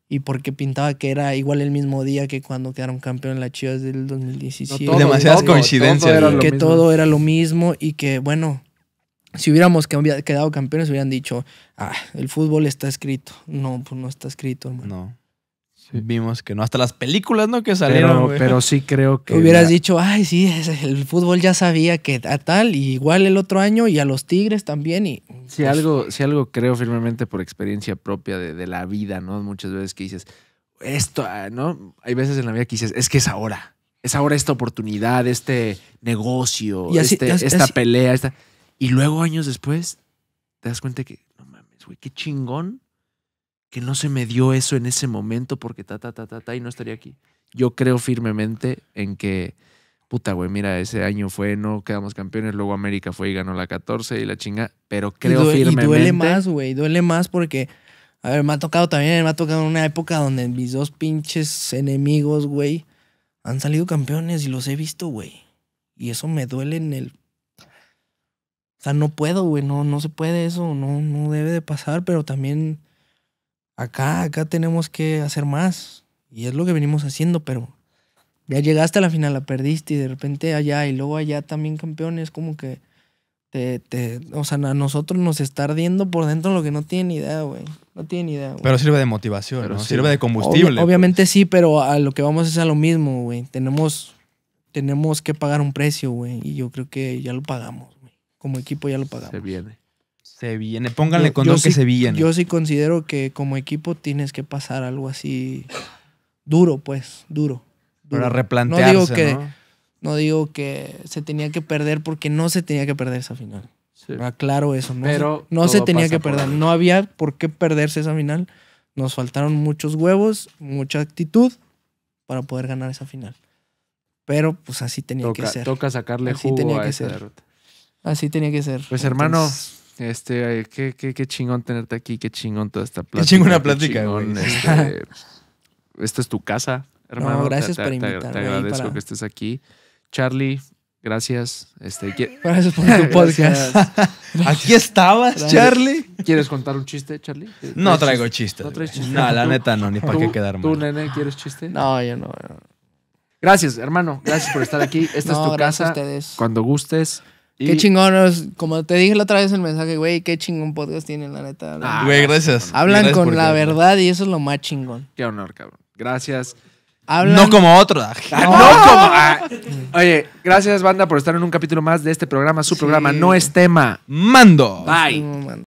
Y porque pintaba que era igual el mismo día que cuando quedaron campeón en la Chivas del 2017. Demasiadas coincidencias. que todo era lo mismo y que, bueno, si hubiéramos quedado campeones hubieran dicho, ah, el fútbol está escrito. No, pues no está escrito, hermano. No. Vimos que no, hasta las películas, ¿no? Que salieron. Pero, sí creo que. Hubieras dicho, ay, sí, el fútbol ya sabía que a tal, igual el otro año, y a los Tigres también. Y, si, pues algo, si algo creo firmemente por experiencia propia de, la vida, ¿no? Muchas veces que dices, esto, ah", ¿no? Hay veces en la vida que dices, es que es ahora. Es ahora esta oportunidad, este negocio, este, esta pelea, esta. Y luego años después te das cuenta que, no mames, güey, qué chingón no se me dio eso en ese momento porque ta, ta, ta, ta, y no estaría aquí. Yo creo firmemente en que, puta, güey, mira, ese año fue, no quedamos campeones, luego América fue y ganó la 14 y la chinga, pero creo firmemente. Y duele más, güey, duele más porque, a ver, me ha tocado también, me ha tocado una época donde mis dos pinches enemigos, güey, han salido campeones y los he visto, güey. Y eso me duele en el o sea, no puedo, güey, no, no se puede eso, no, no debe de pasar, pero también acá, acá tenemos que hacer más. Y es lo que venimos haciendo, pero ya llegaste a la final, la perdiste y de repente allá y luego allá también campeones, como que te, te, o sea, a nosotros nos está ardiendo por dentro lo que no tiene idea, güey. No tiene idea, Pero sirve de motivación, sirve, de combustible. obviamente sí, pero a lo que vamos es a lo mismo, güey. Tenemos, tenemos que pagar un precio, güey. Y yo creo que ya lo pagamos, güey. Como equipo ya lo pagamos. Se viene. Se viene, pónganle con que se viene. Yo sí considero que como equipo tienes que pasar algo así duro, pues, duro. Para replantearse, no digo, que, ¿no? digo que se tenía que perder porque no se tenía que perder esa final. Aclaro eso, no, no se tenía que perder, no había por qué perderse esa final. Nos faltaron muchos huevos, mucha actitud para poder ganar esa final. Pero pues así tenía que ser. Toca sacarle así tenía a que esa ser. Derrota. Así tenía que ser. Pues hermano, este, qué, qué, qué, chingón tenerte aquí, qué chingón toda esta plática. Qué plática, chingón, Este, esta es tu casa, hermano. gracias por invitarme. Te agradezco que estés aquí. Charlie, gracias. Este, gracias por tu podcast. Aquí estabas, Charlie. ¿Quieres contar un chiste, Charlie? No traigo chiste. No traes chiste. No, la neta no, ni para qué quedarme. ¿Tú, nene, quieres chiste? No, yo no. Gracias, hermano. Gracias por estar aquí. Esta es tu casa. Cuando gustes. Qué chingón, como te dije la otra vez en el mensaje, güey, qué chingón podcast tienen, la neta. Ah, güey, gracias. Hablan con la verdad y eso es lo más chingón. Qué honor, cabrón. Gracias. No como otro. Ah. Ah, no, como. Ah. Oye, gracias, banda, por estar en un capítulo más de este programa. Su programa no es tema. Mando. Bye.